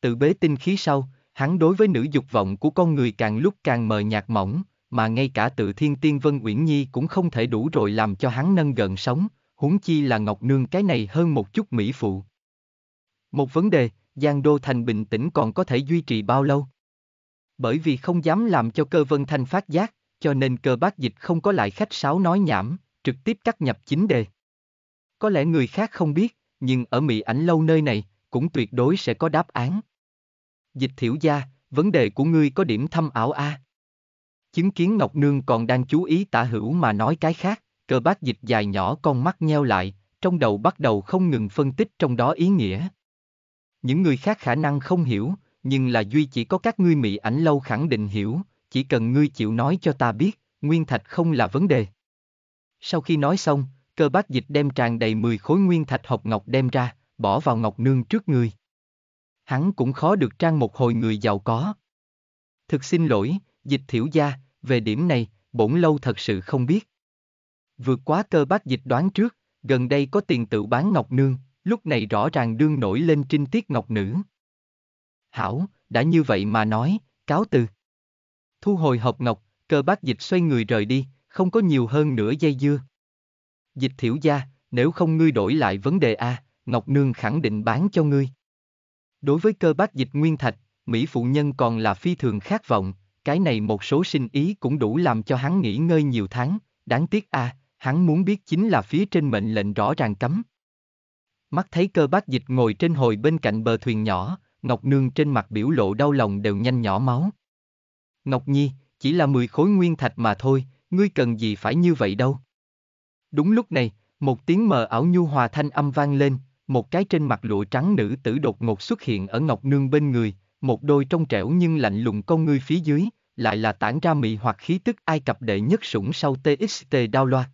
Tự bế tinh khí sau, hắn đối với nữ dục vọng của con người càng lúc càng mờ nhạt mỏng, mà ngay cả tự thiên tiên Vân Uyển Nhi cũng không thể đủ rồi làm cho hắn nâng gần sống, huống chi là Ngọc Nương cái này hơn một chút mỹ phụ. Một vấn đề, Giang Đô Thành bình tĩnh còn có thể duy trì bao lâu? Bởi vì không dám làm cho cơ vân thanh phát giác, cho nên cơ bác dịch không có lại khách sáo nói nhảm, trực tiếp cắt nhập chính đề. Có lẽ người khác không biết, nhưng ở Mỹ ảnh lâu nơi này, cũng tuyệt đối sẽ có đáp án. Dịch thiểu gia, vấn đề của ngươi có điểm thâm ảo a. Chứng kiến Ngọc Nương còn đang chú ý tả hữu mà nói cái khác, cơ bác dịch dài nhỏ con mắt nheo lại, trong đầu bắt đầu không ngừng phân tích trong đó ý nghĩa. Những người khác khả năng không hiểu, nhưng là duy chỉ có các ngươi mỹ ảnh lâu khẳng định hiểu, chỉ cần ngươi chịu nói cho ta biết, nguyên thạch không là vấn đề. Sau khi nói xong, cơ bác dịch đem tràn đầy 10 khối nguyên thạch hộp ngọc đem ra, bỏ vào ngọc nương trước người. Hắn cũng khó được trang một hồi người giàu có. Thực xin lỗi, dịch thiểu gia, về điểm này, bổn lâu thật sự không biết. Vượt quá cơ bác dịch đoán trước, gần đây có tiền tự bán ngọc nương, lúc này rõ ràng đương nổi lên trinh tiết ngọc nữ. Hảo, đã như vậy mà nói, cáo từ. Thu hồi hộp ngọc, cơ bác dịch xoay người rời đi, không có nhiều hơn nửa dây dưa. Dịch thiểu gia, nếu không ngươi đổi lại vấn đề A, Ngọc Nương khẳng định bán cho ngươi. Đối với cơ bác dịch nguyên thạch, Mỹ phụ nhân còn là phi thường khát vọng, cái này một số sinh ý cũng đủ làm cho hắn nghỉ ngơi nhiều tháng, đáng tiếc A, hắn muốn biết chính là phía trên mệnh lệnh rõ ràng cấm. Mắt thấy cơ bác dịch ngồi trên hồi bên cạnh bờ thuyền nhỏ, Ngọc Nương trên mặt biểu lộ đau lòng đều nhanh nhỏ máu. Ngọc Nhi, chỉ là 10 khối nguyên thạch mà thôi, ngươi cần gì phải như vậy đâu. Đúng lúc này, một tiếng mờ ảo nhu hòa thanh âm vang lên, một cái trên mặt lụa trắng nữ tử đột ngột xuất hiện ở Ngọc Nương bên người, một đôi trong trẻo nhưng lạnh lùng con ngươi phía dưới, lại là tản ra mị hoặc khí tức Ai Cập đệ nhất sủng sau TXT đao loạt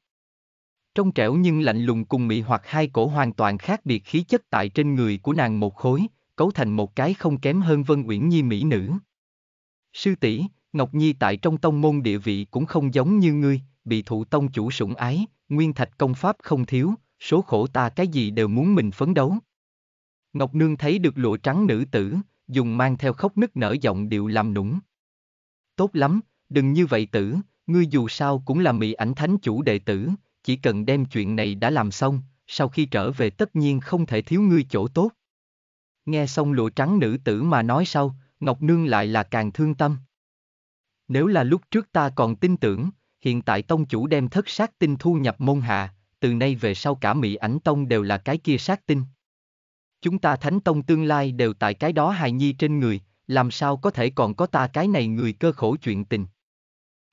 trong trẻo nhưng lạnh lùng cùng mị hoặc hai cổ hoàn toàn khác biệt khí chất tại trên người của nàng một khối, cấu thành một cái không kém hơn Vân Uyển Nhi mỹ nữ. Sư tỷ, Ngọc Nhi tại trong tông môn địa vị cũng không giống như ngươi, bị thụ tông chủ sủng ái, nguyên thạch công pháp không thiếu, số khổ ta cái gì đều muốn mình phấn đấu. Ngọc Nương thấy được lụa trắng nữ tử, dùng mang theo khóc nức nở giọng điệu làm nũng. Tốt lắm, đừng như vậy tử, ngươi dù sao cũng là mỹ ảnh thánh chủ đệ tử, chỉ cần đem chuyện này đã làm xong, sau khi trở về tất nhiên không thể thiếu ngươi chỗ tốt. Nghe xong lụa trắng nữ tử mà nói sau, Ngọc Nương lại là càng thương tâm. Nếu là lúc trước ta còn tin tưởng, hiện tại tông chủ đem thất sát tinh thu nhập môn hạ, từ nay về sau cả Mỹ ảnh tông đều là cái kia sát tinh. Chúng ta thánh tông tương lai đều tại cái đó hài nhi trên người, làm sao có thể còn có ta cái này người cơ khổ chuyện tình.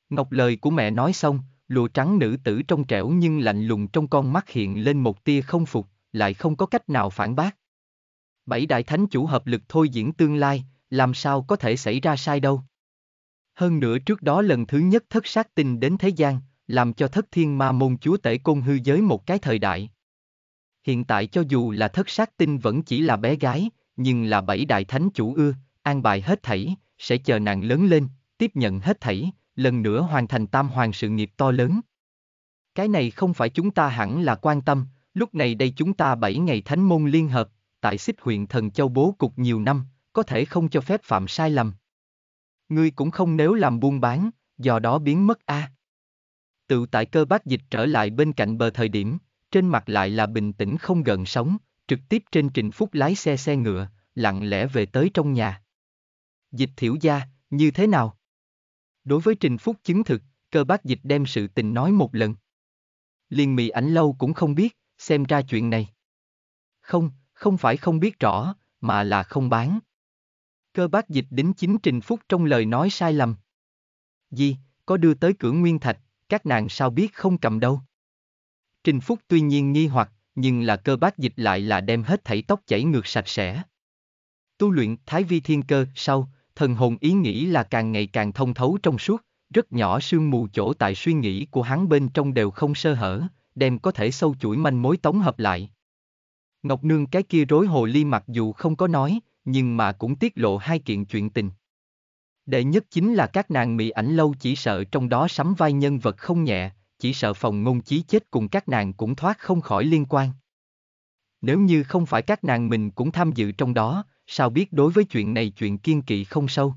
Ngọc lời của mẹ nói xong, Lụa trắng nữ tử trong trẻo nhưng lạnh lùng trong con mắt hiện lên một tia không phục, lại không có cách nào phản bác. Bảy đại thánh chủ hợp lực thôi diễn tương lai, làm sao có thể xảy ra sai đâu. Hơn nữa trước đó lần thứ nhất thất sát tinh đến thế gian, làm cho thất thiên ma môn chúa tể côn hư giới một cái thời đại. Hiện tại cho dù là thất sát tinh vẫn chỉ là bé gái, nhưng là bảy đại thánh chủ ưa, an bài hết thảy, sẽ chờ nàng lớn lên, tiếp nhận hết thảy, lần nữa hoàn thành tam hoàng sự nghiệp to lớn. Cái này không phải chúng ta hẳn là quan tâm, lúc này đây chúng ta bảy ngày thánh môn liên hợp, tại xích huyện Thần Châu bố cục nhiều năm, có thể không cho phép phạm sai lầm. Ngươi cũng không nếu làm buôn bán, do đó biến mất a. À. Tự tại cơ bác dịch trở lại bên cạnh bờ thời điểm, trên mặt lại là bình tĩnh không gần sống trực tiếp trên trình phúc lái xe xe ngựa, lặng lẽ về tới trong nhà. Dịch thiểu gia, như thế nào? Đối với Trình Phúc chứng thực, cơ bác dịch đem sự tình nói một lần. Liên mì ảnh lâu cũng không biết, xem ra chuyện này. Không, không phải không biết rõ, mà là không bán. Cơ bác dịch đính chính Trình Phúc trong lời nói sai lầm. Gì, có đưa tới cửa Nguyên Thạch, các nàng sao biết không cầm đâu. Trình Phúc tuy nhiên nghi hoặc, nhưng là cơ bác dịch lại là đem hết thảy tóc chảy ngược sạch sẽ. Tu luyện Thái Vi Thiên Cơ sau, thần hồn ý nghĩ là càng ngày càng thông thấu trong suốt, rất nhỏ sương mù chỗ tại suy nghĩ của hắn bên trong đều không sơ hở, đem có thể sâu chuỗi manh mối tống hợp lại. Ngọc Nương cái kia rối hồ ly mặc dù không có nói, nhưng mà cũng tiết lộ hai kiện chuyện tình. Đệ nhất chính là các nàng mỹ ảnh lâu chỉ sợ trong đó sắm vai nhân vật không nhẹ, chỉ sợ phòng ngôn chí chết cùng các nàng cũng thoát không khỏi liên quan. Nếu như không phải các nàng mình cũng tham dự trong đó, sao biết đối với chuyện này chuyện kiên kỵ không sâu.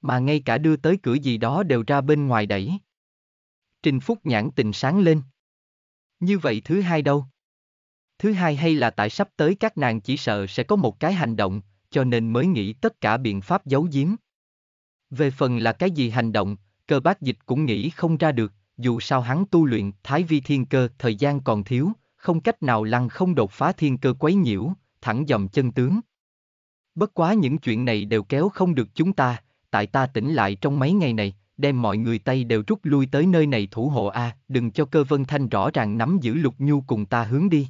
Mà ngay cả đưa tới cửa gì đó đều ra bên ngoài đẩy. Trình Phúc nhãn tình sáng lên. Như vậy thứ hai đâu? Thứ hai hay là tại sắp tới các nàng chỉ sợ sẽ có một cái hành động, cho nên mới nghĩ tất cả biện pháp giấu giếm. Về phần là cái gì hành động, cơ bác dịch cũng nghĩ không ra được, dù sao hắn tu luyện thái vi thiên cơ thời gian còn thiếu, không cách nào lăng không đột phá thiên cơ quấy nhiễu, thẳng dòng chân tướng. Bất quá những chuyện này đều kéo không được chúng ta, tại ta tỉnh lại trong mấy ngày này, đem mọi người Tây đều rút lui tới nơi này thủ hộ A, đừng cho cơ vân thanh rõ ràng nắm giữ lục nhu cùng ta hướng đi.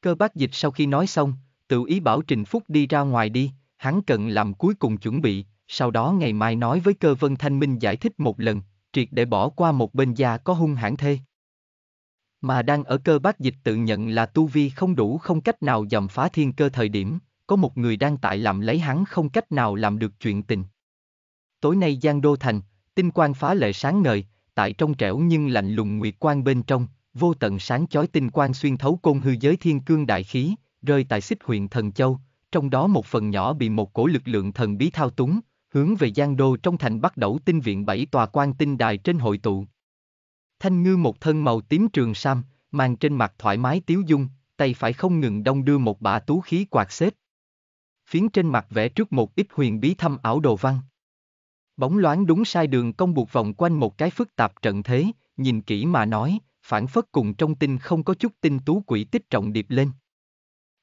Cơ bác dịch sau khi nói xong, tự ý bảo Trình Phúc đi ra ngoài đi, hắn cần làm cuối cùng chuẩn bị, sau đó ngày mai nói với cơ vân thanh minh giải thích một lần, triệt để bỏ qua một bên gia có hung hãn thê. Mà đang ở cơ bác dịch tự nhận là tu vi không đủ không cách nào dầm phá thiên cơ thời điểm, có một người đang tại làm lấy hắn không cách nào làm được chuyện tình. Tối nay Giang Đô Thành, tinh quang phá lệ sáng ngời, tại trong trẻo nhưng lạnh lùng nguyệt quang bên trong, vô tận sáng chói tinh quang xuyên thấu côn hư giới thiên cương đại khí, rơi tại xích huyện Thần Châu, trong đó một phần nhỏ bị một cổ lực lượng thần bí thao túng, hướng về Giang Đô trong thành bắt đầu tinh viện bảy tòa quan tinh đài trên hội tụ. Thanh ngư một thân màu tím trường sam, mang trên mặt thoải mái tiếu dung, tay phải không ngừng đông đưa một bả tú khí quạt xếp, phiến trên mặt vẽ trước một ít huyền bí thâm ảo đồ văn. Bóng loáng đúng sai đường công buộc vòng quanh một cái phức tạp trận thế, nhìn kỹ mà nói, phản phất cùng trong tinh không có chút tinh tú quỷ tích trọng điệp lên.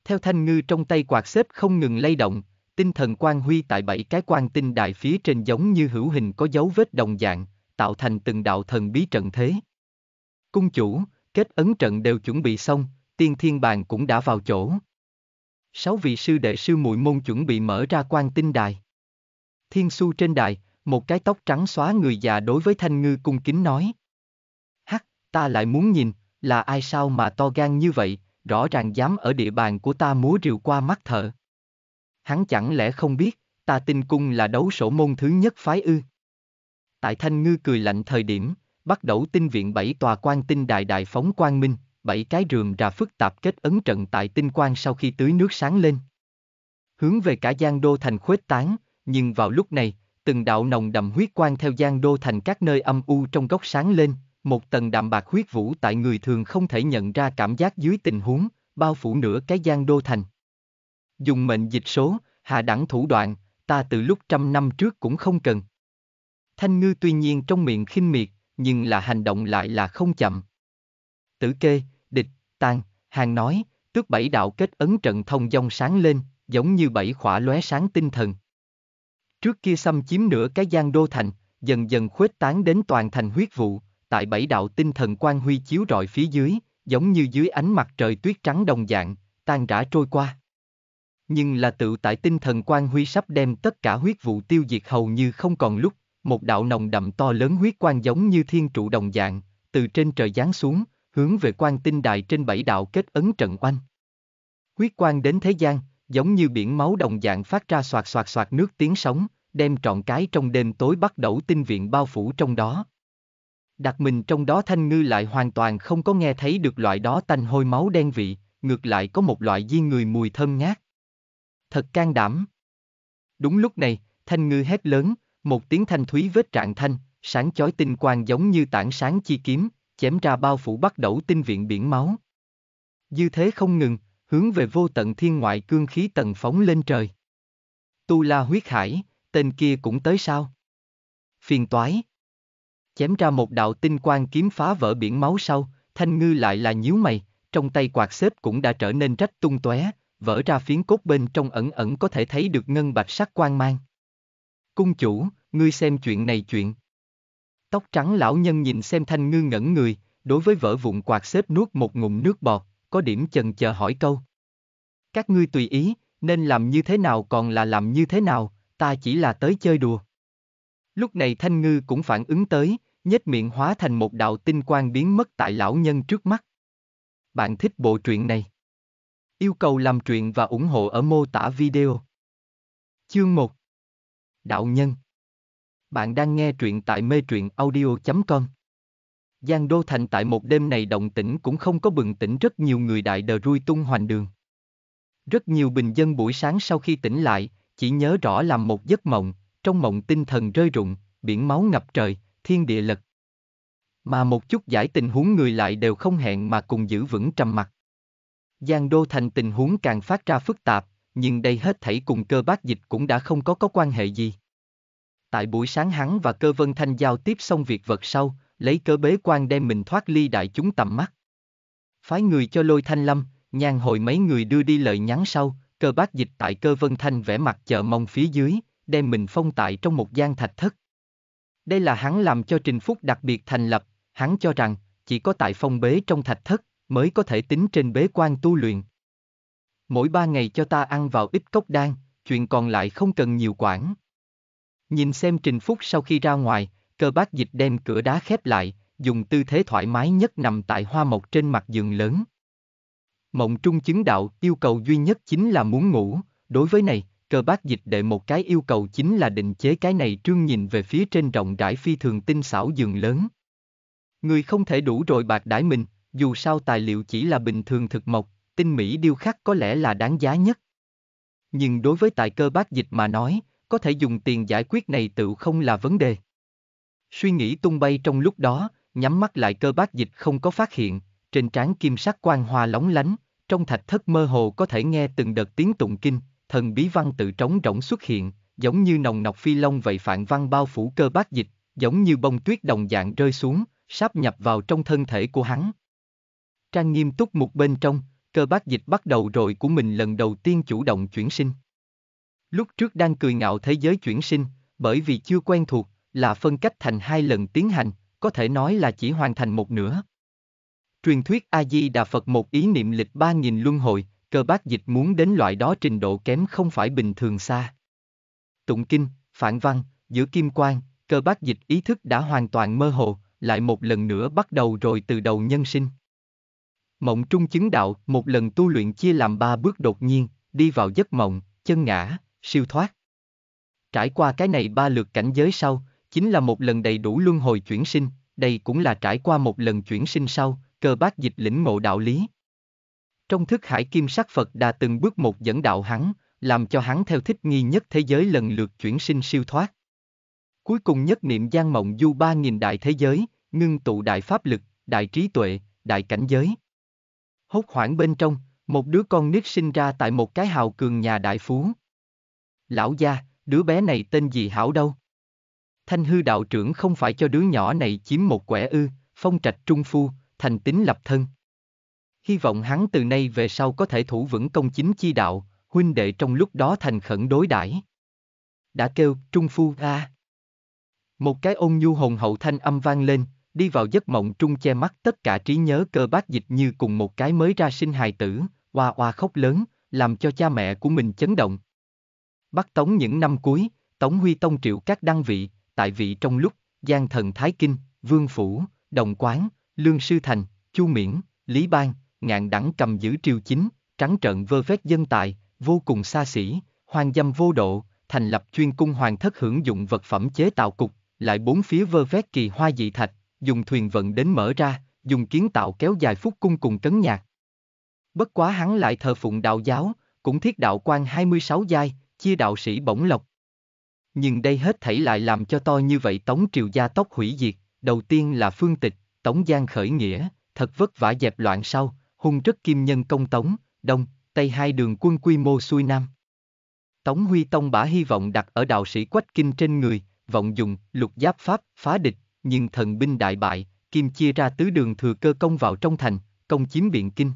Theo thanh ngư trong tay quạt xếp không ngừng lay động, tinh thần quan huy tại bảy cái quan tinh đại phía trên giống như hữu hình có dấu vết đồng dạng, tạo thành từng đạo thần bí trận thế. Cung chủ, kết ấn trận đều chuẩn bị xong, tiên thiên bàn cũng đã vào chỗ sáu vị sư đệ sư muội môn chuẩn bị mở ra quan tinh đài. Thiên su trên đài, một cái tóc trắng xóa người già đối với Thanh Ngư cung kính nói. Hắc, ta lại muốn nhìn, là ai sao mà to gan như vậy, rõ ràng dám ở địa bàn của ta múa rìu qua mắt thợ. Hắn chẳng lẽ không biết, ta tinh cung là đấu sổ môn thứ nhất phái ư. Tại Thanh Ngư cười lạnh thời điểm, bắt đầu tinh viện bảy tòa quan tinh đài đại phóng quang minh bảy cái rườm rà phức tạp kết ấn trận tại tinh quang sau khi tưới nước sáng lên. Hướng về cả Giang Đô Thành khuếch tán, nhưng vào lúc này, từng đạo nồng đậm huyết quang theo Giang Đô Thành các nơi âm u trong góc sáng lên, một tầng đạm bạc huyết vũ tại người thường không thể nhận ra cảm giác dưới tình huống, bao phủ nửa cái Giang Đô Thành. Dùng mệnh dịch số, hạ đẳng thủ đoạn, ta từ lúc trăm năm trước cũng không cần. Thanh ngư tuy nhiên trong miệng khinh miệt, nhưng là hành động lại là không chậm tử kê, địch, tàn, hàng nói, trước bảy đạo kết ấn trận thông dong sáng lên, giống như bảy khỏa lóe sáng tinh thần. Trước kia xâm chiếm nửa cái giang đô thành, dần dần khuếch tán đến toàn thành huyết vụ, tại bảy đạo tinh thần quan huy chiếu rọi phía dưới, giống như dưới ánh mặt trời tuyết trắng đồng dạng, tan rã trôi qua. Nhưng là tự tại tinh thần quan huy sắp đem tất cả huyết vụ tiêu diệt hầu như không còn lúc, một đạo nồng đậm to lớn huyết quan giống như thiên trụ đồng dạng, từ trên trời giáng xuống, hướng về quan tinh đại trên bảy đạo kết ấn trận oanh. Huyết quang đến thế gian, giống như biển máu đồng dạng phát ra xoạt xoạt xoạt nước tiếng sóng, đem trọn cái trong đêm tối bắt đầu tinh viện bao phủ trong đó. Đặt mình trong đó thanh ngư lại hoàn toàn không có nghe thấy được loại đó tanh hôi máu đen vị, ngược lại có một loại diên người mùi thơm ngát. Thật can đảm. Đúng lúc này, thanh ngư hét lớn, một tiếng thanh thúy vết trạng thanh, sáng chói tinh quang giống như tảng sáng chi kiếm, chém ra bao phủ bắt đẩu tinh viện biển máu. Dư thế không ngừng, hướng về vô tận thiên ngoại cương khí tầng phóng lên trời. Tu la huyết hải, tên kia cũng tới sao? Phiền toái. Chém ra một đạo tinh quang kiếm phá vỡ biển máu sau, thanh ngư lại là nhíu mày, trong tay quạt xếp cũng đã trở nên rách tung tóe, vỡ ra phiến cốt bên trong ẩn ẩn có thể thấy được ngân bạch sắc quang mang. Cung chủ, ngươi xem chuyện này chuyện. Tóc trắng lão nhân nhìn xem thanh ngư ngẩn người, đối với vỡ vụn quạt xếp nuốt một ngụm nước bọt, có điểm chần chờ hỏi câu. Các ngươi tùy ý, nên làm như thế nào còn là làm như thế nào, ta chỉ là tới chơi đùa. Lúc này thanh ngư cũng phản ứng tới, nhếch miệng hóa thành một đạo tinh quang biến mất tại lão nhân trước mắt. Bạn thích bộ truyện này? Yêu cầu làm truyện và ủng hộ ở mô tả video. Chương 1 Đạo nhân bạn đang nghe truyện tại mê truyện audio.com Giang Đô Thành tại một đêm này động tĩnh cũng không có bừng tỉnh rất nhiều người đại đờ rui tung hoành đường. Rất nhiều bình dân buổi sáng sau khi tỉnh lại, chỉ nhớ rõ làm một giấc mộng, trong mộng tinh thần rơi rụng, biển máu ngập trời, thiên địa lật. Mà một chút giải tình huống người lại đều không hẹn mà cùng giữ vững trầm mặt. Giang Đô Thành tình huống càng phát ra phức tạp, nhưng đây hết thảy cùng cơ bác dịch cũng đã không có có quan hệ gì. Tại buổi sáng hắn và cơ vân thanh giao tiếp xong việc vật sau, lấy cơ bế quan đem mình thoát ly đại chúng tầm mắt. Phái người cho lôi thanh lâm, nhan hội mấy người đưa đi lời nhắn sau, cơ bác dịch tại cơ vân thanh vẽ mặt chợ mong phía dưới, đem mình phong tại trong một gian thạch thất. Đây là hắn làm cho Trình Phúc đặc biệt thành lập, hắn cho rằng, chỉ có tại phong bế trong thạch thất, mới có thể tính trên bế quan tu luyện. Mỗi ba ngày cho ta ăn vào ít cốc đan, chuyện còn lại không cần nhiều quản. Nhìn xem Trình Phúc sau khi ra ngoài, cơ bác dịch đem cửa đá khép lại, dùng tư thế thoải mái nhất nằm tại hoa mộc trên mặt giường lớn. Mộng trung chứng đạo yêu cầu duy nhất chính là muốn ngủ, đối với này, cơ bác dịch đệ một cái yêu cầu chính là định chế cái này trương nhìn về phía trên rộng rãi phi thường tinh xảo giường lớn. Người không thể đủ rồi bạc đãi mình, dù sao tài liệu chỉ là bình thường thực mộc, tinh mỹ điêu khắc có lẽ là đáng giá nhất. Nhưng đối với tài cơ bác dịch mà nói, có thể dùng tiền giải quyết này tự không là vấn đề. Suy nghĩ tung bay trong lúc đó, nhắm mắt lại cơ bác dịch không có phát hiện, trên trán kim sắc quang hoa lóng lánh, trong thạch thất mơ hồ có thể nghe từng đợt tiếng tụng kinh, thần bí văn tự trống rỗng xuất hiện, giống như nồng nọc phi long vậy phạn văn bao phủ cơ bác dịch, giống như bông tuyết đồng dạng rơi xuống, sáp nhập vào trong thân thể của hắn. Trang nghiêm túc một bên trong, cơ bác dịch bắt đầu rồi của mình lần đầu tiên chủ động chuyển sinh. Lúc trước đang cười ngạo thế giới chuyển sinh, bởi vì chưa quen thuộc, là phân cách thành hai lần tiến hành, có thể nói là chỉ hoàn thành một nửa. Truyền thuyết A-di Đà Phật một ý niệm lịch ba nghìn luân hồi, cơ bác dịch muốn đến loại đó trình độ kém không phải bình thường xa. Tụng kinh, phản văn, giữa kim quan, cơ bác dịch ý thức đã hoàn toàn mơ hồ, lại một lần nữa bắt đầu rồi từ đầu nhân sinh. Mộng trung chứng đạo, một lần tu luyện chia làm ba bước đột nhiên, đi vào giấc mộng, chân ngã, siêu thoát. Trải qua cái này ba lượt cảnh giới sau, chính là một lần đầy đủ luân hồi chuyển sinh, đây cũng là trải qua một lần chuyển sinh sau, cơ bác dịch lĩnh ngộ đạo lý. Trong thức hải kim sắc Phật đã từng bước một dẫn đạo hắn, làm cho hắn theo thích nghi nhất thế giới lần lượt chuyển sinh siêu thoát. Cuối cùng nhất niệm gian mộng du ba nghìn đại thế giới, ngưng tụ đại pháp lực, đại trí tuệ, đại cảnh giới. Hốt hoảng bên trong, một đứa con nít sinh ra tại một cái hào cường nhà đại phú, lão gia, đứa bé này tên gì hảo đâu? Thanh hư đạo trưởng không phải cho đứa nhỏ này chiếm một quẻ ư, phong trạch trung phu, thành tính lập thân. Hy vọng hắn từ nay về sau có thể thủ vững công chính chi đạo, huynh đệ trong lúc đó thành khẩn đối đãi. Đã kêu, trung phu a. À. Một cái ôn nhu hồn hậu thanh âm vang lên, đi vào giấc mộng trung che mắt tất cả trí nhớ cơ bác dịch như cùng một cái mới ra sinh hài tử, oa oa khóc lớn, làm cho cha mẹ của mình chấn động bắt Tống những năm cuối, Tống Huy Tông triệu các đăng vị, tại vị trong lúc, Giang Thần Thái Kinh, Vương Phủ, Đồng Quán, Lương Sư Thành, Chu Miễn, Lý Bang, ngạn đẳng cầm giữ triều chính, trắng trợn vơ vét dân tài, vô cùng xa xỉ, hoang dâm vô độ, thành lập chuyên cung hoàng thất hưởng dụng vật phẩm chế tạo cục, lại bốn phía vơ vét kỳ hoa dị thạch, dùng thuyền vận đến mở ra, dùng kiến tạo kéo dài phúc cung cùng cấn nhạc. Bất quá hắn lại thờ phụng đạo giáo, cũng thiết đạo quan 26 giai, chia đạo sĩ bổng lộc. Nhưng đây hết thảy lại làm cho to như vậy Tống Triều gia tốc hủy diệt, đầu tiên là phương tịch, Tống Giang khởi nghĩa, thật vất vả dẹp loạn sau, hung rất kim nhân công Tống, Đông, Tây hai đường quân quy mô xuôi Nam. Tống Huy Tông bả hy vọng đặt ở đạo sĩ Quách Kinh trên người, vọng dùng, lục giáp pháp, phá địch, nhưng thần binh đại bại, kim chia ra tứ đường thừa cơ công vào trong thành, công chiếm biện kinh.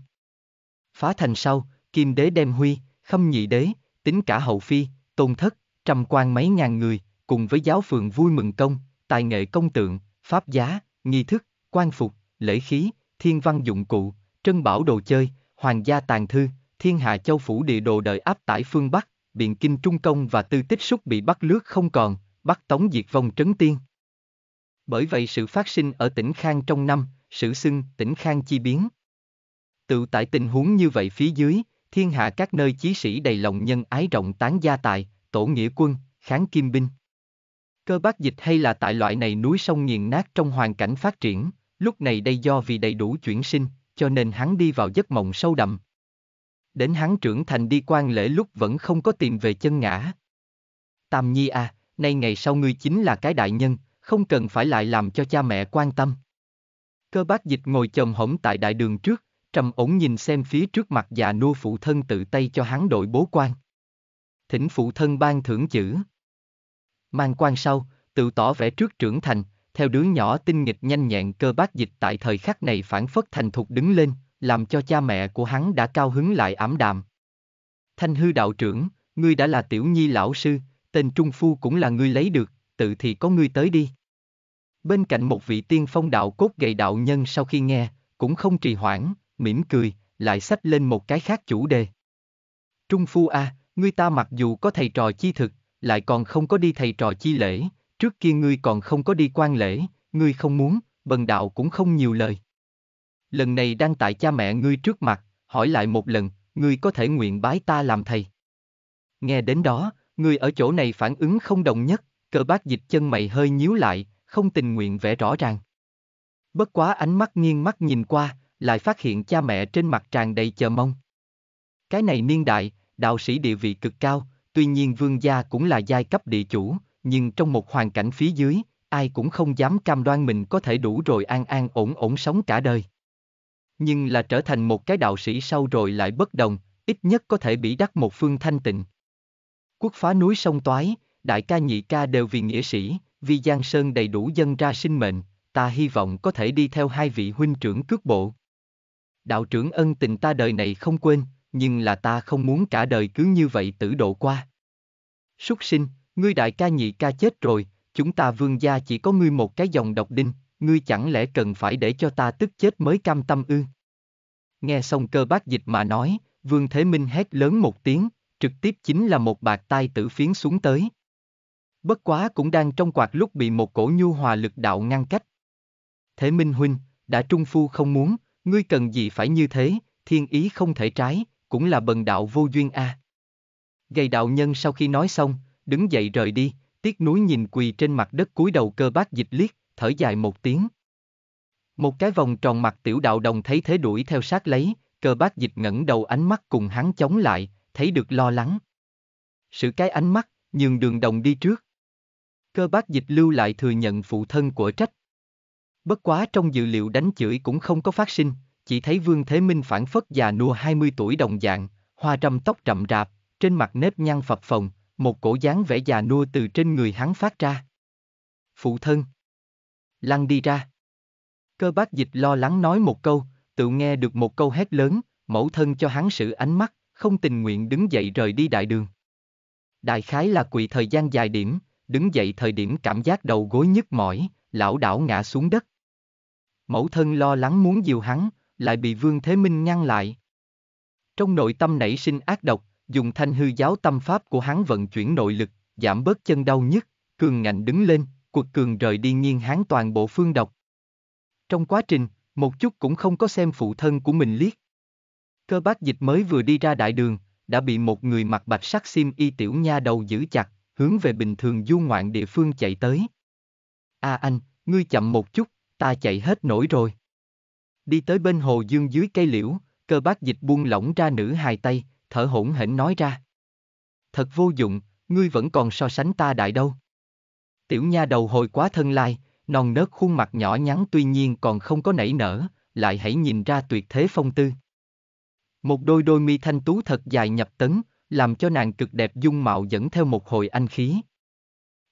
Phá thành sau, kim đế đem Huy, khâm nhị đế, tính cả hậu phi, tôn thất, trăm quan mấy ngàn người, cùng với giáo phường vui mừng công, tài nghệ công tượng, pháp giá, nghi thức, quan phục, lễ khí, thiên văn dụng cụ, trân bảo đồ chơi, hoàng gia tàn thư, thiên hạ châu phủ địa đồ đợi áp tải phương Bắc, biện kinh trung công và tư tích xúc bị bắt lướt không còn, bắt tống diệt vong trấn tiên. Bởi vậy sự phát sinh ở tỉnh Khang trong năm, sử xưng tỉnh Khang chi biến. Tự tại tình huống như vậy phía dưới, thiên hạ các nơi chí sĩ đầy lòng nhân ái rộng tán gia tài, tổ nghĩa quân, kháng kim binh. Cơ bác dịch hay là tại loại này núi sông nghiền nát trong hoàn cảnh phát triển, lúc này đây do vì đầy đủ chuyển sinh, cho nên hắn đi vào giấc mộng sâu đậm. Đến hắn trưởng thành đi quan lễ lúc vẫn không có tìm về chân ngã. Tam Nhi à, nay ngày sau ngươi chính là cái đại nhân, không cần phải lại làm cho cha mẹ quan tâm. Cơ bác dịch ngồi chồm hổm tại đại đường trước, trầm ổn nhìn xem phía trước mặt già dạ nua phụ thân tự tay cho hắn đội bố quan. Thỉnh phụ thân ban thưởng chữ. Mang quan sau, tự tỏ vẻ trước trưởng thành, theo đứa nhỏ tinh nghịch nhanh nhẹn cơ bác dịch tại thời khắc này phản phất thành thục đứng lên, làm cho cha mẹ của hắn đã cao hứng lại ảm đạm. Thanh hư đạo trưởng, ngươi đã là tiểu nhi lão sư, tên trung phu cũng là ngươi lấy được, tự thì có ngươi tới đi. Bên cạnh một vị tiên phong đạo cốt gầy đạo nhân sau khi nghe, cũng không trì hoãn, mỉm cười, lại xách lên một cái khác chủ đề. Trung Phu A, ngươi ta mặc dù có thầy trò chi thực, lại còn không có đi thầy trò chi lễ, trước kia ngươi còn không có đi quan lễ, ngươi không muốn, bần đạo cũng không nhiều lời. Lần này đang tại cha mẹ ngươi trước mặt, hỏi lại một lần, ngươi có thể nguyện bái ta làm thầy. Nghe đến đó, ngươi ở chỗ này phản ứng không đồng nhất, cờ bác dịch chân mày hơi nhíu lại, không tình nguyện vẽ rõ ràng. Bất quá ánh mắt nghiêng mắt nhìn qua, lại phát hiện cha mẹ trên mặt tràn đầy chờ mong. Cái này niên đại, đạo sĩ địa vị cực cao, tuy nhiên vương gia cũng là giai cấp địa chủ, nhưng trong một hoàn cảnh phía dưới, ai cũng không dám cam đoan mình có thể đủ rồi an an ổn ổn sống cả đời. Nhưng là trở thành một cái đạo sĩ sau rồi lại bất đồng, ít nhất có thể bị đắc một phương thanh tịnh. Quốc phá núi sông Toái, đại ca nhị ca đều vì nghĩa sĩ, vì Giang Sơn đầy đủ dân ra sinh mệnh, ta hy vọng có thể đi theo hai vị huynh trưởng cước bộ đạo trưởng ân tình ta đời này không quên, nhưng là ta không muốn cả đời cứ như vậy tử độ qua. Súc sinh, ngươi đại ca nhị ca chết rồi, chúng ta vương gia chỉ có ngươi một cái dòng độc đinh, ngươi chẳng lẽ cần phải để cho ta tức chết mới cam tâm ư? Nghe xong cơ bác dịch mà nói, vương thế minh hét lớn một tiếng, trực tiếp chính là một bạc tai tử phiến xuống tới. Bất quá cũng đang trong quạt lúc bị một cổ nhu hòa lực đạo ngăn cách. Thế minh huynh, đã trung phu không muốn, Ngươi cần gì phải như thế, thiên ý không thể trái, cũng là bần đạo vô duyên a. À. Gầy đạo nhân sau khi nói xong, đứng dậy rời đi, tiếc núi nhìn quỳ trên mặt đất cúi đầu cơ bác dịch liếc, thở dài một tiếng. Một cái vòng tròn mặt tiểu đạo đồng thấy thế đuổi theo sát lấy, cơ bác dịch ngẩng đầu ánh mắt cùng hắn chống lại, thấy được lo lắng. Sự cái ánh mắt, nhường đường đồng đi trước. Cơ bác dịch lưu lại thừa nhận phụ thân của trách, Bất quá trong dự liệu đánh chửi cũng không có phát sinh, chỉ thấy Vương Thế Minh phản phất già nua 20 tuổi đồng dạng, hoa râm tóc rậm rạp, trên mặt nếp nhăn phập phồng, một cổ dáng vẻ già nua từ trên người hắn phát ra. Phụ thân. Lăn đi ra. Cơ bác dịch lo lắng nói một câu, tự nghe được một câu hét lớn, mẫu thân cho hắn sự ánh mắt, không tình nguyện đứng dậy rời đi đại đường. Đại khái là quỳ thời gian dài điểm, đứng dậy thời điểm cảm giác đầu gối nhức mỏi, lão đảo ngã xuống đất mẫu thân lo lắng muốn dìu hắn, lại bị Vương Thế Minh ngăn lại. Trong nội tâm nảy sinh ác độc, dùng thanh hư giáo tâm pháp của hắn vận chuyển nội lực, giảm bớt chân đau nhất, cường ngạnh đứng lên, cuộc cường rời đi nghiêng hắn toàn bộ phương độc. Trong quá trình, một chút cũng không có xem phụ thân của mình liếc. Cơ bác dịch mới vừa đi ra đại đường, đã bị một người mặc bạch sắc xiêm y tiểu nha đầu giữ chặt, hướng về bình thường du ngoạn địa phương chạy tới. A à anh, ngươi chậm một chút, ta chạy hết nổi rồi. Đi tới bên hồ dương dưới cây liễu, cơ bác dịch buông lỏng ra nữ hài tay, thở hổn hển nói ra. Thật vô dụng, ngươi vẫn còn so sánh ta đại đâu. Tiểu nha đầu hồi quá thân lai, non nớt khuôn mặt nhỏ nhắn tuy nhiên còn không có nảy nở, lại hãy nhìn ra tuyệt thế phong tư. Một đôi đôi mi thanh tú thật dài nhập tấn, làm cho nàng cực đẹp dung mạo dẫn theo một hồi anh khí.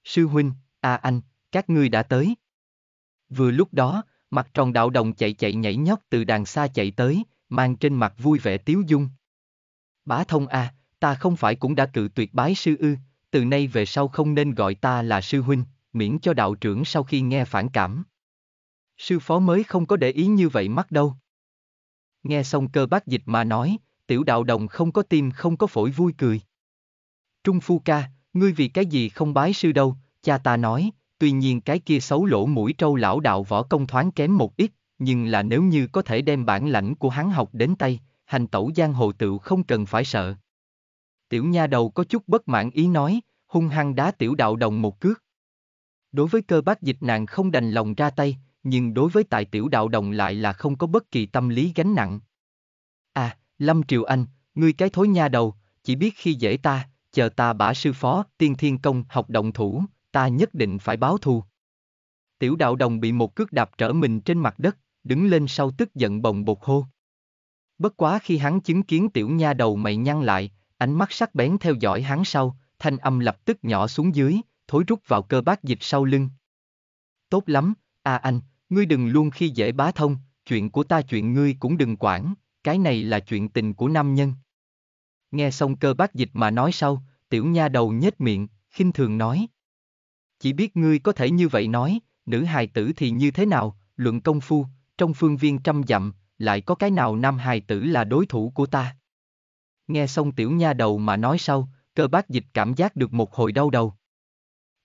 Sư huynh, a à anh, các ngươi đã tới. Vừa lúc đó, mặt tròn đạo đồng chạy chạy nhảy nhót từ đàng xa chạy tới, mang trên mặt vui vẻ tiếu dung. Bá thông a, à, ta không phải cũng đã cự tuyệt bái sư ư, từ nay về sau không nên gọi ta là sư huynh, miễn cho đạo trưởng sau khi nghe phản cảm. Sư phó mới không có để ý như vậy mắt đâu. Nghe xong cơ bác dịch mà nói, tiểu đạo đồng không có tim không có phổi vui cười. Trung phu ca, ngươi vì cái gì không bái sư đâu, cha ta nói, tuy nhiên cái kia xấu lỗ mũi trâu lão đạo võ công thoáng kém một ít, nhưng là nếu như có thể đem bản lãnh của hắn học đến tay, hành tẩu giang hồ tựu không cần phải sợ. Tiểu nha đầu có chút bất mãn ý nói, hung hăng đá tiểu đạo đồng một cước. Đối với cơ bác dịch nàng không đành lòng ra tay, nhưng đối với tài tiểu đạo đồng lại là không có bất kỳ tâm lý gánh nặng. À, Lâm Triều Anh, ngươi cái thối nha đầu, chỉ biết khi dễ ta, chờ ta bả sư phó, tiên thiên công, học động thủ, ta nhất định phải báo thù. Tiểu đạo đồng bị một cước đạp trở mình trên mặt đất, đứng lên sau tức giận bồng bột hô. Bất quá khi hắn chứng kiến tiểu nha đầu mày nhăn lại, ánh mắt sắc bén theo dõi hắn sau, thanh âm lập tức nhỏ xuống dưới, thối rút vào cơ bác dịch sau lưng. Tốt lắm, a à anh, ngươi đừng luôn khi dễ bá thông, chuyện của ta chuyện ngươi cũng đừng quản, cái này là chuyện tình của nam nhân. Nghe xong cơ bác dịch mà nói sau, tiểu nha đầu nhếch miệng, khinh thường nói chỉ biết ngươi có thể như vậy nói, nữ hài tử thì như thế nào, luận công phu, trong phương viên trăm dặm, lại có cái nào nam hài tử là đối thủ của ta. Nghe xong tiểu nha đầu mà nói sau, cơ bác dịch cảm giác được một hồi đau đầu.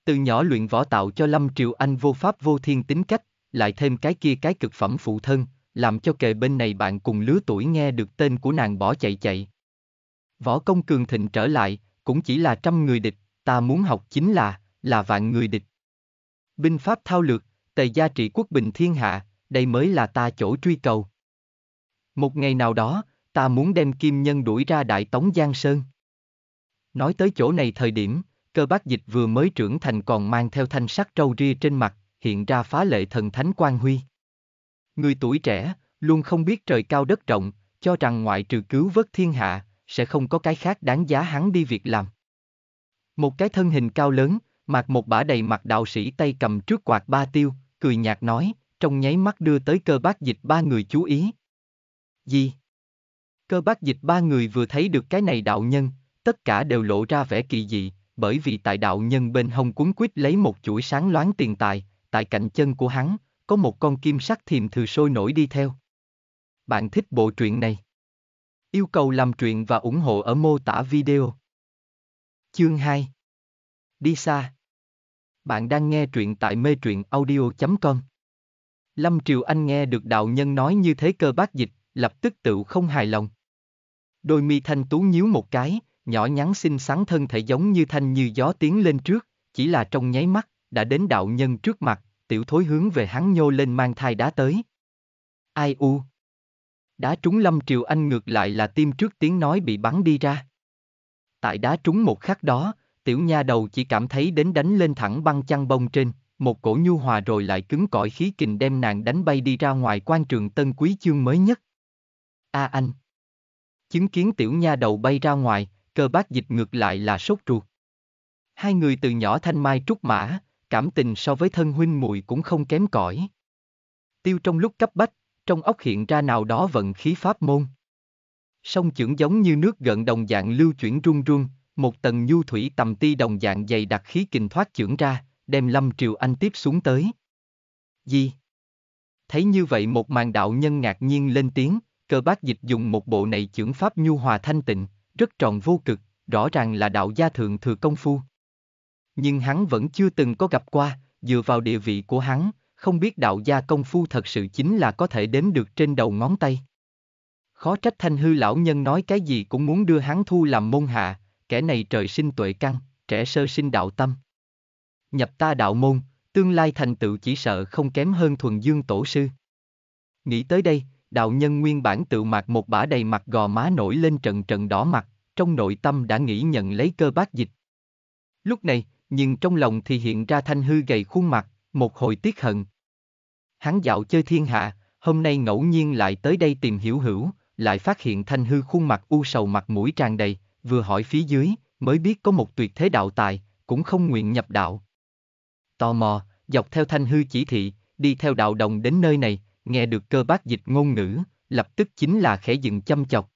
Từ nhỏ luyện võ tạo cho Lâm Triều Anh vô pháp vô thiên tính cách, lại thêm cái kia cái cực phẩm phụ thân, làm cho kề bên này bạn cùng lứa tuổi nghe được tên của nàng bỏ chạy chạy. Võ công cường thịnh trở lại, cũng chỉ là trăm người địch, ta muốn học chính là, là vạn người địch. Binh pháp thao lược, tề gia trị quốc bình thiên hạ, đây mới là ta chỗ truy cầu. Một ngày nào đó, ta muốn đem kim nhân đuổi ra đại tống Giang Sơn. Nói tới chỗ này thời điểm, cơ bác dịch vừa mới trưởng thành còn mang theo thanh sắc trâu ria trên mặt, hiện ra phá lệ thần thánh quan huy. Người tuổi trẻ, luôn không biết trời cao đất rộng, cho rằng ngoại trừ cứu vớt thiên hạ, sẽ không có cái khác đáng giá hắn đi việc làm. Một cái thân hình cao lớn, mặc một bả đầy mặt đạo sĩ tay cầm trước quạt ba tiêu, cười nhạt nói, trong nháy mắt đưa tới cơ bác dịch ba người chú ý. Gì? Cơ bác dịch ba người vừa thấy được cái này đạo nhân, tất cả đều lộ ra vẻ kỳ dị, bởi vì tại đạo nhân bên hông cuốn quýt lấy một chuỗi sáng loáng tiền tài, tại cạnh chân của hắn, có một con kim sắc thiềm thừ sôi nổi đi theo. Bạn thích bộ truyện này? Yêu cầu làm truyện và ủng hộ ở mô tả video. Chương 2 Đi xa bạn đang nghe truyện tại mê truyện audio.com. Lâm Triều Anh nghe được đạo nhân nói như thế cơ bác dịch, lập tức tự không hài lòng. Đôi mi thanh tú nhíu một cái, nhỏ nhắn xinh xắn thân thể giống như thanh như gió tiến lên trước, chỉ là trong nháy mắt, đã đến đạo nhân trước mặt, tiểu thối hướng về hắn nhô lên mang thai đá tới. Ai u? Đá trúng Lâm Triều Anh ngược lại là tim trước tiếng nói bị bắn đi ra. Tại đá trúng một khắc đó, tiểu nha đầu chỉ cảm thấy đến đánh lên thẳng băng chăn bông trên, một cổ nhu hòa rồi lại cứng cỏi khí kình đem nàng đánh bay đi ra ngoài quan trường tân quý chương mới nhất. A à anh! Chứng kiến tiểu nha đầu bay ra ngoài, cơ bác dịch ngược lại là sốt ruột. Hai người từ nhỏ thanh mai trúc mã, cảm tình so với thân huynh muội cũng không kém cỏi. Tiêu trong lúc cấp bách, trong óc hiện ra nào đó vận khí pháp môn. sông trưởng giống như nước gần đồng dạng lưu chuyển run run, một tầng nhu thủy tầm ti đồng dạng dày đặc khí kình thoát trưởng ra, đem Lâm Triều Anh tiếp xuống tới. Gì? Thấy như vậy một màn đạo nhân ngạc nhiên lên tiếng, cơ bác dịch dùng một bộ này trưởng pháp nhu hòa thanh tịnh, rất tròn vô cực, rõ ràng là đạo gia thượng thừa công phu. Nhưng hắn vẫn chưa từng có gặp qua, dựa vào địa vị của hắn, không biết đạo gia công phu thật sự chính là có thể đếm được trên đầu ngón tay. Khó trách thanh hư lão nhân nói cái gì cũng muốn đưa hắn thu làm môn hạ, kẻ này trời sinh tuệ căn, trẻ sơ sinh đạo tâm. Nhập ta đạo môn, tương lai thành tựu chỉ sợ không kém hơn thuần dương tổ sư. Nghĩ tới đây, đạo nhân nguyên bản tự mặc một bả đầy mặt gò má nổi lên trận trận đỏ mặt, trong nội tâm đã nghĩ nhận lấy cơ bác dịch. Lúc này, nhưng trong lòng thì hiện ra thanh hư gầy khuôn mặt, một hồi tiếc hận. Hắn dạo chơi thiên hạ, hôm nay ngẫu nhiên lại tới đây tìm hiểu hữu, lại phát hiện thanh hư khuôn mặt u sầu mặt mũi tràn đầy, vừa hỏi phía dưới, mới biết có một tuyệt thế đạo tài, cũng không nguyện nhập đạo. Tò mò, dọc theo thanh hư chỉ thị, đi theo đạo đồng đến nơi này, nghe được cơ bác dịch ngôn ngữ, lập tức chính là khẽ dừng chăm chọc.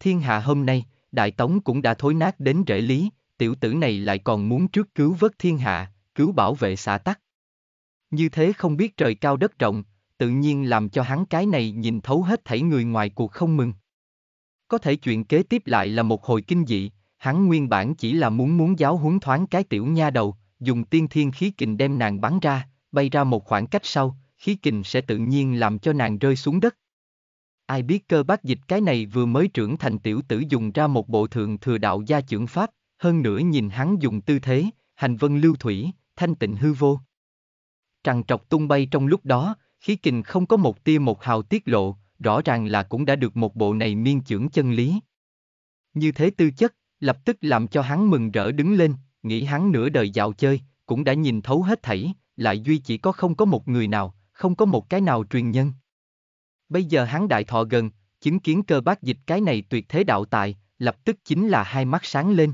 Thiên hạ hôm nay, Đại Tống cũng đã thối nát đến rễ lý, tiểu tử này lại còn muốn trước cứu vớt thiên hạ, cứu bảo vệ xã tắc. Như thế không biết trời cao đất rộng, tự nhiên làm cho hắn cái này nhìn thấu hết thảy người ngoài cuộc không mừng. Có thể chuyện kế tiếp lại là một hồi kinh dị, hắn nguyên bản chỉ là muốn muốn giáo huấn thoáng cái tiểu nha đầu, dùng tiên thiên khí kình đem nàng bắn ra, bay ra một khoảng cách sau, khí kình sẽ tự nhiên làm cho nàng rơi xuống đất. Ai biết cơ bác dịch cái này vừa mới trưởng thành tiểu tử dùng ra một bộ thượng thừa đạo gia trưởng pháp, hơn nữa nhìn hắn dùng tư thế, hành vân lưu thủy, thanh tịnh hư vô. Trằn trọc tung bay trong lúc đó, khí kình không có một tia một hào tiết lộ, rõ ràng là cũng đã được một bộ này miên trưởng chân lý. Như thế tư chất, lập tức làm cho hắn mừng rỡ đứng lên, nghĩ hắn nửa đời dạo chơi, cũng đã nhìn thấu hết thảy, lại duy chỉ có không có một người nào, không có một cái nào truyền nhân. Bây giờ hắn đại thọ gần, chứng kiến cơ bác dịch cái này tuyệt thế đạo tài, lập tức chính là hai mắt sáng lên.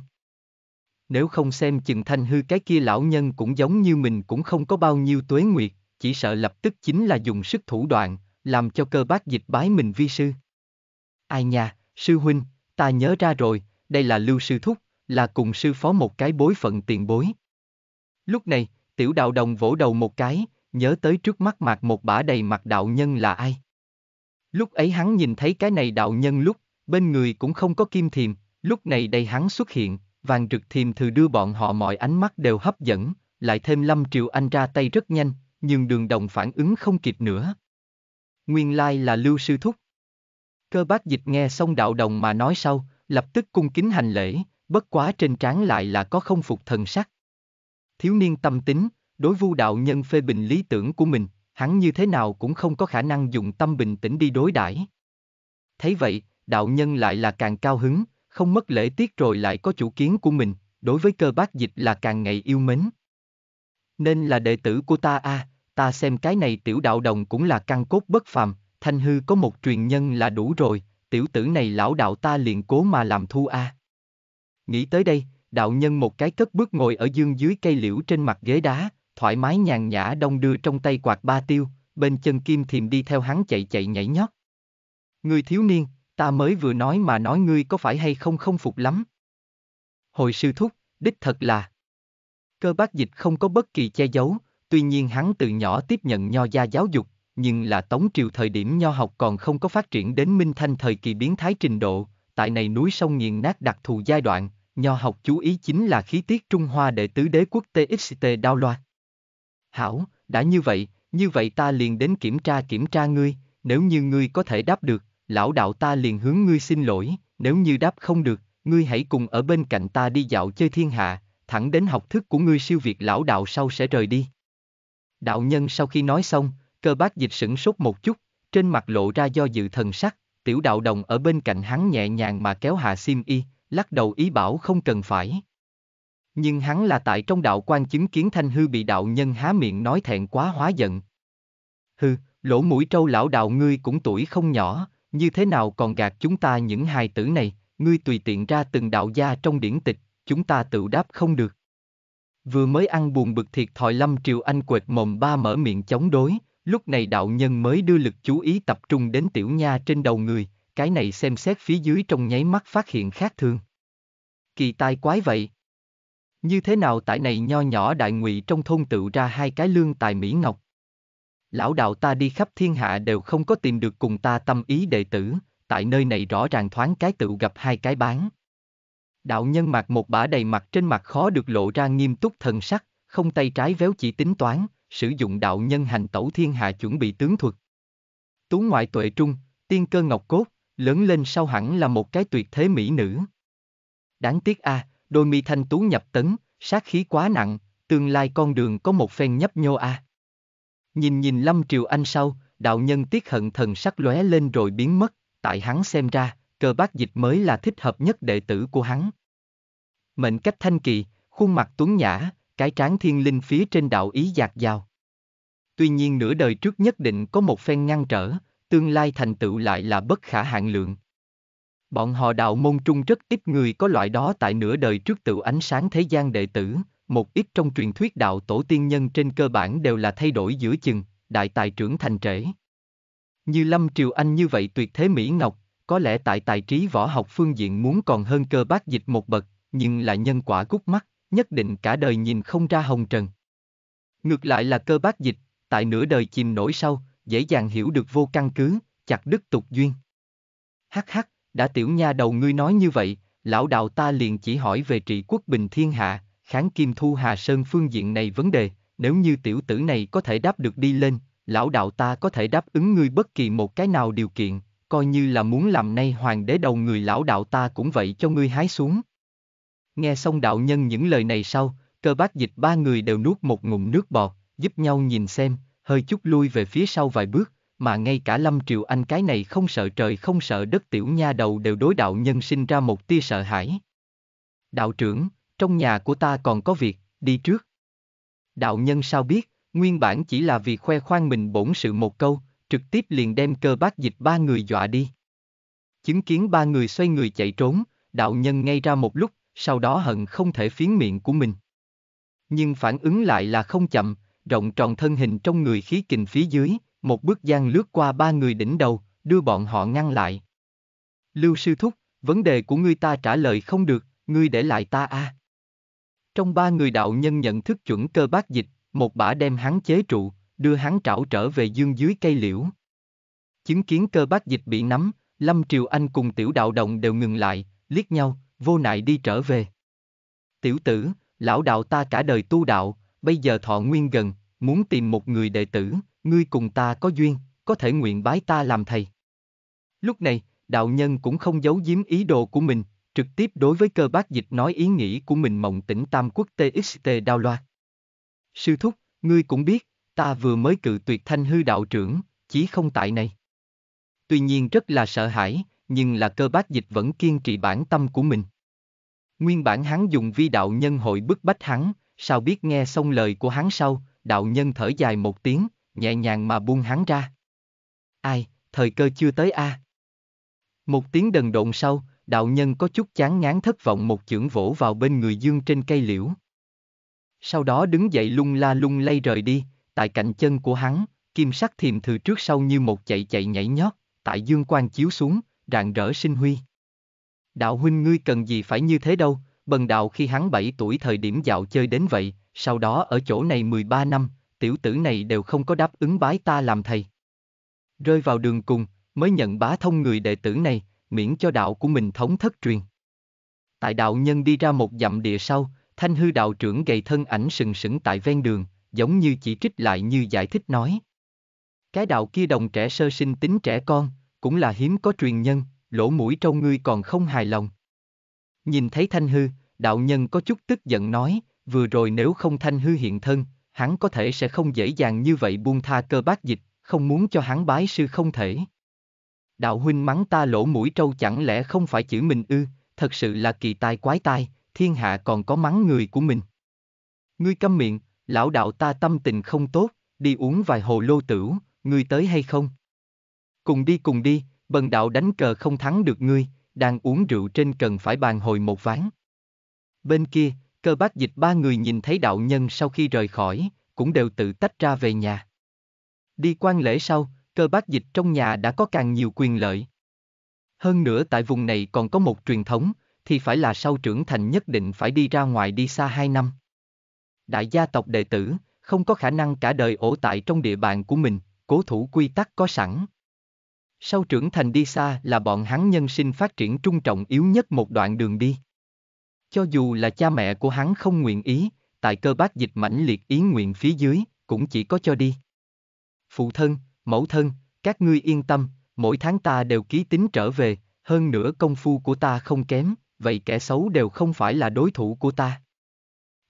Nếu không xem chừng thanh hư cái kia lão nhân cũng giống như mình cũng không có bao nhiêu tuế nguyệt, chỉ sợ lập tức chính là dùng sức thủ đoạn, làm cho cơ bác dịch bái mình vi sư. Ai nhà, sư huynh, ta nhớ ra rồi, đây là lưu sư thúc, là cùng sư phó một cái bối phận tiền bối. Lúc này, tiểu đạo đồng vỗ đầu một cái, nhớ tới trước mắt mạc một bả đầy mặt đạo nhân là ai. Lúc ấy hắn nhìn thấy cái này đạo nhân lúc, bên người cũng không có kim thiềm, lúc này đây hắn xuất hiện, vàng rực thiềm thừ đưa bọn họ mọi ánh mắt đều hấp dẫn, lại thêm lâm triệu anh ra tay rất nhanh, nhưng đường đồng phản ứng không kịp nữa nguyên lai là lưu sư thúc. Cơ bác dịch nghe xong đạo đồng mà nói sau, lập tức cung kính hành lễ, bất quá trên trán lại là có không phục thần sắc. Thiếu niên tâm tính, đối vu đạo nhân phê bình lý tưởng của mình, hắn như thế nào cũng không có khả năng dùng tâm bình tĩnh đi đối đãi. Thấy vậy, đạo nhân lại là càng cao hứng, không mất lễ tiết rồi lại có chủ kiến của mình, đối với cơ bác dịch là càng ngày yêu mến. Nên là đệ tử của ta a, à, ta xem cái này tiểu đạo đồng cũng là căn cốt bất phàm, thanh hư có một truyền nhân là đủ rồi, tiểu tử này lão đạo ta liền cố mà làm thu a. À. Nghĩ tới đây, đạo nhân một cái cất bước ngồi ở dương dưới cây liễu trên mặt ghế đá, thoải mái nhàn nhã đông đưa trong tay quạt ba tiêu, bên chân kim thiềm đi theo hắn chạy chạy nhảy nhót. Người thiếu niên, ta mới vừa nói mà nói ngươi có phải hay không không phục lắm. Hồi sư thúc, đích thật là. Cơ bác dịch không có bất kỳ che giấu, Tuy nhiên hắn từ nhỏ tiếp nhận nho gia giáo dục, nhưng là Tống Triều thời điểm nho học còn không có phát triển đến Minh Thanh thời kỳ biến thái trình độ, tại này núi sông nghiền nát đặc thù giai đoạn, nho học chú ý chính là khí tiết Trung Hoa đệ tứ đế quốc TXT đao loa. Hảo, đã như vậy, như vậy ta liền đến kiểm tra kiểm tra ngươi, nếu như ngươi có thể đáp được, lão đạo ta liền hướng ngươi xin lỗi, nếu như đáp không được, ngươi hãy cùng ở bên cạnh ta đi dạo chơi thiên hạ, thẳng đến học thức của ngươi siêu việt lão đạo sau sẽ rời đi. Đạo nhân sau khi nói xong, cơ bác dịch sửng sốt một chút, trên mặt lộ ra do dự thần sắc, tiểu đạo đồng ở bên cạnh hắn nhẹ nhàng mà kéo hạ sim y, lắc đầu ý bảo không cần phải. Nhưng hắn là tại trong đạo quan chứng kiến thanh hư bị đạo nhân há miệng nói thẹn quá hóa giận. Hư, lỗ mũi trâu lão đạo ngươi cũng tuổi không nhỏ, như thế nào còn gạt chúng ta những hài tử này, ngươi tùy tiện ra từng đạo gia trong điển tịch, chúng ta tự đáp không được. Vừa mới ăn buồn bực thiệt thòi Lâm Triều Anh quệt mồm ba mở miệng chống đối, lúc này đạo nhân mới đưa lực chú ý tập trung đến tiểu nha trên đầu người, cái này xem xét phía dưới trong nháy mắt phát hiện khác thường. Kỳ tai quái vậy. Như thế nào tại này nho nhỏ đại ngụy trong thôn tự ra hai cái lương tài Mỹ Ngọc? Lão đạo ta đi khắp thiên hạ đều không có tìm được cùng ta tâm ý đệ tử, tại nơi này rõ ràng thoáng cái tự gặp hai cái bán. Đạo nhân mặc một bả đầy mặt trên mặt khó được lộ ra nghiêm túc thần sắc, không tay trái véo chỉ tính toán, sử dụng đạo nhân hành tẩu thiên hạ chuẩn bị tướng thuật. Tú ngoại tuệ trung, tiên cơ ngọc cốt, lớn lên sau hẳn là một cái tuyệt thế mỹ nữ. Đáng tiếc a, à, đôi mi thanh tú nhập tấn, sát khí quá nặng, tương lai con đường có một phen nhấp nhô a. À. Nhìn nhìn Lâm Triều Anh sau, đạo nhân tiếc hận thần sắc lóe lên rồi biến mất, tại hắn xem ra, cơ bác dịch mới là thích hợp nhất đệ tử của hắn. Mệnh cách thanh kỳ, khuôn mặt tuấn nhã, cái trán thiên linh phía trên đạo ý dạt dao. Tuy nhiên nửa đời trước nhất định có một phen ngăn trở, tương lai thành tựu lại là bất khả hạn lượng. Bọn họ đạo môn trung rất ít người có loại đó tại nửa đời trước tự ánh sáng thế gian đệ tử, một ít trong truyền thuyết đạo tổ tiên nhân trên cơ bản đều là thay đổi giữa chừng, đại tài trưởng thành trễ. Như Lâm Triều Anh như vậy tuyệt thế Mỹ Ngọc, có lẽ tại tài trí võ học phương diện muốn còn hơn cơ bác dịch một bậc, nhưng là nhân quả gút mắt, nhất định cả đời nhìn không ra hồng trần. Ngược lại là cơ bác dịch, tại nửa đời chìm nổi sau, dễ dàng hiểu được vô căn cứ, chặt đứt tục duyên. Hắc hắc, đã tiểu nha đầu ngươi nói như vậy, lão đạo ta liền chỉ hỏi về trị quốc bình thiên hạ, kháng kim thu hà sơn phương diện này vấn đề, nếu như tiểu tử này có thể đáp được đi lên, lão đạo ta có thể đáp ứng ngươi bất kỳ một cái nào điều kiện, coi như là muốn làm nay hoàng đế đầu người lão đạo ta cũng vậy cho ngươi hái xuống. Nghe xong đạo nhân những lời này sau, cơ bác dịch ba người đều nuốt một ngụm nước bọt, giúp nhau nhìn xem, hơi chút lui về phía sau vài bước, mà ngay cả Lâm triệu Anh cái này không sợ trời không sợ đất tiểu nha đầu đều đối đạo nhân sinh ra một tia sợ hãi. Đạo trưởng, trong nhà của ta còn có việc, đi trước. Đạo nhân sao biết, nguyên bản chỉ là vì khoe khoang mình bổn sự một câu, trực tiếp liền đem cơ bác dịch ba người dọa đi. Chứng kiến ba người xoay người chạy trốn, đạo nhân ngay ra một lúc, sau đó hận không thể phiến miệng của mình. Nhưng phản ứng lại là không chậm, rộng tròn thân hình trong người khí kình phía dưới, một bước gian lướt qua ba người đỉnh đầu, đưa bọn họ ngăn lại. Lưu sư thúc, vấn đề của ngươi ta trả lời không được, ngươi để lại ta a. À. Trong ba người đạo nhân nhận thức chuẩn cơ bác dịch, một bả đem hắn chế trụ, đưa hắn trảo trở về dương dưới cây liễu. Chứng kiến cơ bác dịch bị nắm, Lâm Triều Anh cùng tiểu đạo động đều ngừng lại, liếc nhau, vô nại đi trở về. Tiểu tử, lão đạo ta cả đời tu đạo, bây giờ thọ nguyên gần, muốn tìm một người đệ tử, ngươi cùng ta có duyên, có thể nguyện bái ta làm thầy. Lúc này, đạo nhân cũng không giấu giếm ý đồ của mình, trực tiếp đối với cơ bác dịch nói ý nghĩ của mình mộng tỉnh Tam Quốc TXT Đao Loa. Sư Thúc, ngươi cũng biết, Ta vừa mới cự tuyệt thanh hư đạo trưởng, chí không tại này. Tuy nhiên rất là sợ hãi, nhưng là cơ bác dịch vẫn kiên trì bản tâm của mình. Nguyên bản hắn dùng vi đạo nhân hội bức bách hắn, sao biết nghe xong lời của hắn sau, đạo nhân thở dài một tiếng, nhẹ nhàng mà buông hắn ra. Ai, thời cơ chưa tới a. À? Một tiếng đần độn sau, đạo nhân có chút chán ngán thất vọng một chưởng vỗ vào bên người dương trên cây liễu. Sau đó đứng dậy lung la lung lay rời đi, tại cạnh chân của hắn, kim sắc thiềm thừ trước sau như một chạy chạy nhảy nhót, tại dương quan chiếu xuống, rạng rỡ sinh huy. Đạo huynh ngươi cần gì phải như thế đâu, bần đạo khi hắn 7 tuổi thời điểm dạo chơi đến vậy, sau đó ở chỗ này 13 năm, tiểu tử này đều không có đáp ứng bái ta làm thầy. Rơi vào đường cùng, mới nhận bá thông người đệ tử này, miễn cho đạo của mình thống thất truyền. Tại đạo nhân đi ra một dặm địa sau, thanh hư đạo trưởng gầy thân ảnh sừng sững tại ven đường, giống như chỉ trích lại như giải thích nói. Cái đạo kia đồng trẻ sơ sinh tính trẻ con, cũng là hiếm có truyền nhân, lỗ mũi trâu ngươi còn không hài lòng. Nhìn thấy Thanh Hư, đạo nhân có chút tức giận nói, vừa rồi nếu không Thanh Hư hiện thân, hắn có thể sẽ không dễ dàng như vậy buông tha cơ bác dịch, không muốn cho hắn bái sư không thể. Đạo huynh mắng ta lỗ mũi trâu chẳng lẽ không phải chữ mình ư, thật sự là kỳ tai quái tai, thiên hạ còn có mắng người của mình. Ngươi câm miệng, lão đạo ta tâm tình không tốt, đi uống vài hồ lô tửu, ngươi tới hay không? Cùng đi cùng đi, bần đạo đánh cờ không thắng được ngươi, đang uống rượu trên cần phải bàn hồi một ván. Bên kia, cơ bác dịch ba người nhìn thấy đạo nhân sau khi rời khỏi, cũng đều tự tách ra về nhà. Đi quan lễ sau, cơ bác dịch trong nhà đã có càng nhiều quyền lợi. Hơn nữa tại vùng này còn có một truyền thống, thì phải là sau trưởng thành nhất định phải đi ra ngoài đi xa hai năm. Đại gia tộc đệ tử, không có khả năng cả đời ổ tại trong địa bàn của mình, cố thủ quy tắc có sẵn. Sau trưởng thành đi xa là bọn hắn nhân sinh phát triển trung trọng yếu nhất một đoạn đường đi. Cho dù là cha mẹ của hắn không nguyện ý, tại cơ bác dịch mãnh liệt ý nguyện phía dưới, cũng chỉ có cho đi. Phụ thân, mẫu thân, các ngươi yên tâm, mỗi tháng ta đều ký tính trở về, hơn nữa công phu của ta không kém, vậy kẻ xấu đều không phải là đối thủ của ta.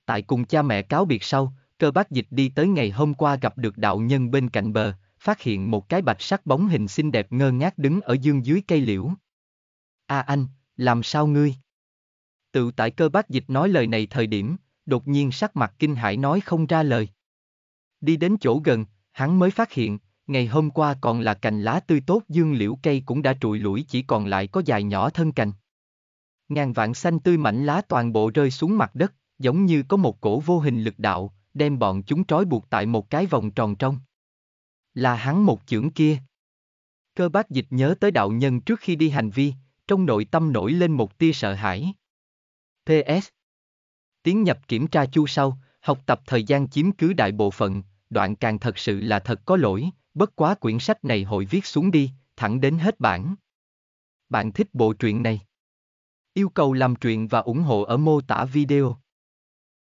Tại cùng cha mẹ cáo biệt sau, cơ bác dịch đi tới ngày hôm qua gặp được đạo nhân bên cạnh bờ, phát hiện một cái bạch sắc bóng hình xinh đẹp ngơ ngác đứng ở dương dưới cây liễu. A à anh, làm sao ngươi? Tự tại cơ bác dịch nói lời này thời điểm, đột nhiên sắc mặt kinh hãi nói không ra lời. Đi đến chỗ gần, hắn mới phát hiện, ngày hôm qua còn là cành lá tươi tốt dương liễu cây cũng đã trụi lũi chỉ còn lại có dài nhỏ thân cành. Ngàn vạn xanh tươi mảnh lá toàn bộ rơi xuống mặt đất, giống như có một cổ vô hình lực đạo, đem bọn chúng trói buộc tại một cái vòng tròn trong. Là hắn một chưởng kia. Cơ bác dịch nhớ tới đạo nhân trước khi đi hành vi, trong nội tâm nổi lên một tia sợ hãi. PS Tiến nhập kiểm tra chu sau, học tập thời gian chiếm cứ đại bộ phận, đoạn càng thật sự là thật có lỗi, bất quá quyển sách này hội viết xuống đi, thẳng đến hết bản. Bạn thích bộ truyện này? Yêu cầu làm truyện và ủng hộ ở mô tả video.